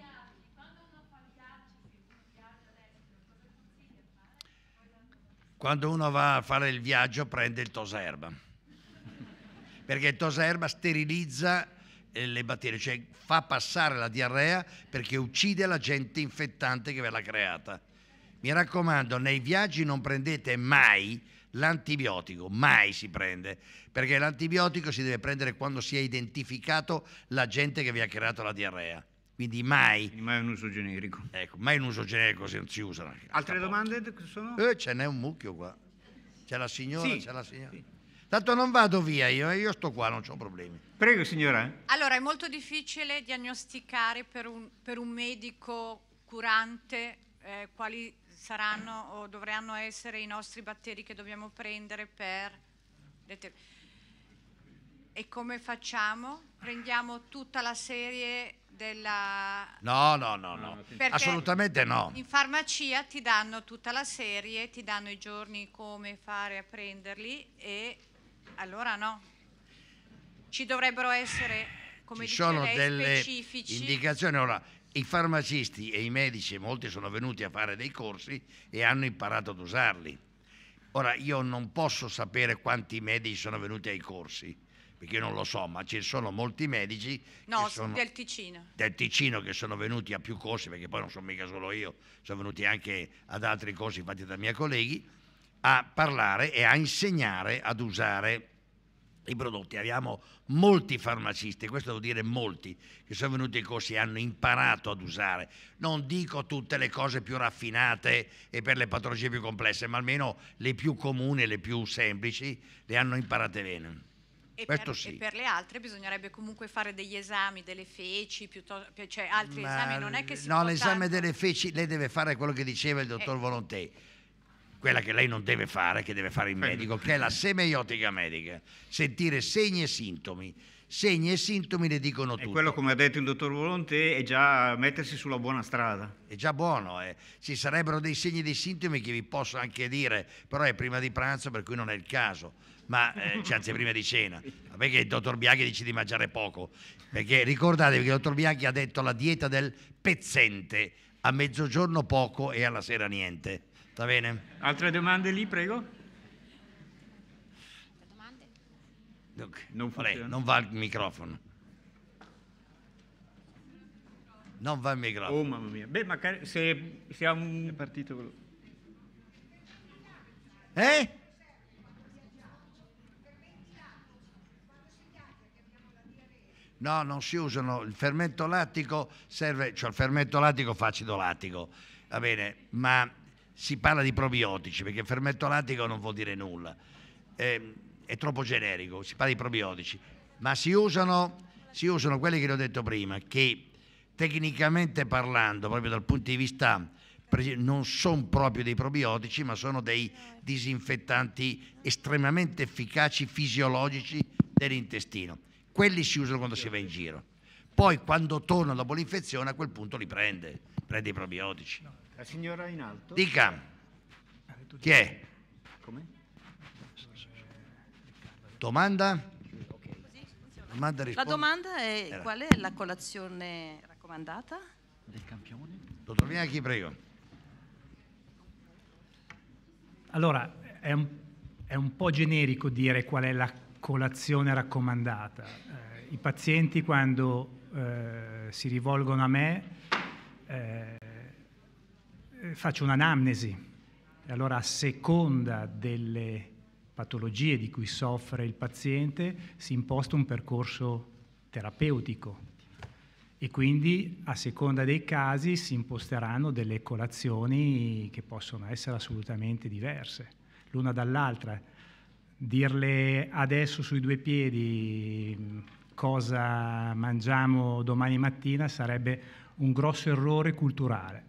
quando uno va a fare il viaggio prende il toserba, perché il toserba sterilizza eh, le batterie, cioè fa passare la diarrea perché uccide la gente infettante che ve l'ha creata. Mi raccomando, nei viaggi non prendete mai l'antibiotico, mai si prende, perché l'antibiotico si deve prendere quando si è identificato la gente che vi ha creato la diarrea. Quindi mai... Quindi mai un uso generico. Ecco, mai un uso generico se non si usano Altre domande sono? Eh, ce n'è un mucchio qua. C'è la signora, sì, c'è la signora. Sì. Tanto non vado via io, eh, io sto qua, non ho problemi. Prego signora. Allora, è molto difficile diagnosticare per un, per un medico curante eh, quali saranno o dovranno essere i nostri batteri che dobbiamo prendere per... E come facciamo? Prendiamo tutta la serie della... No, no, no, no. Perché assolutamente no. In farmacia ti danno tutta la serie, ti danno i giorni come fare a prenderli e allora no. Ci dovrebbero essere, come Ci sono lei, delle specifici... indicazioni. Ora, i farmacisti e i medici, molti sono venuti a fare dei corsi e hanno imparato ad usarli. Ora, io non posso sapere quanti medici sono venuti ai corsi perché io non lo so, ma ci sono molti medici no, sono, del Ticino. Del Ticino che sono venuti a più corsi, perché poi non sono mica solo io, sono venuti anche ad altri corsi fatti da miei colleghi, a parlare e a insegnare ad usare i prodotti. Abbiamo molti farmacisti, questo devo dire molti, che sono venuti ai corsi e hanno imparato ad usare. Non dico tutte le cose più raffinate e per le patologie più complesse, ma almeno le più comuni, le più semplici, le hanno imparate bene. E per, sì. e per, le altre bisognerebbe comunque fare degli esami delle feci, cioè altri Ma esami, non è che si No, l'esame delle feci lei deve fare quello che diceva il dottor eh. Volonté, quella che lei non deve fare, che deve fare il medico, che è la semeiotica medica, sentire segni e sintomi. Segni e sintomi le dicono e tutto. E quello, come ha detto il dottor Volonté, è già mettersi sulla buona strada. È già buono, eh. ci sarebbero dei segni e dei sintomi che vi posso anche dire, però è prima di pranzo, per cui non è il caso ma eh, cioè, anziprima di cena. Vabbè che il dottor Bianchi dice di mangiare poco, perché ricordatevi che il dottor Bianchi ha detto la dieta del pezzente, a mezzogiorno poco e alla sera niente. Va bene? Altre domande lì, prego? Non, Vabbè, non va il microfono. Non va il microfono. Oh mamma mia. Beh, ma se, siamo... ha un... È partito quello. Eh? No, non si usano, il fermento lattico serve, cioè il fermento lattico fa acido lattico, va bene, ma si parla di probiotici perché il fermento lattico non vuol dire nulla, è, ehm, è troppo generico, si parla di probiotici, ma si usano, si usano quelli che vi ho detto prima, che tecnicamente parlando, proprio dal punto di vista non sono proprio dei probiotici, ma sono dei disinfettanti estremamente efficaci fisiologici dell'intestino. Quelli si usano quando si va in giro. Poi quando torna dopo l'infezione a quel punto li prende, prende i probiotici. La signora in alto. Dica. Ah, Chi è? Come? Domanda? domanda la domanda è qual è la colazione raccomandata? Del campione? Dottor Vinacchi, prego. Allora, è un, è un po' generico dire qual è la colazione raccomandata. Eh, I pazienti quando eh, si rivolgono a me eh, eh, faccio un'anamnesi e allora a seconda delle patologie di cui soffre il paziente si imposta un percorso terapeutico e quindi a seconda dei casi si imposteranno delle colazioni che possono essere assolutamente diverse l'una dall'altra dirle adesso sui due piedi mm, cosa mangiamo domani mattina sarebbe un grosso errore culturale.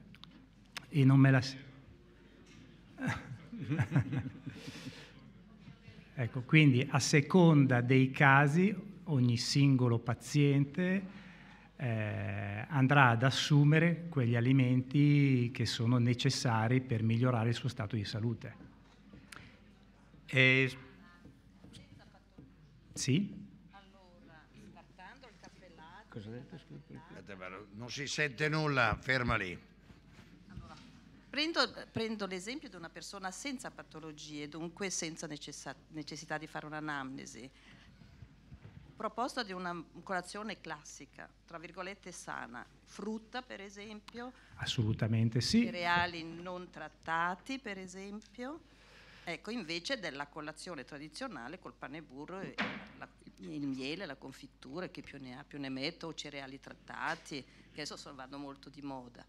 E non me la... ecco, quindi a seconda dei casi ogni singolo paziente eh, andrà ad assumere quegli alimenti che sono necessari per migliorare il suo stato di salute. E sì? Allora, il Non si sente nulla, ferma lì. prendo, prendo, l'esempio di una persona senza patologie, dunque senza necessa- necessità di fare un'anamnesi. Proposta di una colazione classica, tra virgolette sana, frutta per esempio? Assolutamente sì. Cereali non trattati per esempio? Ecco, invece della colazione tradizionale col pane e burro, e la, il miele, la confittura, chi più ne ha più ne metto, o cereali trattati, che adesso sono, vanno molto di moda.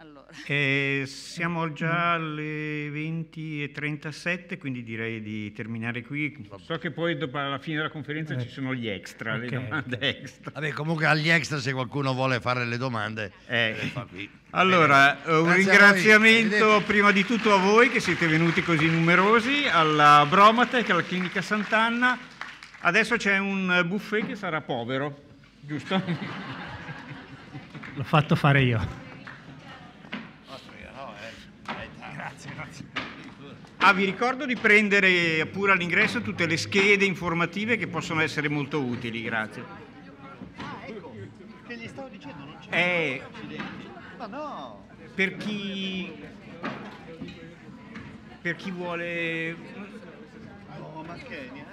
Allora. Eh, siamo già alle 20.37, quindi direi di terminare qui. So che poi dopo, alla fine della conferenza eh. ci sono gli extra, okay. le domande extra. Vabbè, comunque agli extra se qualcuno vuole fare le domande. Eh. Le eh, allora, Bene. Eh, un Grazie ringraziamento prima di tutto a voi che siete venuti così numerosi, alla Bromatec, alla Clinica Sant'Anna. Adesso c'è un buffet che sarà povero, giusto? L'ho fatto fare io. Ah, vi ricordo di prendere pure all'ingresso tutte le schede informative che possono essere molto utili, grazie. Ah, ecco, che gli stavo dicendo, non c'è eh, Ma ah, no! Per chi... Per chi vuole... No, oh, ma che...